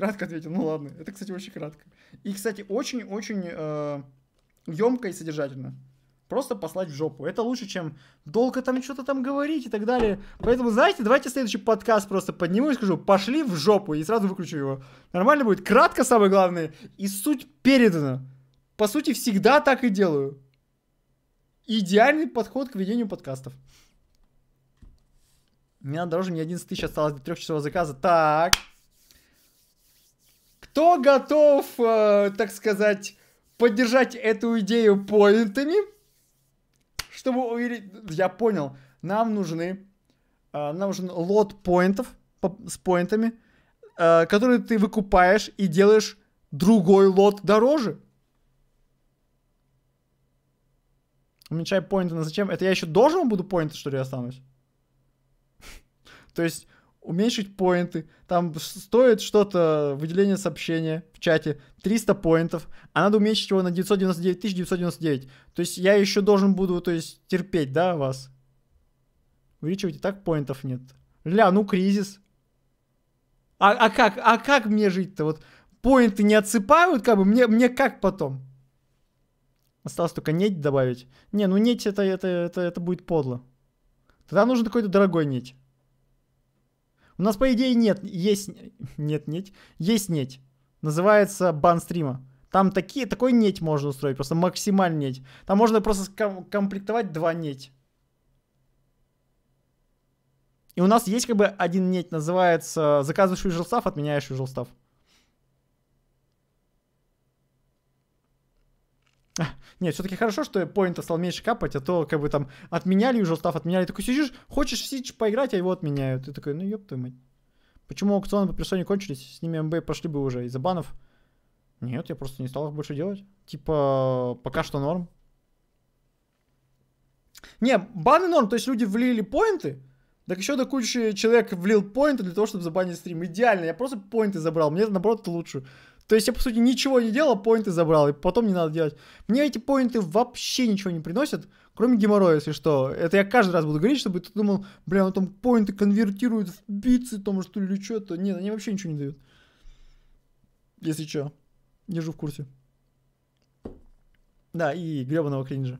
Кратко ответил, ну ладно. Это, кстати, очень кратко. И, кстати, очень-очень э, емко и содержательно. Просто послать в жопу. Это лучше, чем долго там что-то там говорить и так далее. Поэтому, знаете, давайте следующий подкаст просто подниму и скажу, пошли в жопу, и сразу выключу его. Нормально будет. Кратко самое главное. И суть передана. По сути, всегда так и делаю. Идеальный подход к ведению подкастов. У меня дороже, мне 11 тысяч осталось для трехчасового заказа. Так. Кто готов, э, так сказать, поддержать эту идею поинтами? Чтобы увидеть. Я понял. Нам нужны... Э, нам нужен лот поинтов по, с поинтами, э, которые ты выкупаешь и делаешь другой лот дороже. Уменьшай поинты, На зачем? Это я еще должен буду поинты, что ли, останусь? (laughs) То есть уменьшить поинты, там стоит что-то, выделение сообщения в чате, 300 поинтов, а надо уменьшить его на 999 999. То есть я еще должен буду, то есть, терпеть, да, вас? Увеличивать и так поинтов нет. Ля, ну кризис. А, а как, а как мне жить-то? Вот поинты не отсыпают, как бы, мне, мне как потом? Осталось только нить добавить. Не, ну нить это, это, это, это будет подло. Тогда нужен какой-то дорогой нить у нас, по идее, нет, есть... Нет, нет. Есть нет, Называется бан стрима. Там такие, такой неть можно устроить, просто максимальный неть. Там можно просто комплектовать два неть. И у нас есть как бы один неть, называется «Заказываешь жилстав, отменяешь жилстав». Нет, все-таки хорошо, что поинта стал меньше капать, а то как бы там отменяли уже став, отменяли. Такой сидишь, хочешь в Сич поиграть, а его отменяют. Ты такой, ну ёб твою мать. Почему аукционы по персоне кончились? С ними МБ пошли бы уже из-за банов. Нет, я просто не стал их больше делать. Типа, пока что норм. Не, баны норм, то есть люди влили поинты, так еще до кучи человек влил поинты для того, чтобы забанить стрим. Идеально, я просто поинты забрал, мне наоборот лучше. То есть я, по сути, ничего не делал, а поинты забрал, и потом не надо делать. Мне эти поинты вообще ничего не приносят, кроме геморроя, если что. Это я каждый раз буду говорить, чтобы ты думал, бля, он ну там поинты конвертирует в бицы, там что ли, или что-то. Нет, они вообще ничего не дают. Если что, держу в курсе. Да, и гребаного кринжа.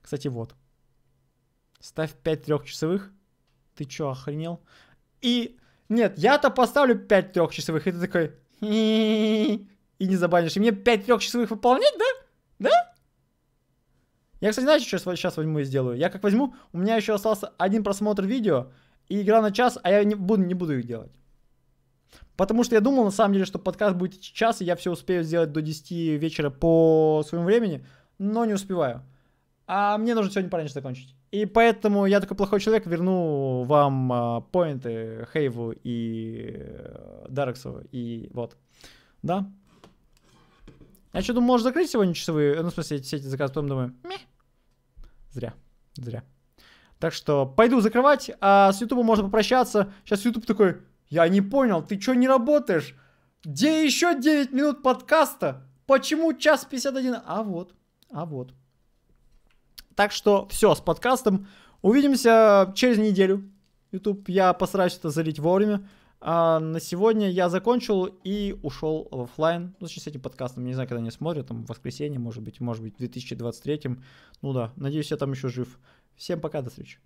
Кстати, вот. Ставь 5 трехчасовых. Ты чё, охренел? И нет, я-то поставлю 5 трехчасовых, и ты такой... И не забанишь. И мне 5 трехчасовых выполнять, да? Да? Я, кстати, знаешь, что сейчас возьму и сделаю? Я как возьму, у меня еще остался один просмотр видео, и игра на час, а я не буду, не буду их делать. Потому что я думал, на самом деле, что подкаст будет час, и я все успею сделать до 10 вечера по своему времени, но не успеваю. А мне нужно сегодня пораньше закончить. И поэтому я такой плохой человек, верну вам а, поинты Хейву и э, Дарексу, и вот. Да. Я что, думаю, можно закрыть сегодня часовые, э, ну, в смысле, все эти заказы, потом думаю, Мех. Зря, зря. Так что пойду закрывать, а с Ютубом можно попрощаться. Сейчас Ютуб такой, я не понял, ты что не работаешь? Где еще 9 минут подкаста? Почему час 51? А вот, а вот. Так что все с подкастом. Увидимся через неделю. Ютуб я постараюсь это залить вовремя. А на сегодня я закончил и ушел в офлайн. Ну, с этим подкастом, не знаю, когда они смотрят, там в воскресенье, может быть, может быть, в 2023. Ну да, надеюсь, я там еще жив. Всем пока, до встречи.